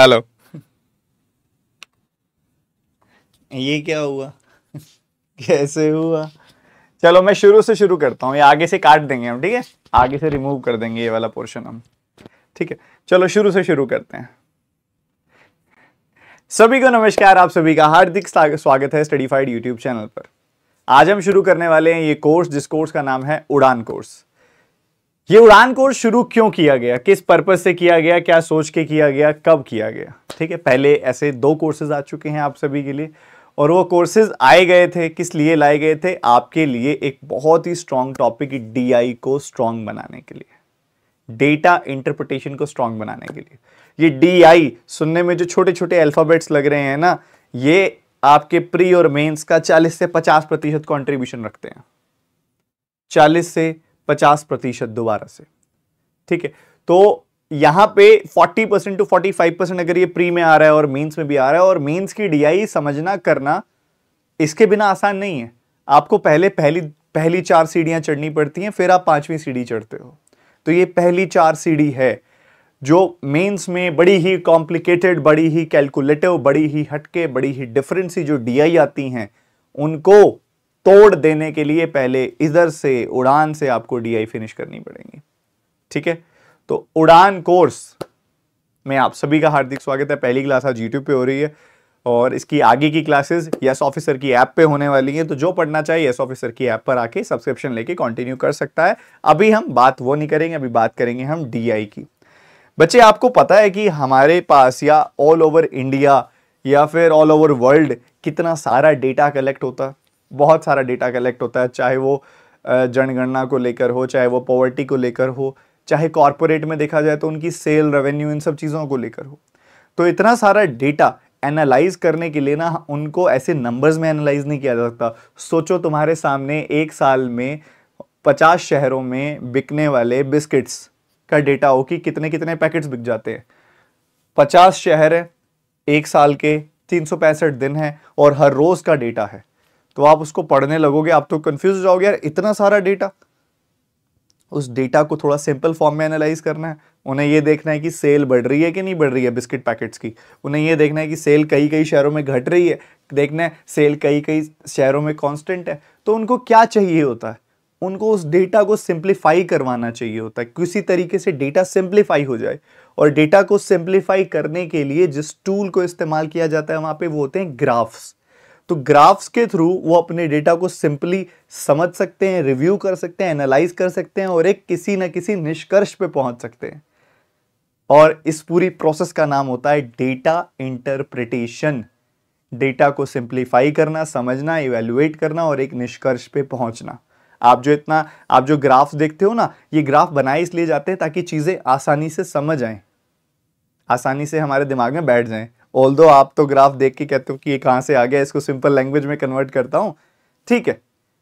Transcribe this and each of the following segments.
Hello ये क्या हुआ कैसे हुआ चलो मैं शुरू से शुरू करता हूँ ये आगे से काट देंगे हम ठीक है आगे से रिमूव कर देंगे ये वाला पोर्शन हम ठीक है चलो शुरू से शुरू करते हैं सभी को नमस्कार आप सभी का हार्दिक स्वागत है स्टडीफाइड यूट्यूब चैनल पर आज हम शुरू करने वाले हैं ये कोर्स जिस कोर्स का नाम है उड़ान कोर्स ये उड़ान कोर्स शुरू क्यों किया गया किस पर्पज से किया गया क्या सोच के किया गया कब किया गया ठीक है पहले ऐसे दो कोर्सेज आ चुके हैं आप सभी के लिए और वो कोर्सेज आए गए थे किस लिए लाए गए थे आपके लिए एक बहुत ही स्ट्रांग टॉपिक डीआई को स्ट्रांग बनाने के लिए डेटा इंटरप्रिटेशन को स्ट्रांग बनाने के लिए ये डीआई सुनने में जो छोटे छोटे अल्फ़ाबेट्स लग रहे हैं ना ये आपके प्री और मेंस का 40 से 50 प्रतिशत कॉन्ट्रीब्यूशन रखते हैं 40 से पचास प्रतिशत दोबारा से ठीक है तो यहां पे 40 परसेंट टू 45 परसेंट अगर ये प्री में आ रहा है और मेंस में भी आ रहा है और मेंस की डीआई समझना करना इसके बिना आसान नहीं है आपको पहले पहली पहली चार सीढ़ियां चढ़नी पड़ती हैं फिर आप पांचवी सीढ़ी चढ़ते हो तो ये पहली चार सीढ़ी है जो मेंस में बड़ी ही कॉम्प्लिकेटेड बड़ी ही कैलकुलेटिव बड़ी ही हटके बड़ी ही डिफरेंसी जो डीआई आती हैं उनको तोड़ देने के लिए पहले इधर से उड़ान से आपको डीआई फिनिश करनी पड़ेगी ठीक है तो उड़ान कोर्स में आप सभी का हार्दिक स्वागत है पहली क्लास आज यूट्यूब पे हो रही है और इसकी आगे की क्लासेस यस ऑफिसर की ऐप पे होने वाली हैं तो जो पढ़ना चाहिए यस ऑफिसर की ऐप पर आके सब्सक्रिप्शन लेके कंटिन्यू कर सकता है अभी हम बात वो नहीं करेंगे अभी बात करेंगे हम डीआई की बच्चे आपको पता है कि हमारे पास या ऑल ओवर इंडिया या फिर ऑल ओवर वर्ल्ड कितना सारा डेटा कलेक्ट होता है बहुत सारा डेटा कलेक्ट होता है चाहे वो जनगणना को लेकर हो चाहे वो पॉवर्टी को लेकर हो चाहे कॉरपोरेट में देखा जाए तो उनकी सेल रेवेन्यू इन सब चीज़ों को लेकर हो तो इतना सारा डेटा एनालाइज करने के लिए ना उनको ऐसे नंबर्स में एनालाइज नहीं किया जा सकता सोचो तुम्हारे सामने एक साल में पचास शहरों में बिकने वाले बिस्किट्स का डेटा हो कि कितने कितने पैकेट्स बिक जाते हैं पचास शहर है एक साल के तीन दिन है और हर रोज़ का डेटा है तो आप उसको पढ़ने लगोगे आप तो कन्फ्यूज हो जाओगे यार इतना सारा डेटा उस डेटा को थोड़ा सिंपल फॉर्म में एनालाइज करना है उन्हें यह देखना है कि सेल बढ़ रही है कि नहीं बढ़ रही है बिस्किट पैकेट्स की उन्हें यह देखना है कि सेल कई कई शहरों में घट रही है देखना है सेल कई कई शहरों में कॉन्स्टेंट है तो उनको क्या चाहिए होता है उनको उस डेटा को सिंप्लीफाई करवाना चाहिए होता है किसी तरीके से डेटा सिंप्लीफाई हो जाए और डेटा को सिंप्लीफाई करने के लिए जिस टूल को इस्तेमाल किया जाता है वहां पे वो होते हैं ग्राफ्स तो ग्राफ्स के थ्रू वो अपने डेटा को सिंपली समझ सकते हैं रिव्यू कर सकते हैं एनालाइज कर सकते हैं और एक किसी न किसी निष्कर्ष पे पहुंच सकते हैं और इस पूरी प्रोसेस का नाम होता है डेटा इंटरप्रिटेशन डेटा को सिंप्लीफाई करना समझना इवेल्युएट करना और एक निष्कर्ष पे पहुंचना आप जो इतना आप जो ग्राफ देखते हो ना ये ग्राफ बनाए इसलिए जाते हैं ताकि चीज़ें आसानी से समझ आए आसानी से हमारे दिमाग में बैठ जाएं ऑल आप तो ग्राफ देख के कहते हो कि ये कहाँ से आ गया इसको सिंपल लैंग्वेज में कन्वर्ट करता हूँ ठीक है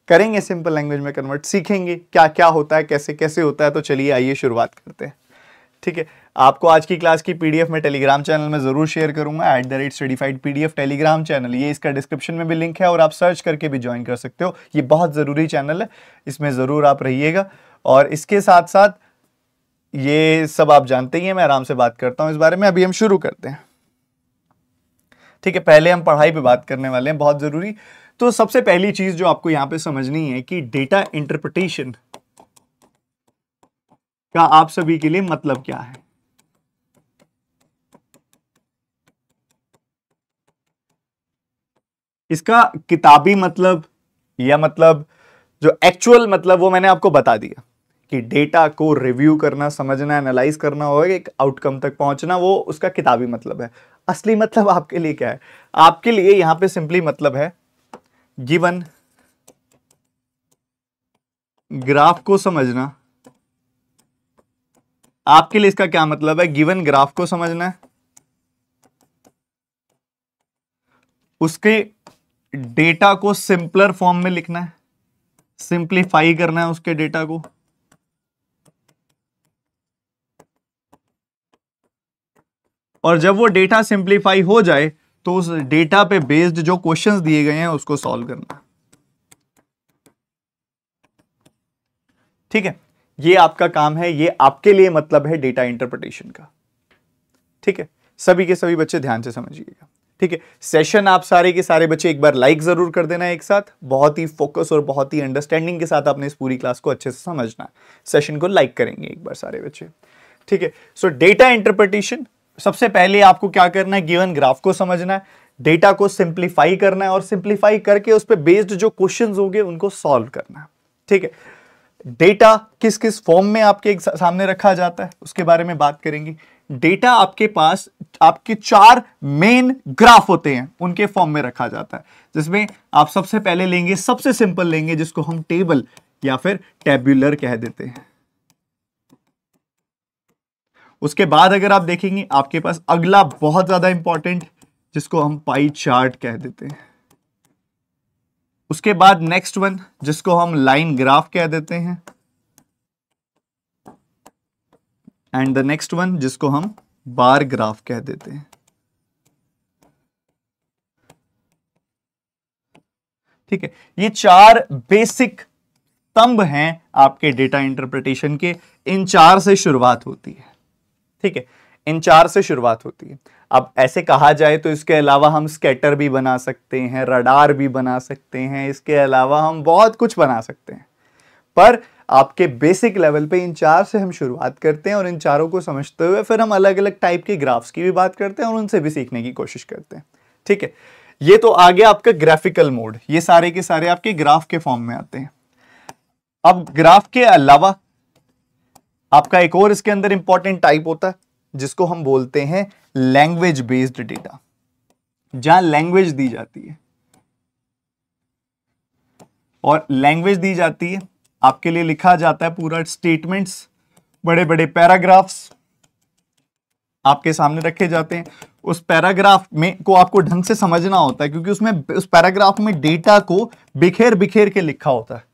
करेंगे सिंपल लैंग्वेज में कन्वर्ट सीखेंगे क्या क्या होता है कैसे कैसे होता है तो चलिए आइए शुरुआत करते हैं ठीक है आपको आज की क्लास की पीडीएफ मैं टेलीग्राम चैनल में ज़रूर शेयर करूंगा at the rate studified PDF Telegram channel ये इसका डिस्क्रिप्शन में भी लिंक है और आप सर्च करके भी ज्वाइन कर सकते हो ये बहुत ज़रूरी चैनल है इसमें ज़रूर आप रहिएगा और इसके साथ साथ ये सब आप जानते ही हैं मैं आराम से बात करता हूँ इस बारे में अभी हम शुरू करते हैं ठीक है पहले हम पढ़ाई पे बात करने वाले हैं बहुत ज़रूरी तो सबसे पहली चीज़ जो आपको यहां पे समझनी है कि डेटा इंटरप्रिटेशन का आप सभी के लिए मतलब क्या है इसका किताबी मतलब या मतलब जो एक्चुअल मतलब वो मैंने आपको बता दिया कि डेटा को रिव्यू करना समझना एनालाइज करना और एक आउटकम तक पहुंचना वो उसका किताबी मतलब है असली मतलब आपके लिए क्या है आपके लिए यहां पे सिंपली मतलब है गिवन ग्राफ को समझना आपके लिए इसका क्या मतलब है गिवन ग्राफ को समझना है उसके डेटा को सिंपलर फॉर्म में लिखना है सिंप्लीफाई करना है उसके डेटा को और जब वो डेटा सिंप्लीफाई हो जाए तो उस डेटा पे बेस्ड जो क्वेश्चंस दिए गए हैं उसको सॉल्व करना ठीक है ये आपका काम है ये आपके लिए मतलब है डेटा इंटरप्रिटेशन का ठीक है सभी के सभी बच्चे ध्यान से समझिएगा ठीक है सेशन आप सारे के सारे बच्चे एक बार लाइक जरूर कर देना एक साथ बहुत ही फोकस और बहुत ही अंडरस्टैंडिंग के साथ आपने इस पूरी क्लास को अच्छे से समझना सेशन को लाइक करेंगे एक बार सारे बच्चे ठीक है सो डेटा इंटरप्रिटेशन सबसे पहले आपको क्या करना है गिवन ग्राफ को समझना है डेटा को सिंप्लीफाई करना है और सिंप्लीफाई करके उस पर बेस्ड जो क्वेश्चन होंगे उनको सॉल्व करना है ठीक है डेटा किस किस फॉर्म में आपके सामने रखा जाता है उसके बारे में बात करेंगे डेटा आपके पास आपके चार मेन ग्राफ होते हैं उनके फॉर्म में रखा जाता है जिसमें आप सबसे पहले लेंगे सबसे सिंपल लेंगे जिसको हम टेबल या फिर टेब्युलर कह देते हैं उसके बाद अगर आप देखेंगे आपके पास अगला बहुत ज़्यादा इंपॉर्टेंट जिसको हम पाई चार्ट कह देते हैं उसके बाद नेक्स्ट वन जिसको हम लाइन ग्राफ कह देते हैं एंड द नेक्स्ट वन जिसको हम बार ग्राफ कह देते हैं ठीक है ये चार बेसिक स्तंभ हैं आपके डेटा इंटरप्रिटेशन के इन चार से शुरुआत होती है ठीक है इन चार से शुरुआत होती है अब ऐसे कहा जाए तो इसके अलावा हम स्केटर भी बना सकते हैं रडार भी बना सकते हैं इसके अलावा हम बहुत कुछ बना सकते हैं पर आपके बेसिक लेवल पे इन चार से हम शुरुआत करते हैं और इन चारों को समझते हुए फिर हम अलग अलग टाइप के ग्राफ्स की भी बात करते हैं और उनसे भी सीखने की कोशिश करते हैं ठीक है ये तो आ गया आपका ग्राफिकल मोड ये सारे के सारे आपके ग्राफ के फॉर्म में आते हैं अब ग्राफ के अलावा आपका एक और इसके अंदर इंपॉर्टेंट टाइप होता है जिसको हम बोलते हैं लैंग्वेज बेस्ड डेटा जहां लैंग्वेज दी जाती है और लैंग्वेज दी जाती है आपके लिए लिखा जाता है पूरा स्टेटमेंट्स बड़े बड़े पैराग्राफ्स आपके सामने रखे जाते हैं उस पैराग्राफ में को आपको ढंग से समझना होता है क्योंकि उसमें उस पैराग्राफ में डेटा को बिखेर बिखेर के लिखा होता है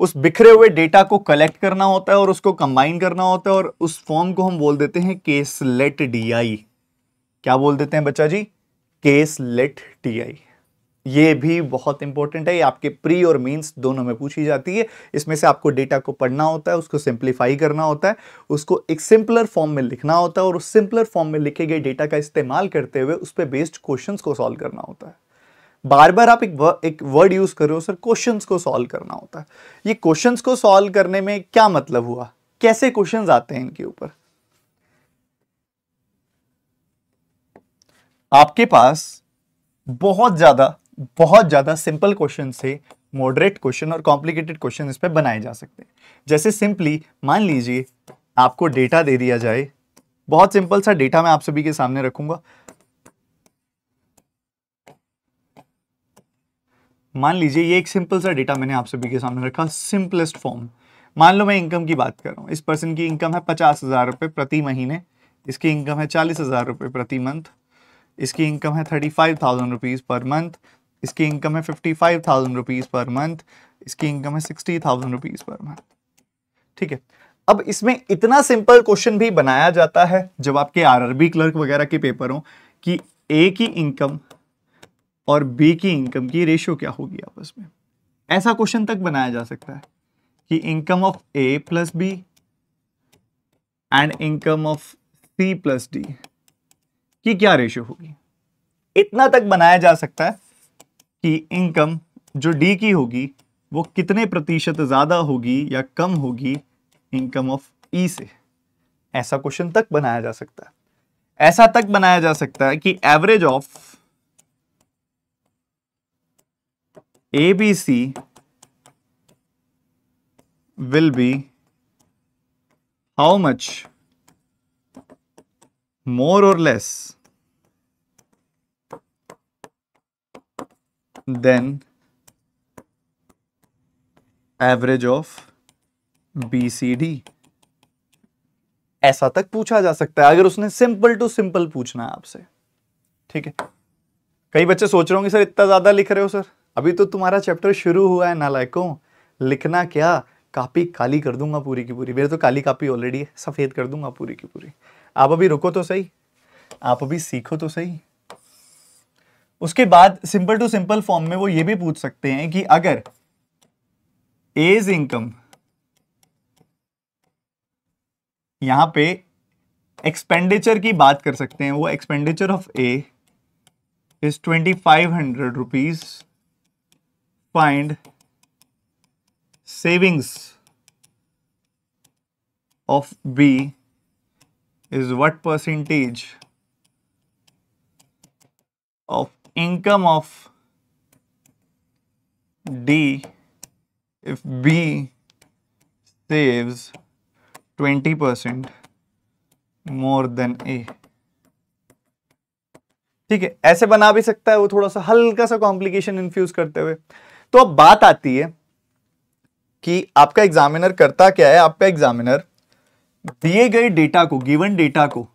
उस बिखरे हुए डेटा को कलेक्ट करना होता है और उसको कंबाइन करना होता है और उस फॉर्म को हम बोल देते हैं केस लेट डीआई क्या बोल देते हैं बच्चा जी केस लेट डीआई ये भी बहुत इंपॉर्टेंट है ये आपके प्री और मीन्स दोनों में पूछी जाती है इसमें से आपको डेटा को पढ़ना होता है उसको सिंप्लीफाई करना होता है उसको एक सिंपलर फॉर्म में लिखना होता है और उस सिंपलर फॉर्म में लिखे गए डेटा का इस्तेमाल करते हुए उस पर बेस्ड क्वेश्चन को सॉल्व करना होता है बार बार आप एक एक वर्ड यूज़ कर रहे हो सर क्वेश्चंस को सॉल्व करना होता है ये क्वेश्चंस को सॉल्व करने में क्या मतलब हुआ कैसे क्वेश्चंस आते हैं इनके ऊपर आपके पास बहुत ज़्यादा बहुत ज़्यादा सिंपल क्वेश्चन से मॉडरेट क्वेश्चन और कॉम्प्लिकेटेड क्वेश्चन इस पर बनाए जा सकते हैं जैसे सिंपली मान लीजिए आपको डेटा दे दिया जाए बहुत सिंपल सा डेटा मैं आप सभी के सामने रखूंगा मान लीजिए ये एक सिंपल सा डेटा मैंने आप सभी के सामने रखा सिंपलेस्ट फॉर्म मान लो मैं इनकम की बात कर रहा हूँ इस पर्सन की इनकम है पचास हज़ार रुपये प्रति महीने इसकी इनकम है चालीस हज़ार रुपये प्रति मंथ इसकी इनकम है thirty five thousand rupees per month इसकी इनकम है fifty five thousand rupees per month इसकी इनकम है sixty thousand rupees per month ठीक है अब इसमें इतना सिंपल क्वेश्चन भी बनाया जाता है जब आपके आर क्लर्क वगैरह के पेपर हों कि ए की इनकम और बी की इनकम की रेशियो क्या होगी आपस में ऐसा क्वेश्चन तक बनाया जा सकता है कि income of A plus B and income of C plus D की क्या रेशियो होगी इतना तक बनाया जा सकता है कि इनकम जो डी की होगी वो कितने प्रतिशत ज्यादा होगी या कम होगी इनकम ऑफ ई से ऐसा क्वेश्चन तक बनाया जा सकता है ऐसा तक बनाया जा सकता है कि average of ABC will be how much more or less than average of BCD ऐसा तक पूछा जा सकता है अगर उसने सिंपल टू सिंपल पूछना है आपसे ठीक है कई बच्चे सोच रहे होंगे सर इतना ज्यादा लिख रहे हो सर अभी तो तुम्हारा चैप्टर शुरू हुआ है नालायकों लिखना क्या कापी काली कर दूंगा पूरी की पूरी मेरे तो काली कापी ऑलरेडी है सफ़ेद कर दूंगा पूरी की पूरी आप अभी रुको तो सही आप अभी सीखो तो सही उसके बाद सिंपल टू सिंपल फॉर्म में वो ये भी पूछ सकते हैं कि अगर एज इनकम यहां पे एक्सपेंडिचर की बात कर सकते हैं वो expenditure of A is twenty five hundred rupees find savings of B is what percentage of income of D if B saves 20% more than A. ठीक है ऐसे बना भी सकता है वो थोड़ा सा हल्का सा कॉम्प्लिकेशन इन्फ्यूज करते हुए तो अब बात आती है कि आपका एग्जामिनर करता क्या है आपका एग्जामिनर दिए गए डेटा को गिवन डेटा को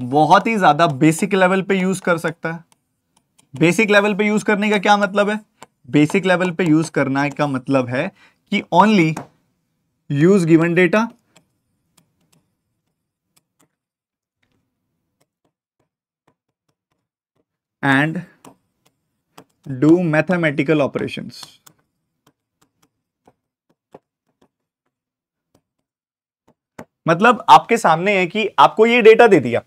बहुत ही ज्यादा बेसिक लेवल पे यूज कर सकता है बेसिक लेवल पे यूज करने का क्या मतलब है बेसिक लेवल पे यूज करना का मतलब है कि only use given data and do mathematical operations. मतलब आपके सामने है कि आपको ये डेटा दे दिया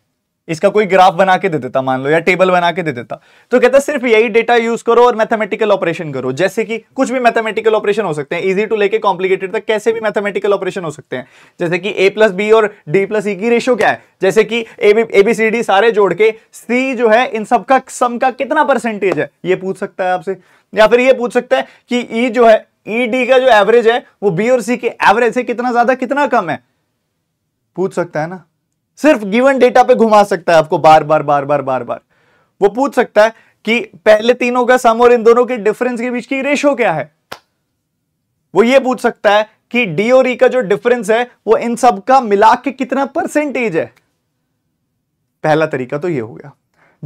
इसका कोई ग्राफ बना के दे देता मान लो या टेबल बना के दे देता तो कहता सिर्फ यही डेटा यूज करो और मैथमेटिकल ऑपरेशन करो जैसे कि कुछ भी मैथमेटिकल ऑपरेशन हो सकते हैं इजी टू लेके कॉम्प्लिकेटेड तक कैसे भी मैथमेटिकल ऑपरेशन हो सकते हैं जैसे कि ए प्लस बी और डी प्लस ई की रेशियो क्या है जैसे कि ए बी सी डी सारे जोड़ के सी जो है इन सबका सम का कितना परसेंटेज है ये पूछ सकता है आपसे या फिर ये पूछ सकता है कि ई e जो है ई e, डी का जो एवरेज है वो बी और सी के एवरेज से कितना ज्यादा कितना कम है पूछ सकता है ना सिर्फ गिवन डेटा पे घुमा सकता है आपको बार बार बार बार बार बार वो पूछ सकता है कि पहले तीनों का सम और इन दोनों के डिफरेंस के बीच की रेशो क्या है वो ये पूछ सकता है कि डी और ई e का जो डिफरेंस है वो इन सब का मिला के कितना परसेंटेज है पहला तरीका तो ये हो गया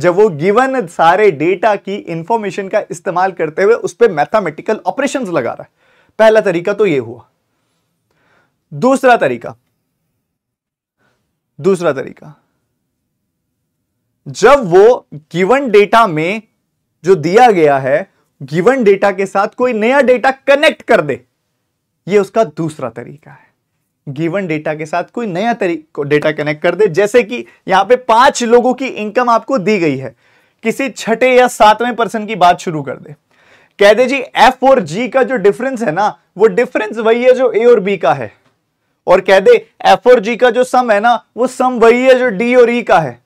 जब वो गिवन सारे डेटा की इंफॉर्मेशन का इस्तेमाल करते हुए उस पर मैथामेटिकल ऑपरेशन लगा रहा है पहला तरीका तो ये हुआ दूसरा तरीका दूसरा तरीका जब वो गिवन डेटा में जो दिया गया है गिवन डेटा के साथ कोई नया डेटा कनेक्ट कर दे ये उसका दूसरा तरीका है गिवन डेटा के साथ कोई नया तरीका डेटा कनेक्ट कर दे जैसे कि यहां पे पांच लोगों की इनकम आपको दी गई है किसी छठे या सातवें पर्सन की बात शुरू कर दे कह दे जी एफ और जी का जो डिफरेंस है ना वो डिफरेंस वही है जो ए और बी का है और कह दे एफ और जी का जो सम है ना वो सम वही है जो डी और ई e का है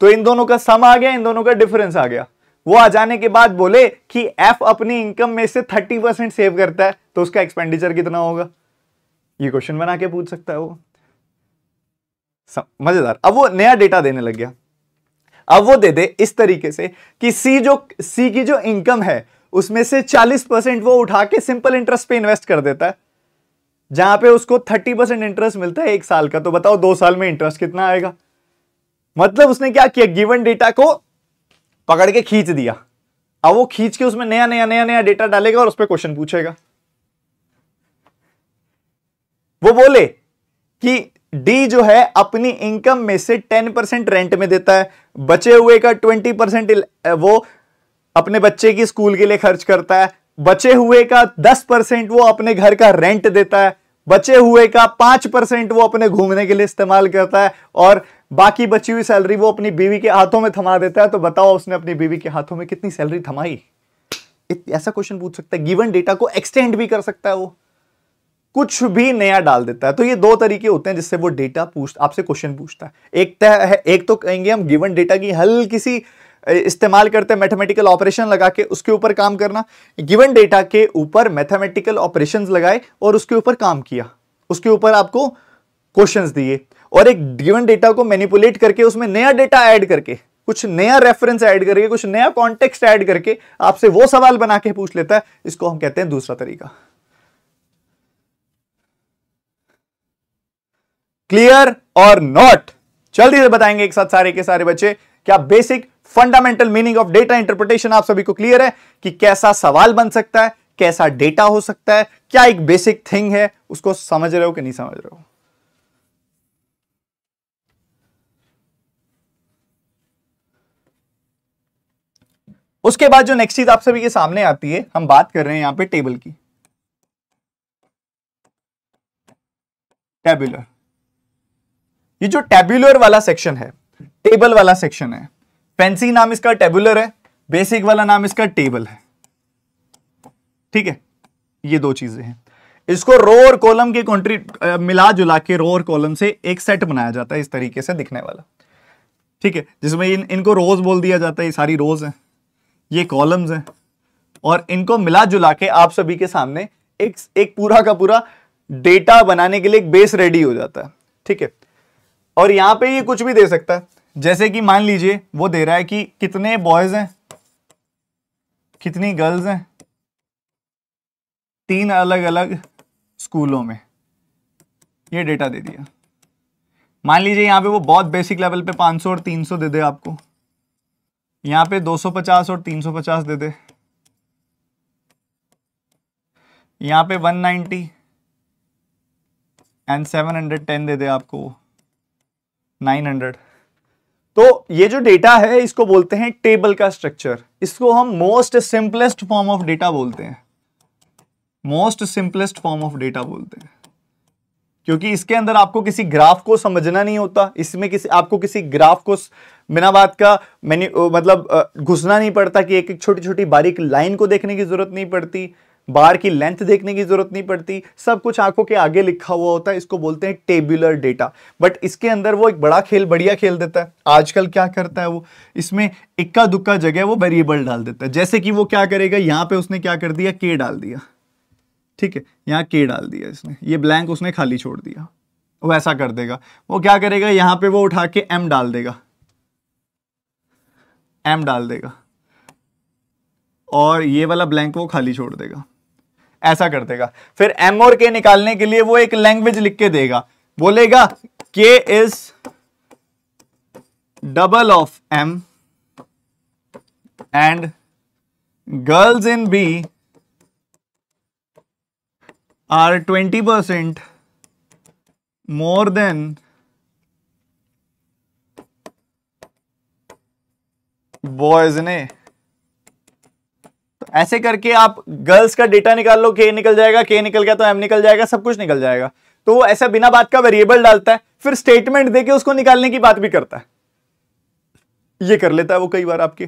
तो इन दोनों का सम आ गया इन दोनों का डिफरेंस आ गया वो आ जाने के बाद बोले कि एफ अपनी इनकम में से थर्टी परसेंट सेव करता है तो उसका एक्सपेंडिचर कितना होगा ये क्वेश्चन बना के पूछ सकता है वो मजेदार अब वो नया डेटा देने लग गया अब वो दे दे इस तरीके से कि सी जो सी की जो इनकम है उसमें से 40 परसेंट वो उठा के सिंपल इंटरेस्ट पे इन्वेस्ट कर देता है जहां पे उसको थर्टी परसेंट इंटरेस्ट मिलता है एक साल का तो बताओ दो साल में इंटरेस्ट कितना आएगा मतलब उसने क्या किया गिवन डेटा को पकड़ के खींच दिया अब वो खींच के उसमें नया नया नया नया डेटा डालेगा और उस पर क्वेश्चन पूछेगा वो बोले कि डी जो है अपनी इनकम में से टेन परसेंट रेंट में देता है बचे हुए का ट्वेंटी परसेंट वो अपने बच्चे की स्कूल के लिए खर्च करता है बचे हुए का दस परसेंट वो अपने घर का रेंट देता है बचे हुए का पांच परसेंट वो अपने घूमने के लिए इस्तेमाल करता है और बाकी बची हुई सैलरी वो अपनी बीवी के हाथों में थमा देता है तो बताओ उसने अपनी बीवी के हाथों में कितनी सैलरी थमाई ऐसा क्वेश्चन पूछ सकता है गिवन डेटा को एक्सटेंड भी कर सकता है वो कुछ भी नया डाल देता है तो ये दो तरीके होते हैं जिससे वो डेटा पूछ आपसे क्वेश्चन पूछता है एक है एक तो कहेंगे हम गिवन डेटा की हल्की सी इस्तेमाल करते हैं मैथमेटिकल ऑपरेशन लगा के उसके ऊपर काम करना गिवन डेटा के ऊपर मैथमेटिकल ऑपरेशन लगाए और उसके ऊपर काम किया उसके ऊपर आपको क्वेश्चन दिए और एक गिवन डेटा को मैनिपुलेट करके उसमें नया डेटा ऐड करके कुछ नया रेफरेंस ऐड करके कुछ नया कॉन्टेक्स्ट ऐड करके आपसे वो सवाल बना के पूछ लेता है इसको हम कहते हैं दूसरा तरीका क्लियर और नॉट जल्दी से बताएंगे एक साथ सारे के सारे बच्चे क्या basic fundamental meaning of data interpretation आप सभी को क्लियर है कि कैसा सवाल बन सकता है कैसा डेटा हो सकता है क्या एक बेसिक थिंग है उसको समझ रहे हो कि नहीं समझ रहे हो उसके बाद जो नेक्स्ट चीज आप सभी के सामने आती है हम बात कर रहे हैं यहां पे टेबल की टेबुलर ये जो टेबुलर वाला सेक्शन है टेबल वाला सेक्शन है फैंसी नाम इसका टेबुलर है बेसिक वाला नाम इसका टेबल है ठीक है ये दो चीजें हैं इसको रो और कॉलम के कॉन्ट्री मिला जुला के रो और कॉलम से एक सेट बनाया जाता है इस तरीके से दिखने वाला ठीक है जिसमें इन इनको रोज बोल दिया जाता है ये सारी रोज हैं ये कॉलम्स हैं और इनको मिला जुला के आप सभी के सामने एक एक पूरा का पूरा डेटा बनाने के लिए एक बेस रेडी हो जाता है ठीक है और यहां पे ये कुछ भी दे सकता है जैसे कि मान लीजिए वो दे रहा है कि कितने बॉयज हैं कितनी गर्ल्स हैं तीन अलग अलग स्कूलों में ये डेटा दे दिया मान लीजिए यहाँ पे वो बहुत बेसिक लेवल पे 500 और 300 दे दे आपको यहाँ पे 250 और 350 दे दे यहाँ पे 190 एंड सेवन दे दे आपको 900 तो ये जो डेटा है इसको बोलते हैं टेबल का स्ट्रक्चर इसको हम most simplest form of data बोलते हैं most simplest form of data बोलते हैं क्योंकि इसके अंदर आपको किसी ग्राफ को समझना नहीं होता इसमें किसी आपको किसी ग्राफ को बिना बात का मैंने मतलब घुसना नहीं पड़ता कि एक एक छोटी छोटी बारीक लाइन को देखने की जरूरत नहीं पड़ती बार की लेंथ देखने की जरूरत नहीं पड़ती सब कुछ आंखों के आगे लिखा हुआ होता है इसको बोलते हैं टेबुलर डेटा बट इसके अंदर वो एक बड़ा खेल बढ़िया खेल देता है आजकल क्या करता है वो इसमें इक्का दुक्का जगह वो वेरिएबल डाल देता है जैसे कि वो क्या करेगा यहां पर उसने क्या कर दिया के डाल दिया ठीक है यहाँ के डाल दिया इसने ये ब्लैंक उसने खाली छोड़ दिया वो ऐसा कर देगा वो क्या करेगा यहां पे वो उठा के एम डाल देगा एम डाल देगा और ये वाला ब्लैंक वो खाली छोड़ देगा ऐसा कर देगा फिर एम और के निकालने के लिए वो एक लैंग्वेज लिख के देगा बोलेगा K is double of M and girls in B are twenty percent more than boys ने तो ऐसे करके आप गर्ल्स का डेटा निकाल लो के निकल जाएगा के निकल गया तो एम निकल जाएगा सब कुछ निकल जाएगा तो वो ऐसा बिना बात का वेरिएबल डालता है फिर स्टेटमेंट देके उसको निकालने की बात भी करता है ये कर लेता है वो कई बार आपकी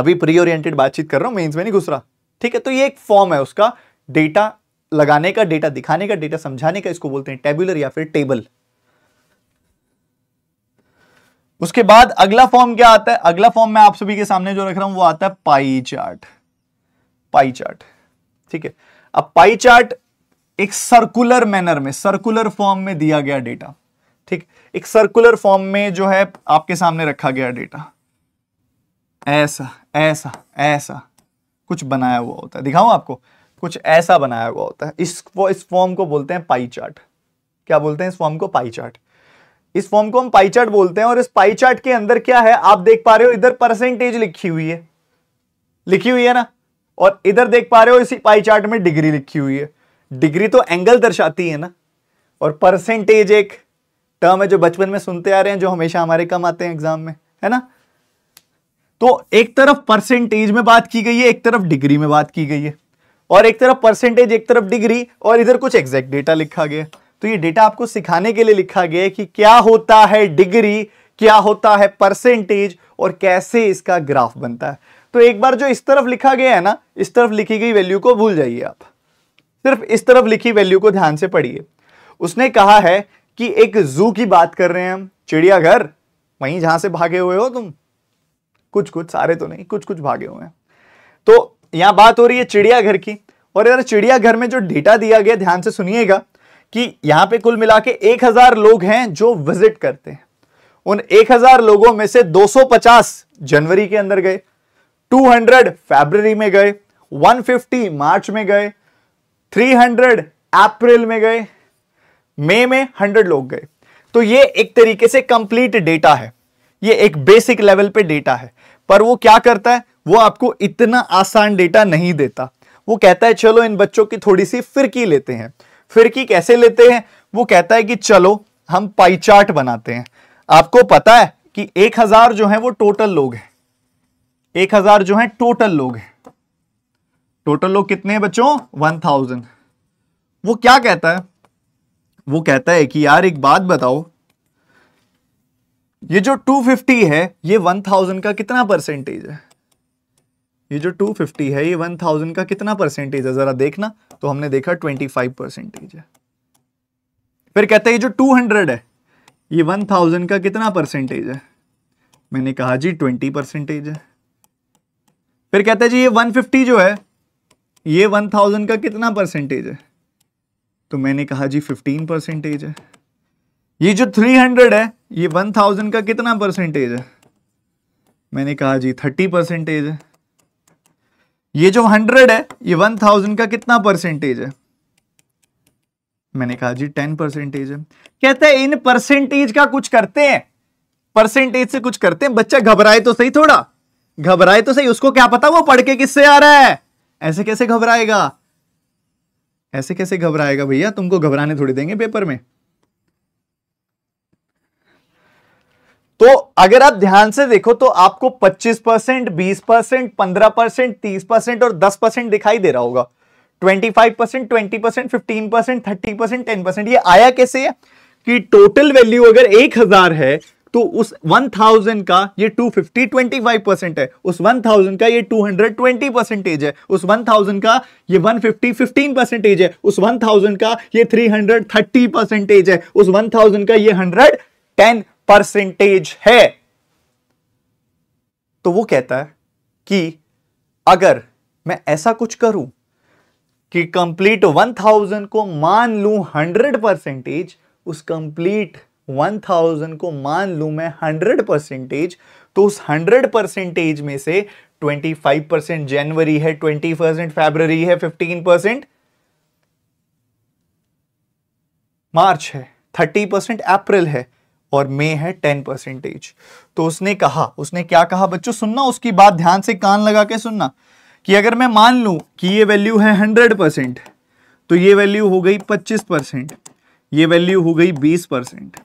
अभी प्री ओरिएंटेड बातचीत कर रहा हूं मेन्स में नहीं घुस रहा ठीक है तो ये एक फॉर्म है उसका डेटा लगाने का डेटा दिखाने का डेटा समझाने का इसको बोलते हैं टेबुलर या फिर टेबल उसके बाद अगला फॉर्म क्या आता है अगला फॉर्म मैं आप सभी के सामने जो रख रहा हूं वो आता है पाई चार्ट पाई चार्ट ठीक है अब पाई चार्ट एक सर्कुलर मैनर में सर्कुलर फॉर्म में दिया गया डेटा ठीक एक सर्कुलर फॉर्म में जो है आपके सामने रखा गया डेटा ऐसा ऐसा ऐसा कुछ बनाया हुआ होता है दिखाऊं आपको कुछ ऐसा बनाया हुआ होता है इस इस फॉर्म को बोलते हैं पाई चार्ट क्या बोलते हैं इस फॉर्म को पाई चार्ट इस फॉर्म को हम पाई चार्ट बोलते हैं और इस पाई चार्ट के अंदर क्या है आप देख पा रहे हो इधर परसेंटेज लिखी हुई है लिखी हुई है ना और इधर देख पा रहे हो इसी पाई चार्ट में डिग्री लिखी हुई है डिग्री तो एंगल दर्शाती है ना और परसेंटेज एक टर्म है जो बचपन में सुनते आ रहे हैं जो हमेशा हमारे कम आते हैं एग्जाम में है ना तो एक तरफ परसेंटेज में बात की गई है एक तरफ डिग्री में बात की गई है और एक तरफ परसेंटेज एक तरफ डिग्री और इधर कुछ एग्जैक्ट डेटा लिखा गया तो ये डेटा आपको सिखाने के लिए लिखा गया है कि क्या होता है डिग्री क्या होता है परसेंटेज और कैसे इसका ग्राफ बनता है तो एक बार जो इस तरफ लिखा गया है ना इस तरफ लिखी गई वैल्यू को भूल जाइए आप सिर्फ इस तरफ लिखी वैल्यू को ध्यान से पढ़िए उसने कहा है कि एक जू की बात कर रहे हैं हम चिड़ियाघर वहीं जहां से भागे हुए हो तुम कुछ कुछ सारे तो नहीं कुछ कुछ भागे हुए हैं तो यहां बात हो रही है चिड़ियाघर की और यार चिड़ियाघर में जो डेटा दिया गया ध्यान से सुनिएगा कि यहां पे कुल मिला के एक हजार लोग हैं जो विजिट करते हैं उन एक हजार लोगों में से 250 जनवरी के अंदर गए 200 फरवरी में गए 150 मार्च में गए 300 अप्रैल में गए मई में 100 लोग गए तो ये एक तरीके से कंप्लीट डेटा है ये एक बेसिक लेवल पे डेटा है पर वो क्या करता है वो आपको इतना आसान डेटा नहीं देता वो कहता है चलो इन बच्चों की थोड़ी सी फिरकी लेते हैं फिरकी कैसे लेते हैं वो कहता है कि चलो हम पाई चार्ट बनाते हैं आपको पता है कि एक हजार जो है वो टोटल लोग हैं एक हजार जो है टोटल लोग हैं टोटल लोग कितने हैं बच्चों वन थाउजेंड वो क्या कहता है वो कहता है कि यार एक बात बताओ ये जो 250 है ये 1000 का कितना परसेंटेज है ये जो 250 है ये 1000 का कितना परसेंटेज है जरा देखना तो हमने देखा 25 परसेंटेज है फिर कहता है ये जो 200 है ये 1000 का कितना परसेंटेज है मैंने कहा जी 20 परसेंटेज है फिर कहते हैं जी ये 150 जो है ये 1000 का कितना परसेंटेज है तो मैंने कहा जी 15 परसेंटेज है ये जो 300 है ये 1000 का कितना परसेंटेज है मैंने कहा जी 30 परसेंटेज है ये जो 100 है ये 1000 का कितना परसेंटेज है मैंने कहा जी 10 परसेंटेज है कहते हैं इन परसेंटेज का कुछ करते हैं परसेंटेज से कुछ करते हैं बच्चा घबराए तो सही थोड़ा घबराए तो सही उसको क्या पता वो पढ़ के किससे आ रहा है ऐसे कैसे घबराएगा ऐसे कैसे घबराएगा भैया तुमको घबराने थोड़ी देंगे पेपर में तो अगर आप ध्यान से देखो तो आपको 25 परसेंट बीस परसेंट पंद्रह परसेंट तीस परसेंट और 10 परसेंट दिखाई दे रहा होगा 25 percent twenty percent fifteen percent thirty percent ten percent ये आया कैसे है कि टोटल वैल्यू अगर एक हजार है तो उस 1000 का ये 250 25 है उस 1000 का ये 220 परसेंटेज है उस 1000 का ये 150 15 परसेंटेज है उस 1000 का ये 330 परसेंटेज है उस 1000 का ये 110 परसेंटेज है तो वो कहता है कि अगर मैं ऐसा कुछ करूं कि कंप्लीट 1000 को मान लूं 100 परसेंटेज उस कंप्लीट वन थाउजेंड को मान लू मैं हंड्रेड परसेंटेज तो उस हंड्रेड परसेंटेज में से ट्वेंटी फाइव परसेंट जनवरी है ट्वेंटी परसेंट फेबररी है फिफ्टीन परसेंट मार्च है थर्टी परसेंट अप्रैल है और मे है टेन परसेंटेज तो उसने कहा उसने क्या कहा बच्चों सुनना उसकी बात ध्यान से कान लगा के सुनना कि अगर मैं मान लू कि ये वैल्यू है हंड्रेड परसेंट तो ये वैल्यू हो गई पच्चीस परसेंट ये वैल्यू हो गई बीस परसेंट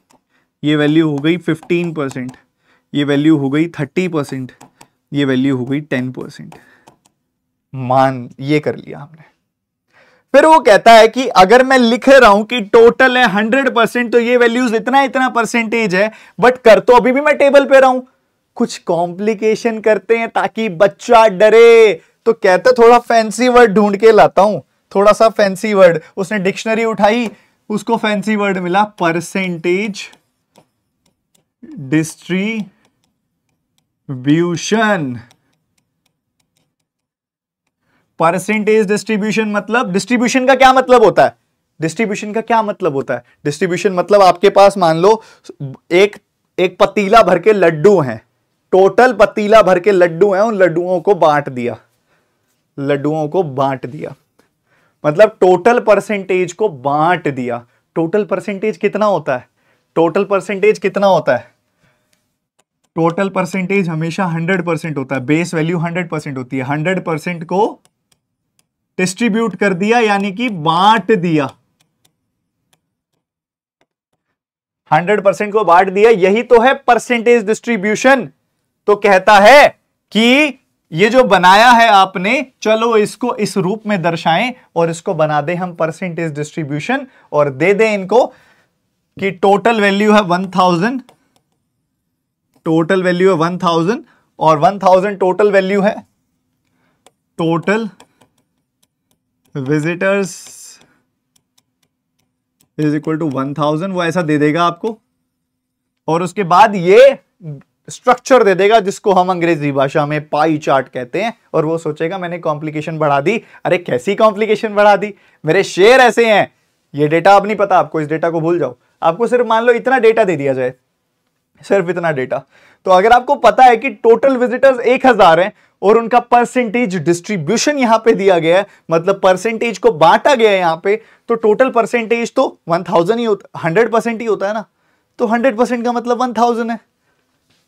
ये वैल्यू हो गई फिफ्टीन परसेंट ये वैल्यू हो गई थर्टी परसेंट ये वैल्यू हो गई टेन परसेंट मान ये कर लिया हमने फिर वो कहता है कि अगर मैं लिख रहा हूं कि टोटल है हंड्रेड परसेंट तो ये वैल्यूज इतना इतना परसेंटेज है बट कर तो अभी भी मैं टेबल पे रहा हूं कुछ कॉम्प्लिकेशन करते हैं ताकि बच्चा डरे तो कहते थोड़ा फैंसी वर्ड ढूंढ के लाता हूं थोड़ा सा फैंसी वर्ड उसने डिक्शनरी उठाई उसको फैंसी वर्ड मिला परसेंटेज डिस्ट्रीब्यूशन परसेंटेज डिस्ट्रीब्यूशन मतलब डिस्ट्रीब्यूशन का क्या मतलब होता है डिस्ट्रीब्यूशन का क्या मतलब होता है डिस्ट्रीब्यूशन मतलब आपके पास मान लो एक एक पतीला भर के लड्डू हैं टोटल पतीला भर के लड्डू हैं उन लड्डुओं को बांट दिया लड्डुओं को बांट दिया मतलब टोटल परसेंटेज को बांट दिया टोटल परसेंटेज कितना होता है टोटल परसेंटेज कितना होता है टोटल परसेंटेज हमेशा 100 परसेंट होता है बेस वैल्यू 100 परसेंट होती है 100 परसेंट को डिस्ट्रीब्यूट कर दिया यानी कि बांट दिया 100 परसेंट को बांट दिया यही तो है परसेंटेज डिस्ट्रीब्यूशन तो कहता है कि ये जो बनाया है आपने चलो इसको इस रूप में दर्शाएं और इसको बना दे हम परसेंटेज डिस्ट्रीब्यूशन और दे दें इनको कि टोटल वैल्यू है वन थाउजेंड टोटल वैल्यू है वन थाउजेंड और वन थाउजेंड टोटल वैल्यू है total visitors is equal to one thousand वो ऐसा दे देगा आपको और उसके बाद ये स्ट्रक्चर दे देगा जिसको हम अंग्रेजी भाषा में पाई चार्ट कहते हैं और वो सोचेगा मैंने कॉम्प्लिकेशन बढ़ा दी अरे कैसी कॉम्प्लिकेशन बढ़ा दी मेरे शेयर ऐसे हैं ये डेटा अब नहीं पता आपको इस डेटा को भूल जाओ आपको सिर्फ मान लो इतना डेटा दे दिया जाए सिर्फ इतना डेटा तो अगर आपको पता है कि टोटल विजिटर्स एक हजार है और उनका परसेंटेज डिस्ट्रीब्यूशन यहां पे दिया गया है मतलब परसेंटेज को बांटा गया है यहां पे तो टोटल परसेंटेज तो वन थाउजेंड ही होता हंड्रेड परसेंट ही होता है ना तो हंड्रेड परसेंट का मतलब वन थाउजेंड है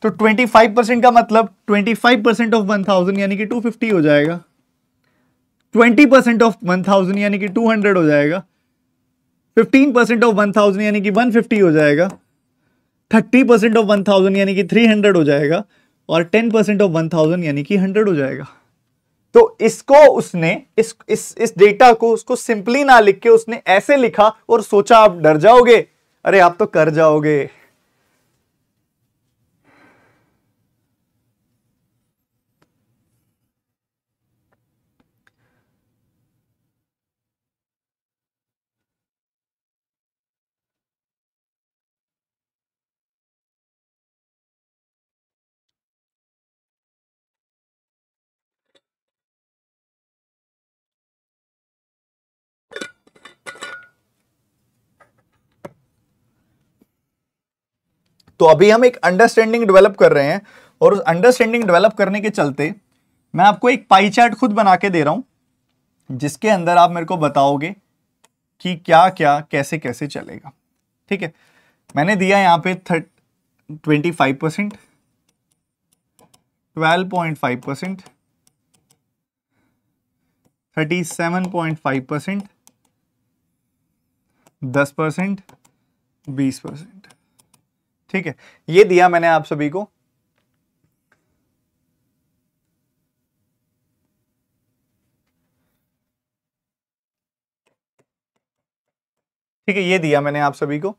तो ट्वेंटी फाइव परसेंट का मतलब twenty five percent of one thousand यानी कि टू फिफ्टी हो जाएगा twenty percent of one thousand यानी कि टू हंड्रेड हो जाएगा fifteen percent of one thousand यानी कि वन फिफ्टी हो जाएगा thirty percent of one thousand यानी कि थ्री हंड्रेड हो जाएगा और ten percent of one thousand यानी कि हंड्रेड हो जाएगा तो इसको उसने इस इस इस डेटा को उसको सिंपली ना लिख के उसने ऐसे लिखा और सोचा आप डर जाओगे अरे आप तो कर जाओगे तो अभी हम एक अंडरस्टैंडिंग डेवलप कर रहे हैं और उस अंडरस्टैंडिंग डेवलप करने के चलते मैं आपको एक पाई चार्ट खुद बना के दे रहा हूं जिसके अंदर आप मेरे को बताओगे कि क्या क्या कैसे कैसे चलेगा ठीक है मैंने दिया यहां पे thirty twenty five percent twelve point five percent thirty seven point five percent दस परसेंट बीस परसेंट ठीक है ये दिया मैंने आप सभी को ठीक है ये दिया मैंने आप सभी को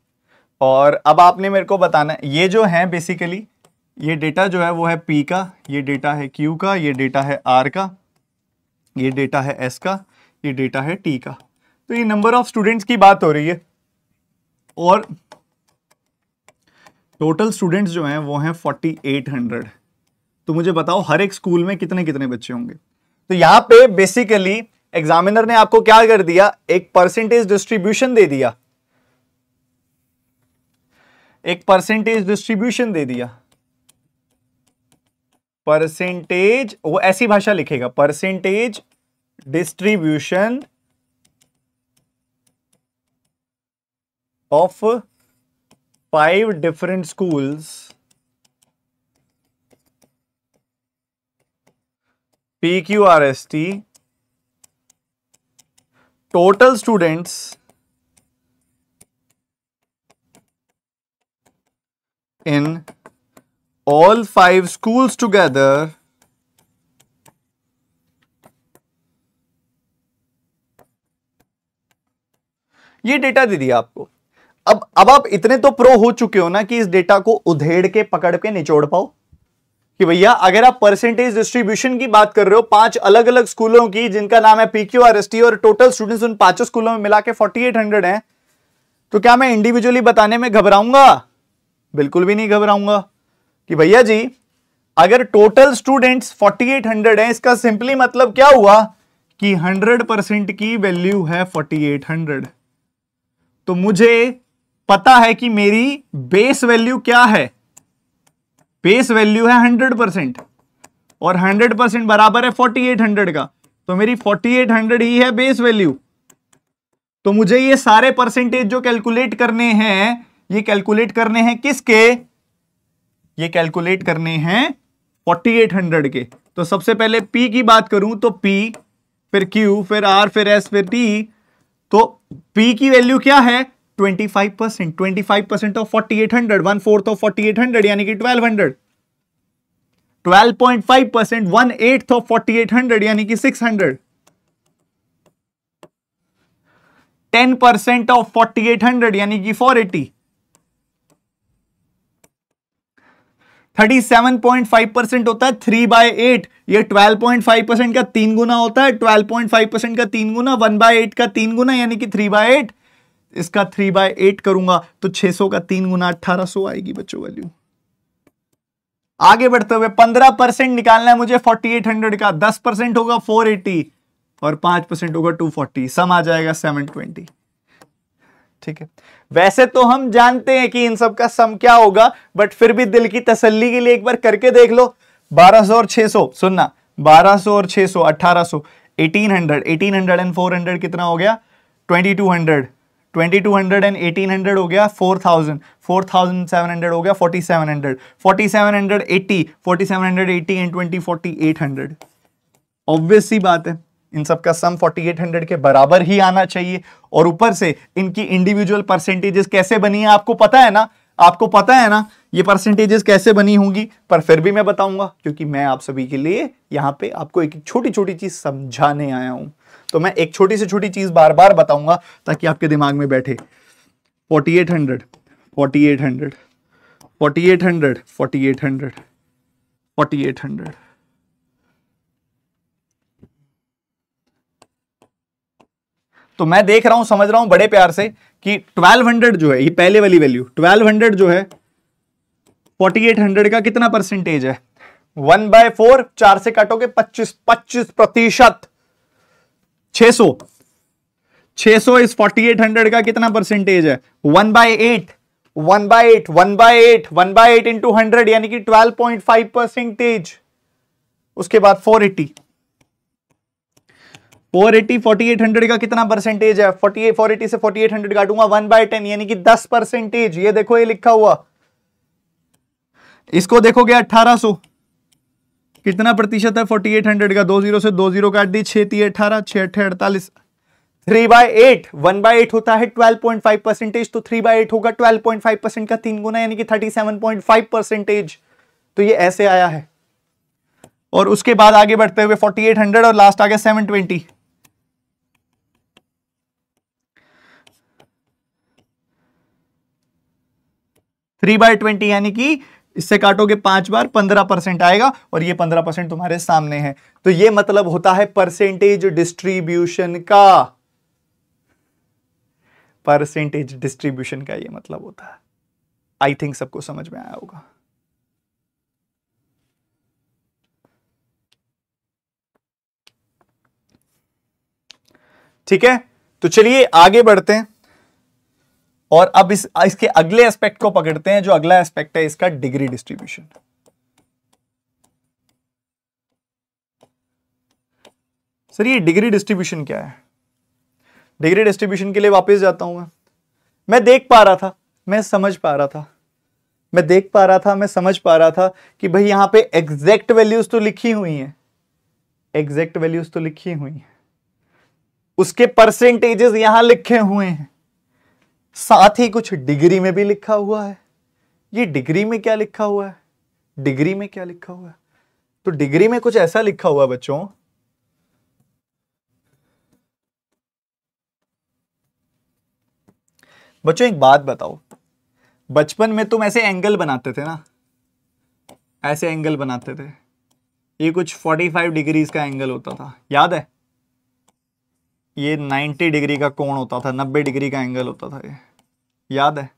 और अब आपने मेरे को बताना है ये जो है बेसिकली ये डेटा जो है वो है पी का ये डेटा है क्यू का ये डेटा है आर का ये डेटा है एस का ये डेटा है टी का तो ये नंबर ऑफ स्टूडेंट्स की बात हो रही है और टोटल स्टूडेंट्स जो हैं वो हैं 4800 तो मुझे बताओ हर एक स्कूल में कितने कितने बच्चे होंगे तो यहाँ पे बेसिकली एग्जामिनर ने आपको क्या कर दिया एक परसेंटेज डिस्ट्रीब्यूशन दे दिया एक परसेंटेज डिस्ट्रीब्यूशन दे दिया परसेंटेज वो ऐसी भाषा लिखेगा percentage distribution of five different schools PQRST total students in all five schools together ये डेटा दे दिया आपको अब अब आप इतने तो प्रो हो चुके हो ना कि इस डेटा को उधेड़ के पकड़ के निचोड़ पाओ कि भैया अगर आप परसेंटेज डिस्ट्रीब्यूशन की बात कर रहे हो पांच अलग अलग स्कूलों की जिनका नाम है पीक्यू आर और टोटल स्टूडेंट्स उन पांचों स्कूलों में मिला के फोर्टी एट हंड्रेड है तो क्या मैं इंडिविजुअली बताने में घबराऊंगा बिल्कुल भी नहीं घबराऊंगा कि भैया जी अगर टोटल स्टूडेंट्स हंड्रेड है इसका सिंपली मतलब क्या हुआ कि हंड्रेड परसेंट की वैल्यू है फोर्टी तो मुझे पता है कि मेरी बेस वैल्यू क्या है बेस वैल्यू है हंड्रेड परसेंट और हंड्रेड परसेंट बराबर है फोर्टी एट हंड्रेड का तो मेरी फोर्टी एट हंड्रेड ही है बेस वैल्यू तो मुझे ये सारे परसेंटेज जो कैलकुलेट करने हैं ये कैलकुलेट करने हैं किसके ये कैलकुलेट करने हैं फोर्टी एट हंड्रेड के तो सबसे पहले पी की बात करूं तो पी फिर क्यू फिर आर फिर एस फिर टी तो पी की वैल्यू क्या है 25 percent twenty five percent of forty eight hundred one fourth of forty eight hundred यानी कि twelve hundred twelve point five percent one eighth of forty eight hundred यानी कि six hundred ten percent of forty eight hundred यानी कि four eighty thirty seven point five percent होता है three by eight ये twelve point five percent का तीन गुना होता है ट्वेल्व पॉइंट फाइव परसेंट का तीन गुना वन बाय एट का तीन गुना यानी कि थ्री बाय एट इसका थ्री बाय एट करूंगा तो 600 का तीन गुना अट्ठारह आएगी बच्चों वैल्यू आगे बढ़ते हुए पंद्रह परसेंट निकालना है मुझे फोर्टी एट हंड्रेड का दस परसेंट होगा फोर एटी और पांच परसेंट होगा टू फोर्टी सम आ जाएगा सेवन ट्वेंटी ठीक है वैसे तो हम जानते हैं कि इन सब का सम क्या होगा बट फिर भी दिल की तसल्ली के लिए एक बार करके देख लो 1200 और 600 सुनना 1200 और eighteen hundred eighteen hundred and hundred कितना हो गया hundred twenty two hundred and eighteen hundred हो गया four thousand four thousand seven hundred हो गया forty seven hundred forty seven hundred eighty forty seven hundred eighty and twenty forty eight hundred obviously बात है इन सब का सम 4800 के बराबर ही आना चाहिए और ऊपर से इनकी इंडिविजुअल परसेंटेजेस कैसे बनी है आपको पता है ना आपको पता है ना ये परसेंटेजेस कैसे बनी होंगी पर फिर भी मैं बताऊंगा क्योंकि मैं आप सभी के लिए यहाँ पे आपको एक छोटी छोटी चीज समझाने आया हूँ तो मैं एक छोटी से छोटी चीज बार बार बताऊंगा ताकि आपके दिमाग में बैठे forty eight hundred forty eight hundred forty eight hundred forty eight hundred forty eight hundred तो मैं देख रहा हूं समझ रहा हूं बड़े प्यार से कि ट्वेल्व हंड्रेड जो है ये पहले वाली वैल्यू ट्वेल्व हंड्रेड जो है फोर्टी एट हंड्रेड का कितना परसेंटेज है वन बाय फोर चार से काटोगे पच्चीस पच्चीस प्रतिशत छे सो छह सौ इस फोर्टी एट हंड्रेड का कितना परसेंटेज है one by eight one by eight one by eight one by eight into hundred यानी कि ट्वेल्व पॉइंट फाइव परसेंटेज उसके बाद four eighty four eighty forty eight hundred का कितना परसेंटेज है फोर्टी एट फोर एटी से forty eight hundred काटूंगा one by ten यानी कि दस परसेंटेज ये देखो ये लिखा हुआ इसको देखोगे अट्ठारह सो कितना प्रतिशत है फोर्टी एट हंड्रेड का दो जीरो से दो जीरो काट दी छे ती अठारह छे अठे अड़तालीस three by eight one by eight होता है ट्वेल्व पॉइंट फाइव परसेंटेज तो थ्री बाय एट होगा ट्वेल्व पॉइंट फाइव परसेंट का तीन गुना यानी कि thirty seven point five percentage तो ये ऐसे आया है और उसके बाद आगे बढ़ते हुए फोर्टी एट हंड्रेड और लास्ट आ गया seven twenty three by twenty यानी कि इससे काटोगे पांच बार पंद्रह परसेंट आएगा और ये पंद्रह परसेंट तुम्हारे सामने है तो ये मतलब होता है परसेंटेज डिस्ट्रीब्यूशन का परसेंटेज डिस्ट्रीब्यूशन का ये मतलब होता है आई थिंक सबको समझ में आया होगा ठीक है तो चलिए आगे बढ़ते हैं और अब इस इसके अगले एस्पेक्ट को पकड़ते हैं जो अगला एस्पेक्ट है इसका डिग्री डिस्ट्रीब्यूशन सर ये डिग्री डिस्ट्रीब्यूशन क्या है डिग्री डिस्ट्रीब्यूशन के लिए वापस जाता हूं मैं मैं देख पा रहा था मैं समझ पा रहा था मैं देख पा रहा था मैं समझ पा रहा था कि भाई यहां पे एग्जैक्ट वैल्यूज तो लिखी हुई हैं एग्जैक्ट वैल्यूज तो लिखी हुई हैं उसके परसेंटेजेस यहां लिखे हुए हैं साथ ही कुछ डिग्री में भी लिखा हुआ है ये डिग्री में क्या लिखा हुआ है डिग्री में क्या लिखा हुआ है तो डिग्री में कुछ ऐसा लिखा हुआ है बच्चों बच्चों एक बात बताओ बचपन में तुम ऐसे एंगल बनाते थे ना ऐसे एंगल बनाते थे ये कुछ 45 डिग्रीज का एंगल होता था याद है ये 90 डिग्री का कोण होता था 90 डिग्री का एंगल होता था ये याद है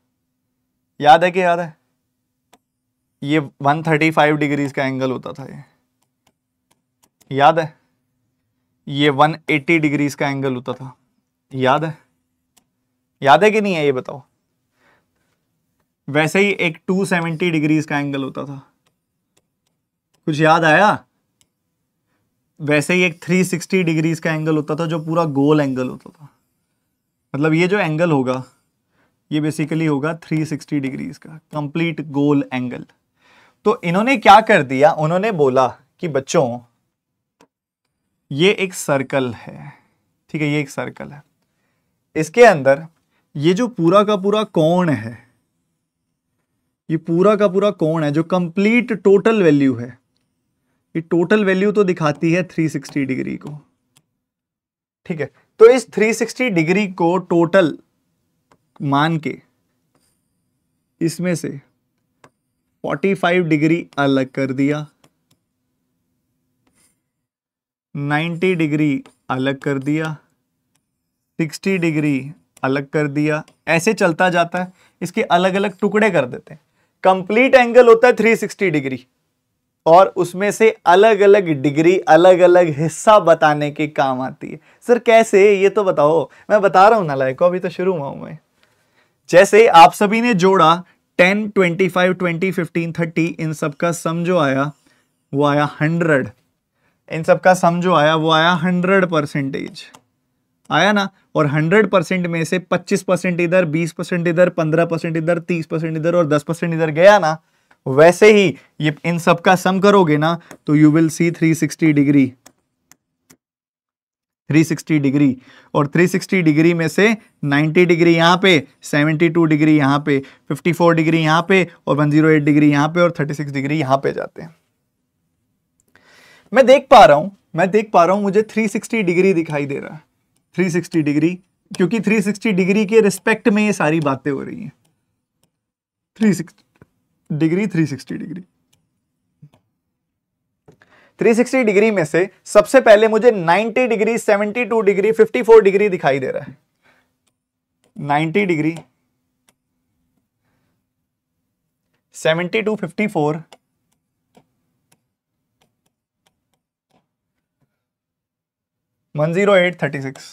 याद है कि याद है ये 135 डिग्रीज का एंगल होता था ये याद है ये 180 डिग्रीज का एंगल होता था याद है याद है कि नहीं है ये बताओ वैसे ही एक 270 डिग्रीज का एंगल होता था कुछ याद आया वैसे ही एक 360 डिग्रीज का एंगल होता था जो पूरा गोल एंगल होता था मतलब ये जो एंगल होगा ये बेसिकली होगा 360 डिग्रीज का कंप्लीट गोल एंगल तो इन्होंने क्या कर दिया उन्होंने बोला कि बच्चों ये एक सर्कल है ठीक है ये एक सर्कल है इसके अंदर ये जो पूरा का पूरा कोण है ये पूरा का पूरा कोण है जो कंप्लीट टोटल वैल्यू है ये टोटल वैल्यू तो दिखाती है 360 डिग्री को ठीक है तो इस 360 डिग्री को टोटल मान के इसमें से 45 डिग्री अलग कर दिया 90 डिग्री अलग कर दिया 60 डिग्री अलग कर दिया ऐसे चलता जाता है इसके अलग अलग टुकड़े कर देते हैं कंप्लीट एंगल होता है 360 डिग्री और उसमें से अलग अलग डिग्री अलग अलग हिस्सा बताने के काम आती है सर कैसे ये तो बताओ मैं बता रहा हूं ना लायको अभी तो शुरू हुआ हूं मैं जैसे आप सभी ने जोड़ा ten twenty five twenty fifteen thirty इन सब का सम जो आया वो आया हंड्रेड इन सब का सम जो आया वो आया हंड्रेड परसेंटेज आया ना और 100 परसेंट में से 25 परसेंट इधर 20 परसेंट इधर 15 परसेंट इधर 30 परसेंट इधर और 10 परसेंट इधर गया ना वैसे ही ये इन सब का सम करोगे ना तो you will see 360 degree 360 degree और 360 डिग्री में से 90 डिग्री यहाँ पे 72 डिग्री यहाँ पे 54 डिग्री यहाँ पे और 108 डिग्री यहाँ पे और 36 डिग्री यहाँ पे जाते हैं मैं देख पा रहा हूँ मैं देख पा रहा हूँ मुझे 360 डिग्री दिखाई दे रहा है 360 डिग्री क्योंकि 360 डिग्री के रिस्पेक्ट में ये सारी बातें हो रही हैं 360 डिग्री 360 डिग्री 360 डिग्री में से सबसे पहले मुझे 90 डिग्री 72 डिग्री 54 डिग्री दिखाई दे रहा है 90 degree 72 54 one zero eight thirty six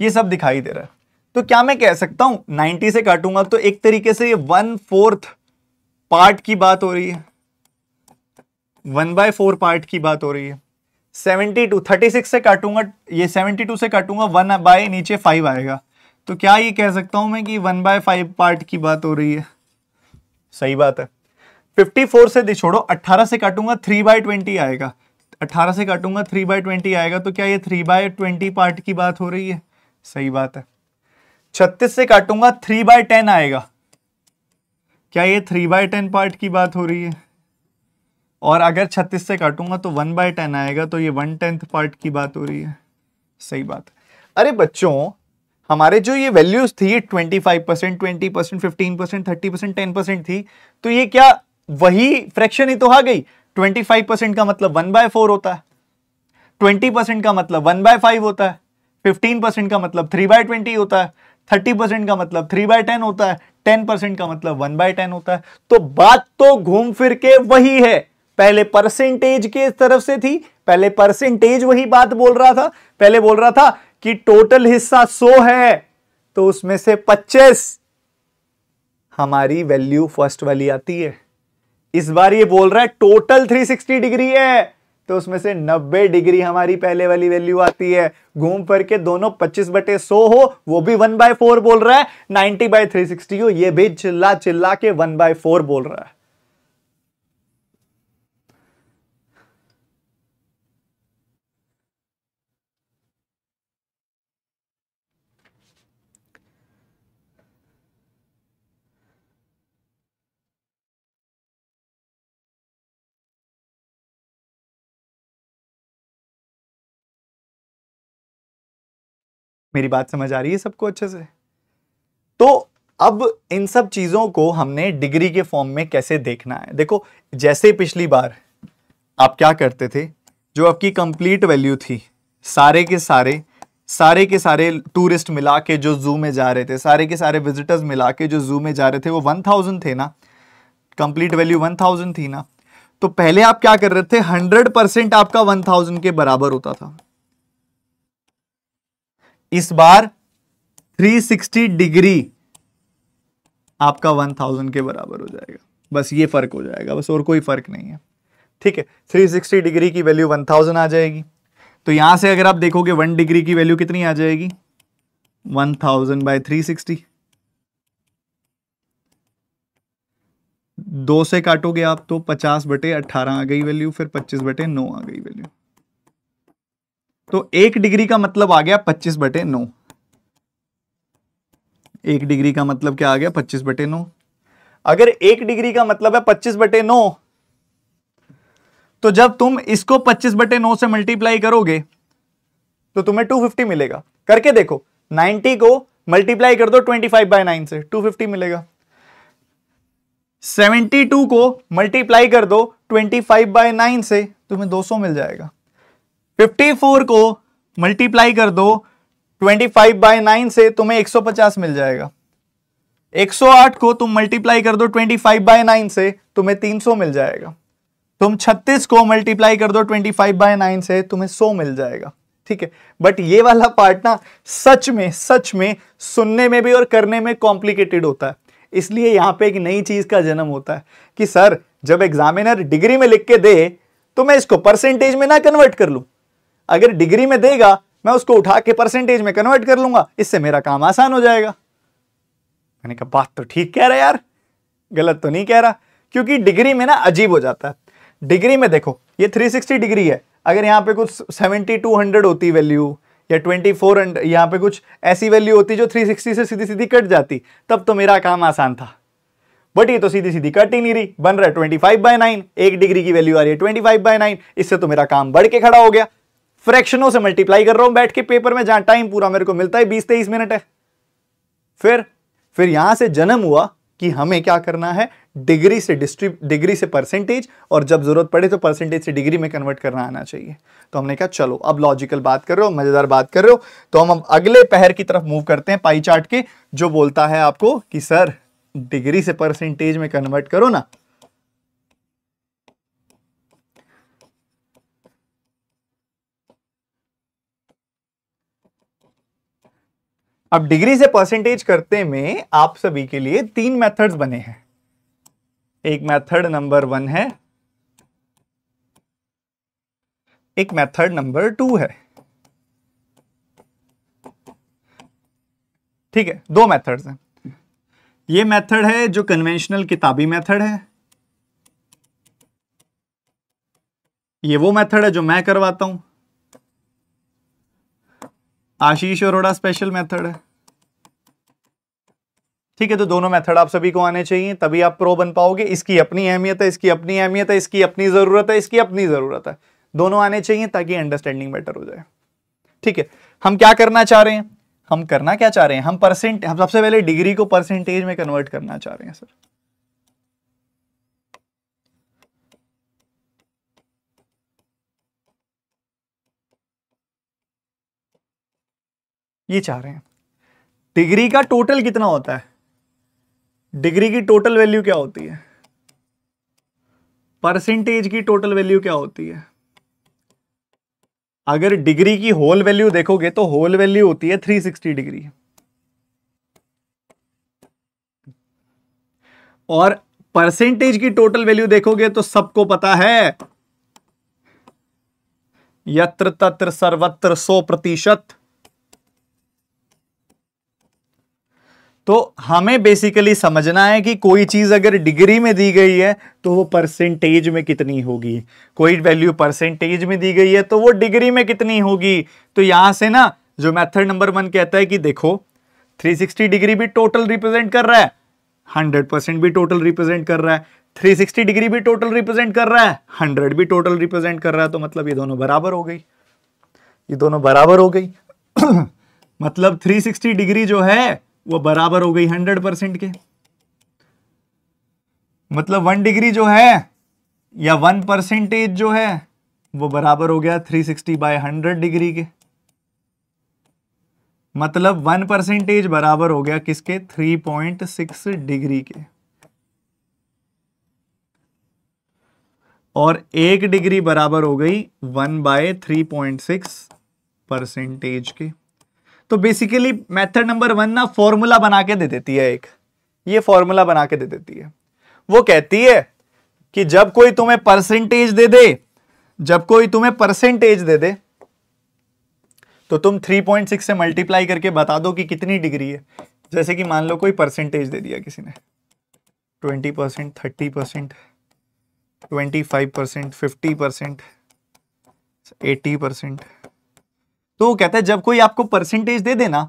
ये सब दिखाई दे रहा है तो क्या मैं कह सकता हूं 90 से काटूंगा तो एक तरीके से ये वन फोर्थ पार्ट की बात हो रही है वन बाय फोर पार्ट की बात हो रही है 72 36 से काटूंगा ये 72 से काटूंगा वन बाय नीचे फाइव आएगा तो क्या ये कह सकता हूं मैं कि वन बाय फाइव पार्ट की बात हो रही है सही बात है 54 से छोड़ो 18 से काटूंगा थ्री बाय ट्वेंटी आएगा 18 से काटूंगा थ्री बाय ट्वेंटी आएगा तो क्या ये थ्री बाय ट्वेंटी पार्ट की बात हो रही है सही बात है छत्तीस से काटूंगा थ्री बाय टेन आएगा क्या ये थ्री बाय टेन पार्ट की बात हो रही है और अगर छत्तीस से काटूंगा तो वन बाय टेन आएगा तो ये वन टेंथ पार्ट की बात हो रही है सही बात अरे बच्चों हमारे जो ये वैल्यूज थी twenty five percent twenty percent fifteen percent thirty percent ten percent थी तो ये क्या वही फ्रैक्शन ही तो आ गई ट्वेंटी फाइव परसेंट का मतलब वन बाय फोर होता है ट्वेंटी परसेंट का मतलब वन बाय फाइव होता है फिफ्टीन परसेंट का मतलब थ्री बाय ट्वेंटी होता है थर्टी परसेंट का मतलब थ्री बाय टेन होता है टेन परसेंट का मतलब वन बाय टेन होता है तो बात तो घूम फिर के वही है पहले परसेंटेज के तरफ से थी पहले परसेंटेज वही बात बोल रहा था पहले बोल रहा था कि टोटल हिस्सा सो है तो उसमें से पच्चीस हमारी वैल्यू फर्स्ट वाली आती है इस बार ये बोल रहा है टोटल 360 डिग्री है तो उसमें से 90 डिग्री हमारी पहले वाली वैल्यू आती है घूम फिर के दोनों 25 बटे सो हो वो भी 1 बाय फोर बोल रहा है 90 बाय सिक्सटी हो ये भी चिल्ला चिल्ला के 1 बाय फोर बोल रहा है मेरी बात समझ आ रही है सबको अच्छे से तो अब इन सब चीज़ों को हमने डिग्री के फॉर्म में कैसे देखना है देखो जैसे पिछली बार आप क्या करते थे जो आपकी कंप्लीट वैल्यू थी सारे के सारे सारे के सारे टूरिस्ट मिला के जो जू में जा रहे थे सारे के सारे विजिटर्स मिला के जो जू में जा रहे थे वो वन थाउजेंड थे ना कंप्लीट वैल्यू वन थाउजेंड थी ना तो पहले आप क्या कर रहे थे हंड्रेड परसेंट आपका वन थाउजेंड के बराबर होता था इस बार 360 डिग्री आपका 1000 के बराबर हो जाएगा बस ये फर्क हो जाएगा बस और कोई फर्क नहीं है ठीक है 360 डिग्री की वैल्यू 1000 आ जाएगी तो यहां से अगर आप देखोगे 1 डिग्री की वैल्यू कितनी आ जाएगी 1000 थाउजेंड बाई थ्री दो से काटोगे आप तो 50 बटे अट्ठारह आ गई वैल्यू फिर 25 बटे नौ आ गई वैल्यू तो एक डिग्री का मतलब आ गया पच्चीस बटे नौ एक डिग्री का मतलब क्या आ गया पच्चीस बटे नौ अगर एक डिग्री का मतलब है पच्चीस बटे नौ तो जब तुम इसको पच्चीस बटे नौ से मल्टीप्लाई करोगे तो तुम्हें टू फिफ्टी मिलेगा करके देखो नाइनटी को मल्टीप्लाई कर दो ट्वेंटी फाइव बाई नाइन से टू फिफ्टी मिलेगा सेवेंटी टू को मल्टीप्लाई कर दो ट्वेंटी फाइव बाई नाइन से तुम्हें दो सौ मिल जाएगा 54 को मल्टीप्लाई कर दो 25 फाइव बाई नाइन से तुम्हें 150 मिल जाएगा 108 को तुम मल्टीप्लाई कर दो 25 फाइव बाई नाइन से तुम्हें 300 मिल जाएगा तुम 36 को मल्टीप्लाई कर दो 25 फाइव बाई नाइन से तुम्हें 100 मिल जाएगा ठीक है बट ये वाला पार्ट ना सच में सच में सुनने में भी और करने में कॉम्प्लिकेटेड होता है इसलिए यहां पे एक नई चीज़ का जन्म होता है कि सर जब एग्जामिनर डिग्री में लिख के दे तो मैं इसको परसेंटेज में ना कन्वर्ट कर लूँ अगर डिग्री में देगा मैं उसको उठा के परसेंटेज में कन्वर्ट कर लूंगा इससे मेरा काम आसान हो जाएगा मैंने कहा बात तो ठीक कह रहा यार गलत तो नहीं कह रहा क्योंकि डिग्री में ना अजीब हो जाता है डिग्री में देखो ये 360 डिग्री है अगर यहाँ पे कुछ 7200 होती वैल्यू या 2400 फोर यहाँ पे कुछ ऐसी वैल्यू होती जो 360 से सीधी सीधी कट जाती तब तो मेरा काम आसान था बट ये तो सीधी सीधी कट ही नहीं रही बन रहा है ट्वेंटी फाइव बाय नाइन एक डिग्री की वैल्यू आ रही है ट्वेंटी फाइव इससे तो मेरा काम बढ़ के खड़ा हो गया फ्रैक्शनों से मल्टीप्लाई कर रहा हूं बैठ के पेपर में जहां टाइम पूरा मेरे को मिलता है बीस तेईस मिनट है फिर फिर यहां से जन्म हुआ कि हमें क्या करना है डिग्री से डिस्ट्री डिग्री से परसेंटेज और जब जरूरत पड़े तो परसेंटेज से डिग्री में कन्वर्ट करना आना चाहिए तो हमने कहा चलो अब लॉजिकल बात कर रहे हो मजेदार बात कर रहे हो तो हम अगले पहर की तरफ मूव करते हैं पाई चार्ट के जो बोलता है आपको कि सर डिग्री से परसेंटेज में कन्वर्ट करो ना अब डिग्री से परसेंटेज करते में आप सभी के लिए तीन मेथड्स बने हैं एक मेथड नंबर वन है एक मेथड नंबर टू है ठीक है दो मेथड्स हैं ये मेथड है जो कन्वेंशनल किताबी मेथड है ये वो मेथड है जो मैं करवाता हूं आशीष अरोड़ा स्पेशल मेथड है ठीक है तो दोनों मेथड आप सभी को आने चाहिए तभी आप प्रो बन पाओगे इसकी अपनी अहमियत है इसकी अपनी अहमियत है इसकी अपनी ज़रूरत है इसकी अपनी ज़रूरत है दोनों आने चाहिए ताकि अंडरस्टैंडिंग बेटर हो जाए ठीक है हम क्या करना चाह रहे हैं हम करना क्या चाह रहे हैं हम परसेंट हम सबसे पहले डिग्री को परसेंटेज में कन्वर्ट करना चाह रहे हैं सर ये चाह रहे हैं डिग्री का टोटल कितना होता है डिग्री की टोटल वैल्यू क्या होती है परसेंटेज की टोटल वैल्यू क्या होती है अगर डिग्री की होल वैल्यू देखोगे तो होल वैल्यू होती है 360 डिग्री और परसेंटेज की टोटल वैल्यू देखोगे तो सबको पता है यत्र तत्र सर्वत्र सौ प्रतिशत तो हमें बेसिकली समझना है कि कोई चीज़ अगर डिग्री में दी गई है तो वो परसेंटेज में कितनी होगी कोई वैल्यू परसेंटेज में दी गई है तो वो डिग्री में कितनी होगी तो यहां से ना जो मेथड नंबर वन कहता है कि देखो 360 डिग्री भी टोटल रिप्रेजेंट कर रहा है 100 परसेंट भी टोटल रिप्रेजेंट कर रहा है 360 डिग्री भी टोटल रिप्रेजेंट कर रहा है 100 भी टोटल रिप्रेजेंट कर रहा है तो मतलब ये दोनों बराबर हो गई ये दोनों बराबर हो गई मतलब 360 डिग्री जो है वो बराबर हो गई हंड्रेड परसेंट के मतलब वन डिग्री जो है या वन परसेंटेज जो है वो बराबर हो गया three sixty by hundred degree के मतलब वन परसेंटेज बराबर हो गया किसके थ्री पॉइंट सिक्स डिग्री के और एक डिग्री बराबर हो गई one by three point six percentage के तो बेसिकली मेथड नंबर वन ना फॉर्मूला बना के दे देती है एक ये फॉर्मूला बना के दे देती है वो कहती है कि जब कोई तुम्हें परसेंटेज दे दे जब कोई तुम्हें परसेंटेज दे दे तो तुम 3.6 से मल्टीप्लाई करके बता दो कि कितनी डिग्री है जैसे कि मान लो कोई परसेंटेज दे दिया किसी ने 20 percent thirty percent twenty five percent fifty percent eighty percent तो वो कहता है जब कोई आपको परसेंटेज दे देना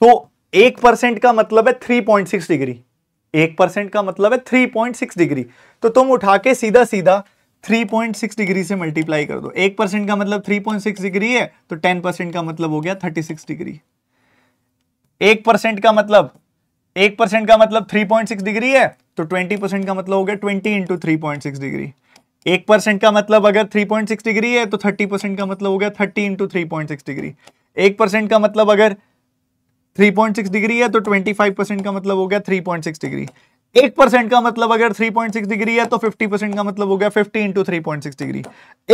तो एक परसेंट का मतलब है थ्री पॉइंट सिक्स डिग्री एक परसेंट का मतलब है थ्री पॉइंट सिक्स डिग्री तो तुम उठा के सीधा सीधा थ्री पॉइंट सिक्स डिग्री से मल्टीप्लाई कर दो एक परसेंट का मतलब थ्री पॉइंट सिक्स डिग्री है तो टेन परसेंट का मतलब हो गया थर्टी सिक्स डिग्री एक परसेंट का मतलब एक परसेंट का मतलब थ्री पॉइंट सिक्स डिग्री है तो ट्वेंटी परसेंट का मतलब हो गया twenty into three point six degree एक परसेंट का मतलब अगर 3.6 डिग्री है तो 30 परसेंट का मतलब हो गया 30 इंटू थ्री डिग्री एक परसेंट का मतलब अगर 3.6 डिग्री है तो 25 परसेंट का मतलब हो गया 3.6 डिग्री एक परसेंट का मतलब अगर 3.6 डिग्री है तो 50 परसेंट का मतलब हो गया 50 इंटू थ्री डिग्री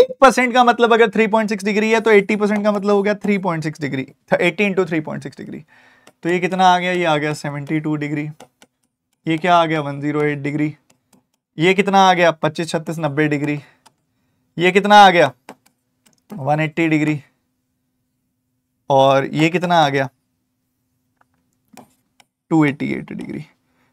एक परसेंट का मतलब अगर 3.6 डिग्री है तो 80 परसेंट का मतलब हो गया 3.6 डिग्री 80 इंटू थ्री डिग्री तो ये कितना आ गया ये आ गया 72 डिग्री ये क्या आ गया 108 डिग्री ये कितना आ गया पच्चीस छत्तीस नब्बे डिग्री ये कितना आ गया 180 डिग्री और ये कितना आ गया 288 डिग्री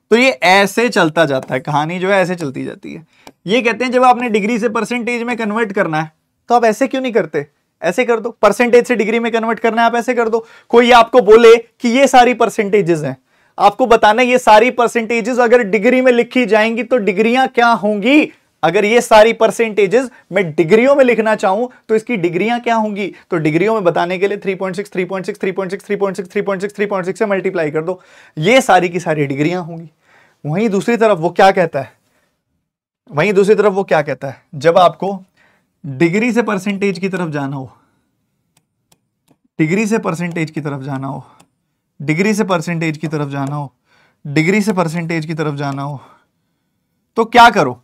तो ये ऐसे चलता जाता है कहानी जो है ऐसे चलती जाती है ये कहते हैं जब आपने डिग्री से परसेंटेज में कन्वर्ट करना है तो आप ऐसे क्यों नहीं करते ऐसे कर दो परसेंटेज से डिग्री में कन्वर्ट करना है आप ऐसे कर दो कोई आपको बोले कि ये सारी परसेंटेजेस हैं आपको बताना ये सारी परसेंटेजेस अगर डिग्री में लिखी जाएंगी तो डिग्रियां क्या होंगी अगर ये सारी परसेंटेजेस मैं डिग्रियों में लिखना चाहूं तो इसकी डिग्रियां क्या होंगी तो डिग्रियों में बताने के लिए 3.6 3.6 3.6 3.6 3.6 3.6 से मल्टीप्लाई कर दो ये सारी की सारी डिग्रियां होंगी वहीं दूसरी तरफ वो क्या कहता है वहीं दूसरी तरफ वो क्या कहता है जब आपको डिग्री से परसेंटेज की तरफ जाना हो डिग्री से परसेंटेज की तरफ जाना हो डिग्री से परसेंटेज की तरफ जाना हो डिग्री से परसेंटेज की तरफ जाना हो तो क्या करो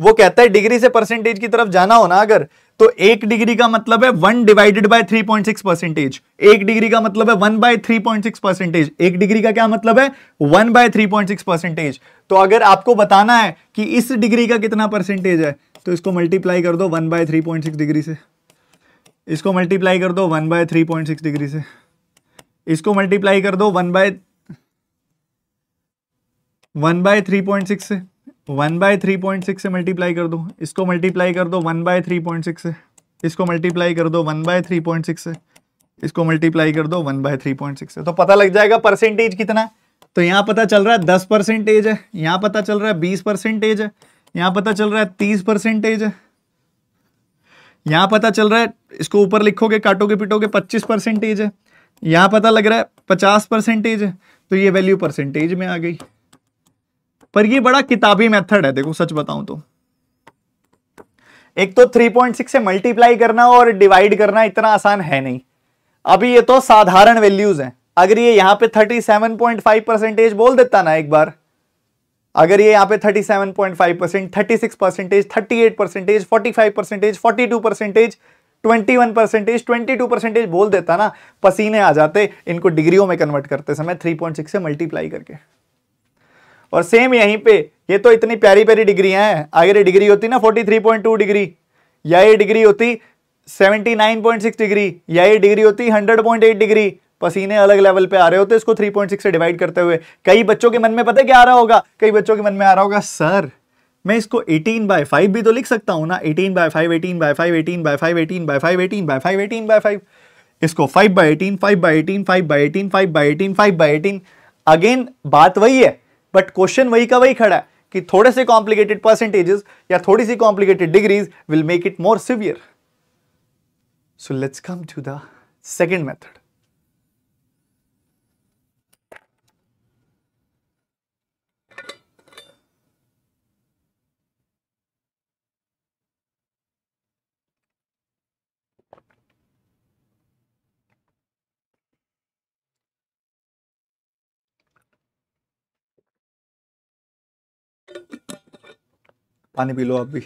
वो कहता है डिग्री से परसेंटेज की तरफ जाना हो ना अगर तो एक डिग्री का मतलब है one divided by three point six percentage एक डिग्री का मतलब है one by three point six percentage एक डिग्री का क्या मतलब है one by three point six percentage तो अगर आपको बताना है कि इस डिग्री का कितना परसेंटेज है तो इसको मल्टीप्लाई कर दो one by three point six degree से इसको मल्टीप्लाई कर दो one by three point six degree से इसको मल्टीप्लाई कर दो one by one by three point six से one by three point six से मल्टीप्लाई कर दो इसको मल्टीप्लाई कर दो one by three point six से इसको मल्टीप्लाई कर दो one by three point six से इसको मल्टीप्लाई कर दो one by three point six से तो पता लग जाएगा परसेंटेज कितना तो यहाँ पता चल रहा है दस परसेंटेज है यहाँ पता चल रहा है बीस परसेंटेज है यहाँ पता चल रहा है तीस परसेंटेज है यहाँ पता चल रहा है इसको ऊपर लिखोगे काटोगे पिटोगे पच्चीस परसेंटेज है यहां पता लग रहा है पचास परसेंटेज तो ये वैल्यू परसेंटेज में आ गई पर ये बड़ा किताबी मेथड है देखो सच बताऊं तो एक तो 3.6 से मल्टीप्लाई करना और डिवाइड करना इतना आसान है नहीं अभी ये तो साधारण वैल्यूज हैं अगर ये यहाँ पे 37.5 परसेंटेज बोल देता ना एक बार अगर ये यहाँ पे 37.5 percent thirty six percentage thirty eight percentage forty five percentage forty two percentage twenty one percentage twenty two percentage बोल देता ना पसीने आ जाते इनको डिग्रियों में कन्वर्ट करते समय थ्री पॉइंट सिक्स से मल्टीप्लाई करके और सेम यहीं पे ये तो इतनी प्यारी प्यारी डिग्रियां हैं अगर ये डिग्री होती ना forty three point two degree या ये डिग्री होती seventy nine point six degree या ये डिग्री होती हंड्रेड पॉइंट एट डिग्री पसीने अलग लेवल पे आ रहे होते इसको सिक्स से डिवाइड करते हुए कई बच्चों के मन में पता क्या आ रहा होगा कई बच्चों के मन में आ रहा होगा सर मैं इसको 18 बाय फाइव भी तो लिख सकता हूं ना 18 by five eighteen by five eighteen by five eighteen by five eighteen by five eighteen by five इसको five by eighteen five by eighteen five by eighteen five by eighteen five by eighteen again बात वही है but question वही का वही खड़ा है कि थोड़े से कॉम्प्लिकेटेड परसेंटेजेस या थोड़ी सी complicated degrees will make it more severe so let's come to the second method पानी पी लो आप भी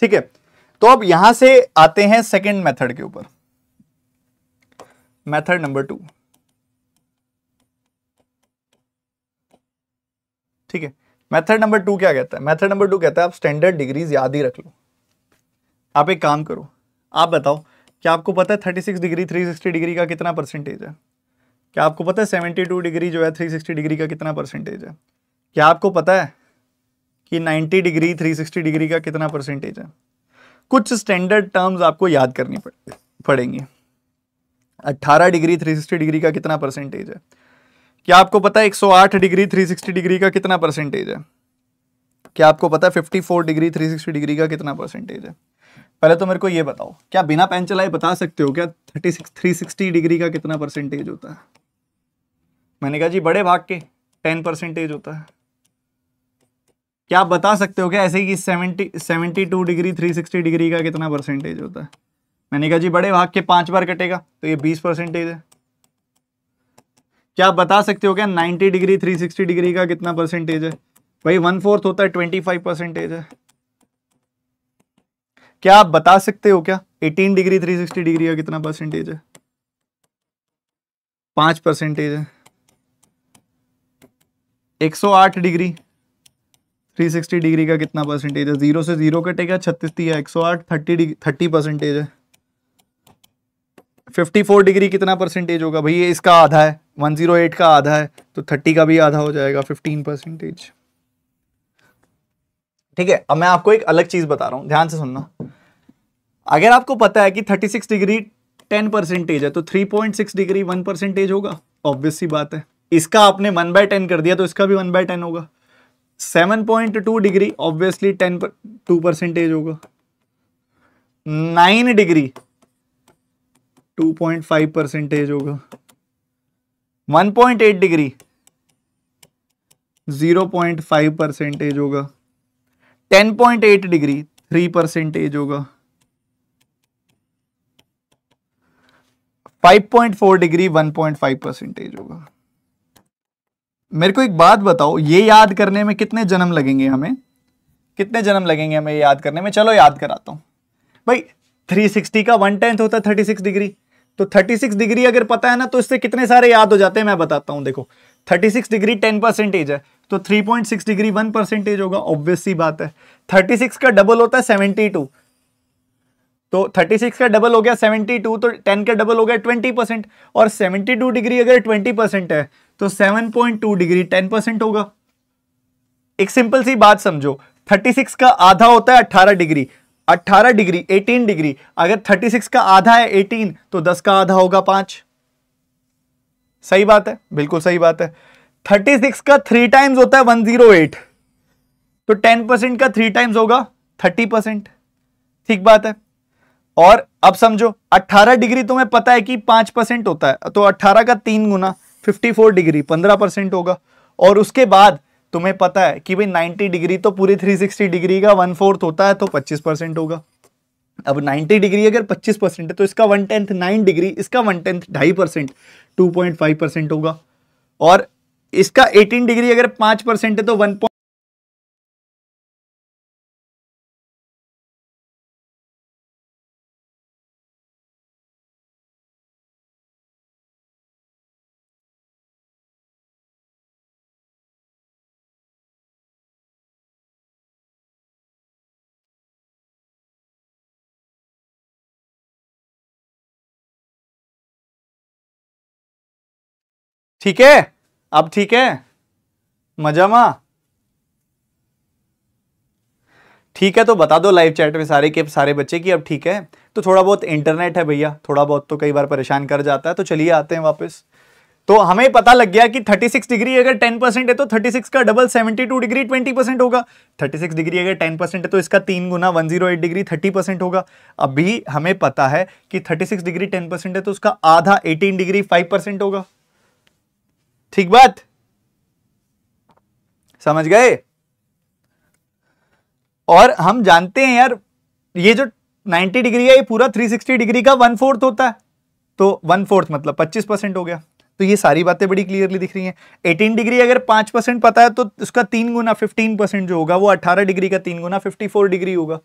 ठीक है तो अब यहां से आते हैं सेकंड मेथड के ऊपर मेथड नंबर टू ठीक है मेथड नंबर टू क्या कहता है मेथड नंबर टू कहता है आप स्टैंडर्ड डिग्रीज याद ही रख लो आप एक काम करो आप बताओ क्या आपको पता है thirty six degree three sixty degree का कितना परसेंटेज है क्या आपको पता है सेवेंटी टू डिग्री जो है थ्री सिक्सटी डिग्री का कितना परसेंटेज है क्या आपको पता है कि ninety degree three sixty degree का कितना परसेंटेज है कुछ स्टैंडर्ड टर्म्स आपको याद करनी पड़ेंगी अट्ठारह डिग्री थ्री सिक्सटी डिग्री का कितना परसेंटेज है क्या आपको पता है 108 डिग्री 360 डिग्री का कितना परसेंटेज है क्या आपको पता है 54 डिग्री 360 डिग्री का कितना परसेंटेज है पहले तो मेरे को ये बताओ क्या बिना पेन चलाए बता सकते हो क्या 36 360 डिग्री का कितना परसेंटेज होता है मैंने कहा जी बड़े भाग के 10 परसेंटेज होता है क्या आप बता सकते हो क्या ऐसे seventy seventy two degree sixty degree का कितना परसेंटेज होता है मैंने कहा जी बड़े भाग के पाँच बार कटेगा तो ये बीस परसेंटेज है क्या आप बता सकते हो क्या 90 डिग्री 360 डिग्री का कितना परसेंटेज है भाई वन फोर्थ होता है 25 परसेंटेज है क्या आप बता सकते हो क्या 18 डिग्री 360 डिग्री का कितना परसेंटेज है पांच परसेंटेज है 108 डिग्री 360 डिग्री का कितना परसेंटेज है जीरो से जीरो कटेगा छत्तीस एक सौ आठ थर्टी थर्टी परसेंटेज है 54 डिग्री कितना परसेंटेज होगा भाई ये इसका आधा है 108 का आधा है तो 30 का भी आधा हो जाएगा 15 परसेंटेज ठीक है अब मैं आपको एक अलग चीज बता रहा हूं ध्यान से सुनना अगर आपको पता है कि 36 डिग्री 10 परसेंटेज है तो 3.6 डिग्री 1 परसेंटेज होगा ऑब्वियस सी बात है इसका आपने वन बाय टेन कर दिया तो इसका भी वन बाय टेन होगा two degree obviously ten two percentage होगा नाइन डिग्री 2.5 परसेंटेज होगा 1.8 डिग्री 0.5 परसेंटेज होगा 10.8 डिग्री 3 परसेंटेज होगा 5.4 डिग्री 1.5 परसेंटेज होगा मेरे को एक बात बताओ ये याद करने में कितने जन्म लगेंगे हमें कितने जन्म लगेंगे हमें याद करने में चलो याद कराता हूं भाई 360 का वन टेंथ होता है 36 डिग्री तो 36 डिग्री अगर पता है ना तो इससे कितने सारे याद हो जाते हैं मैं बताता हूं देखो 36 डिग्री 10 परसेंटेज है तो 3.6 डिग्री 1 परसेंटेज होगा ऑब्वियसली बात है 36 का डबल होता है 72 तो 36 का डबल हो गया 72 तो 10 का डबल हो गया 20 परसेंट और 72 डिग्री अगर 20 परसेंट है तो 7.2 डिग्री 10 परसेंट होगा एक सिंपल सी बात समझो 36 का आधा होता है 18 डिग्री 18 डिग्री 18 डिग्री अगर 36 का आधा है 18 तो 10 का आधा होगा पांच सही बात है बिल्कुल सही बात है 36 का थ्री टाइम्स होता है 108 तो 10 परसेंट का थ्री टाइम्स होगा 30 परसेंट ठीक बात है और अब समझो 18 डिग्री तुम्हें पता है कि 5 परसेंट होता है तो 18 का तीन गुना 54 डिग्री 15 परसेंट होगा और उसके बाद तुम्हें पता है कि भाई 90 डिग्री तो पूरे 360 डिग्री का वन फोर्थ होता है तो 25 परसेंट होगा अब 90 डिग्री अगर 25 परसेंट है तो इसका वन टेंथ नाइन डिग्री इसका वन टेंथ ढाई परसेंट टू परसेंट होगा और इसका 18 डिग्री अगर 5 परसेंट है तो वन ठीक है अब ठीक है मा ठीक है तो बता दो लाइव चैट में सारे के सारे बच्चे की अब ठीक है तो थोड़ा बहुत इंटरनेट है भैया थोड़ा बहुत तो कई बार परेशान कर जाता है तो चलिए आते हैं वापस तो हमें पता लग गया कि 36 डिग्री अगर 10 परसेंट है तो 36 का डबल 72 डिग्री 20 परसेंट होगा 36 डिग्री अगर 10 परसेंट है तो इसका तीन गुना 108 डिग्री 30 परसेंट होगा अभी हमें पता है कि 36 डिग्री 10 परसेंट है तो उसका आधा 18 डिग्री 5 परसेंट होगा ठीक बात समझ गए और हम जानते हैं यार ये जो 90 डिग्री है ये पूरा 360 डिग्री का वन फोर्थ होता है तो वन फोर्थ मतलब 25 परसेंट हो गया तो ये सारी बातें बड़ी क्लियरली दिख रही हैं 18 डिग्री अगर 5 परसेंट पता है तो उसका तीन गुना फिफ्टीन परसेंट जो होगा वो 18 डिग्री का तीन गुना 54 डिग्री होगा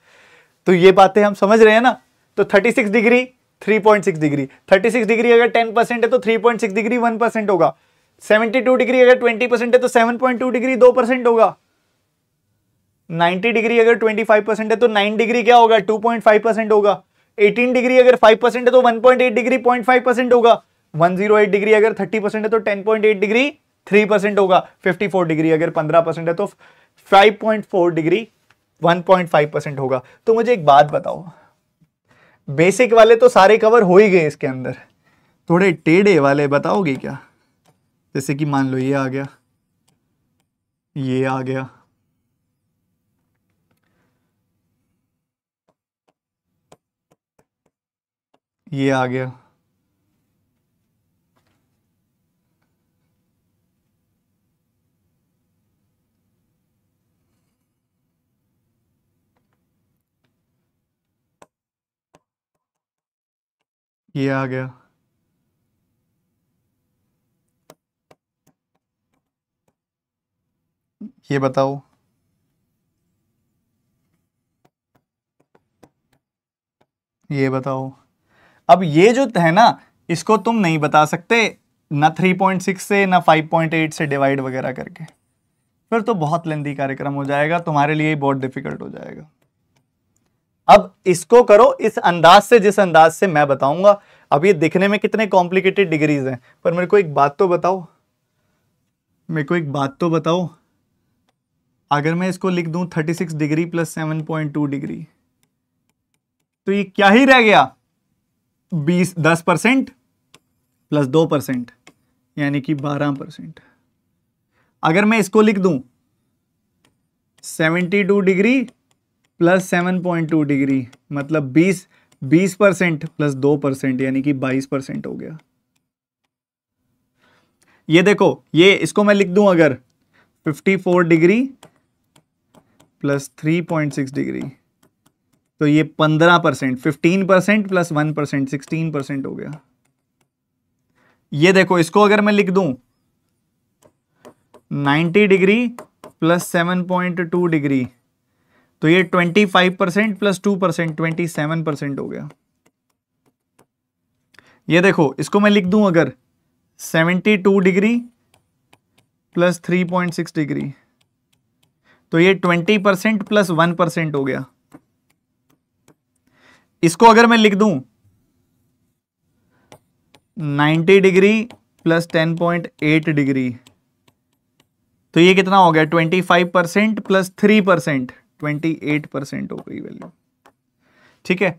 तो ये बातें हम समझ रहे हैं ना तो 36 डिग्री 3.6 डिग्री 36 डिग्री अगर 10 परसेंट है तो 3.6 डिग्री 1 परसेंट होगा 72 डिग्री अगर 20 परसेंट है तो 7.2 डिग्री दो परसेंट होगा 90 डिग्री अगर 25 परसेंट है तो 9 डिग्री क्या होगा 2.5 परसेंट होगा 18 डिग्री अगर 5 परसेंट है तो 1.8 डिग्री 0.5 परसेंट होगा 108 डिग्री अगर 30 परसेंट है तो 10.8 डिग्री 3 परसेंट होगा 54 डिग्री अगर 15 परसेंट है तो 5.4 डिग्री 1.5 परसेंट होगा तो मुझे एक बात बताओ बेसिक वाले तो सारे कवर हो ही गए इसके अंदर थोड़े टेढ़े वाले बताओगे क्या जैसे कि मान लो ये आ गया ये आ गया ये आ गया ये आ गया ये बताओ ये बताओ अब ये जो है ना इसको तुम नहीं बता सकते ना 3.6 से ना 5.8 से डिवाइड वगैरह करके फिर तो बहुत लेंदी कार्यक्रम हो जाएगा तुम्हारे लिए बहुत डिफिकल्ट हो जाएगा अब इसको करो इस अंदाज से जिस अंदाज से मैं बताऊंगा अब ये दिखने में कितने कॉम्प्लिकेटेड डिग्रीज हैं पर मेरे को एक बात तो बताओ मेरे को एक बात तो बताओ अगर मैं इसको लिख दूं 36 डिग्री प्लस 7.2 डिग्री तो ये क्या ही रह गया 20 10 परसेंट प्लस दो परसेंट यानी कि 12 परसेंट अगर मैं इसको लिख दूं 72 डिग्री प्लस 7.2 डिग्री मतलब 20 20 परसेंट प्लस दो परसेंट यानी कि 22 परसेंट हो गया ये देखो ये इसको मैं लिख दूं अगर 54 degree plus three point six degree तो ये पंद्रह percent fifteen percent plus one percent sixteen percent हो गया ये देखो इसको अगर मैं लिख दूं ninety degree plus seven point two degree तो ये twenty five percent plus two percent twenty seven percent हो गया ये देखो इसको मैं लिख दूं अगर seventy two degree plus three point six degree तो ये twenty percent plus one percent हो गया इसको अगर मैं लिख दूं 90 डिग्री प्लस 10.8 डिग्री तो ये कितना हो गया 25 percent plus three percent twenty percent हो गई वैल्यू ठीक है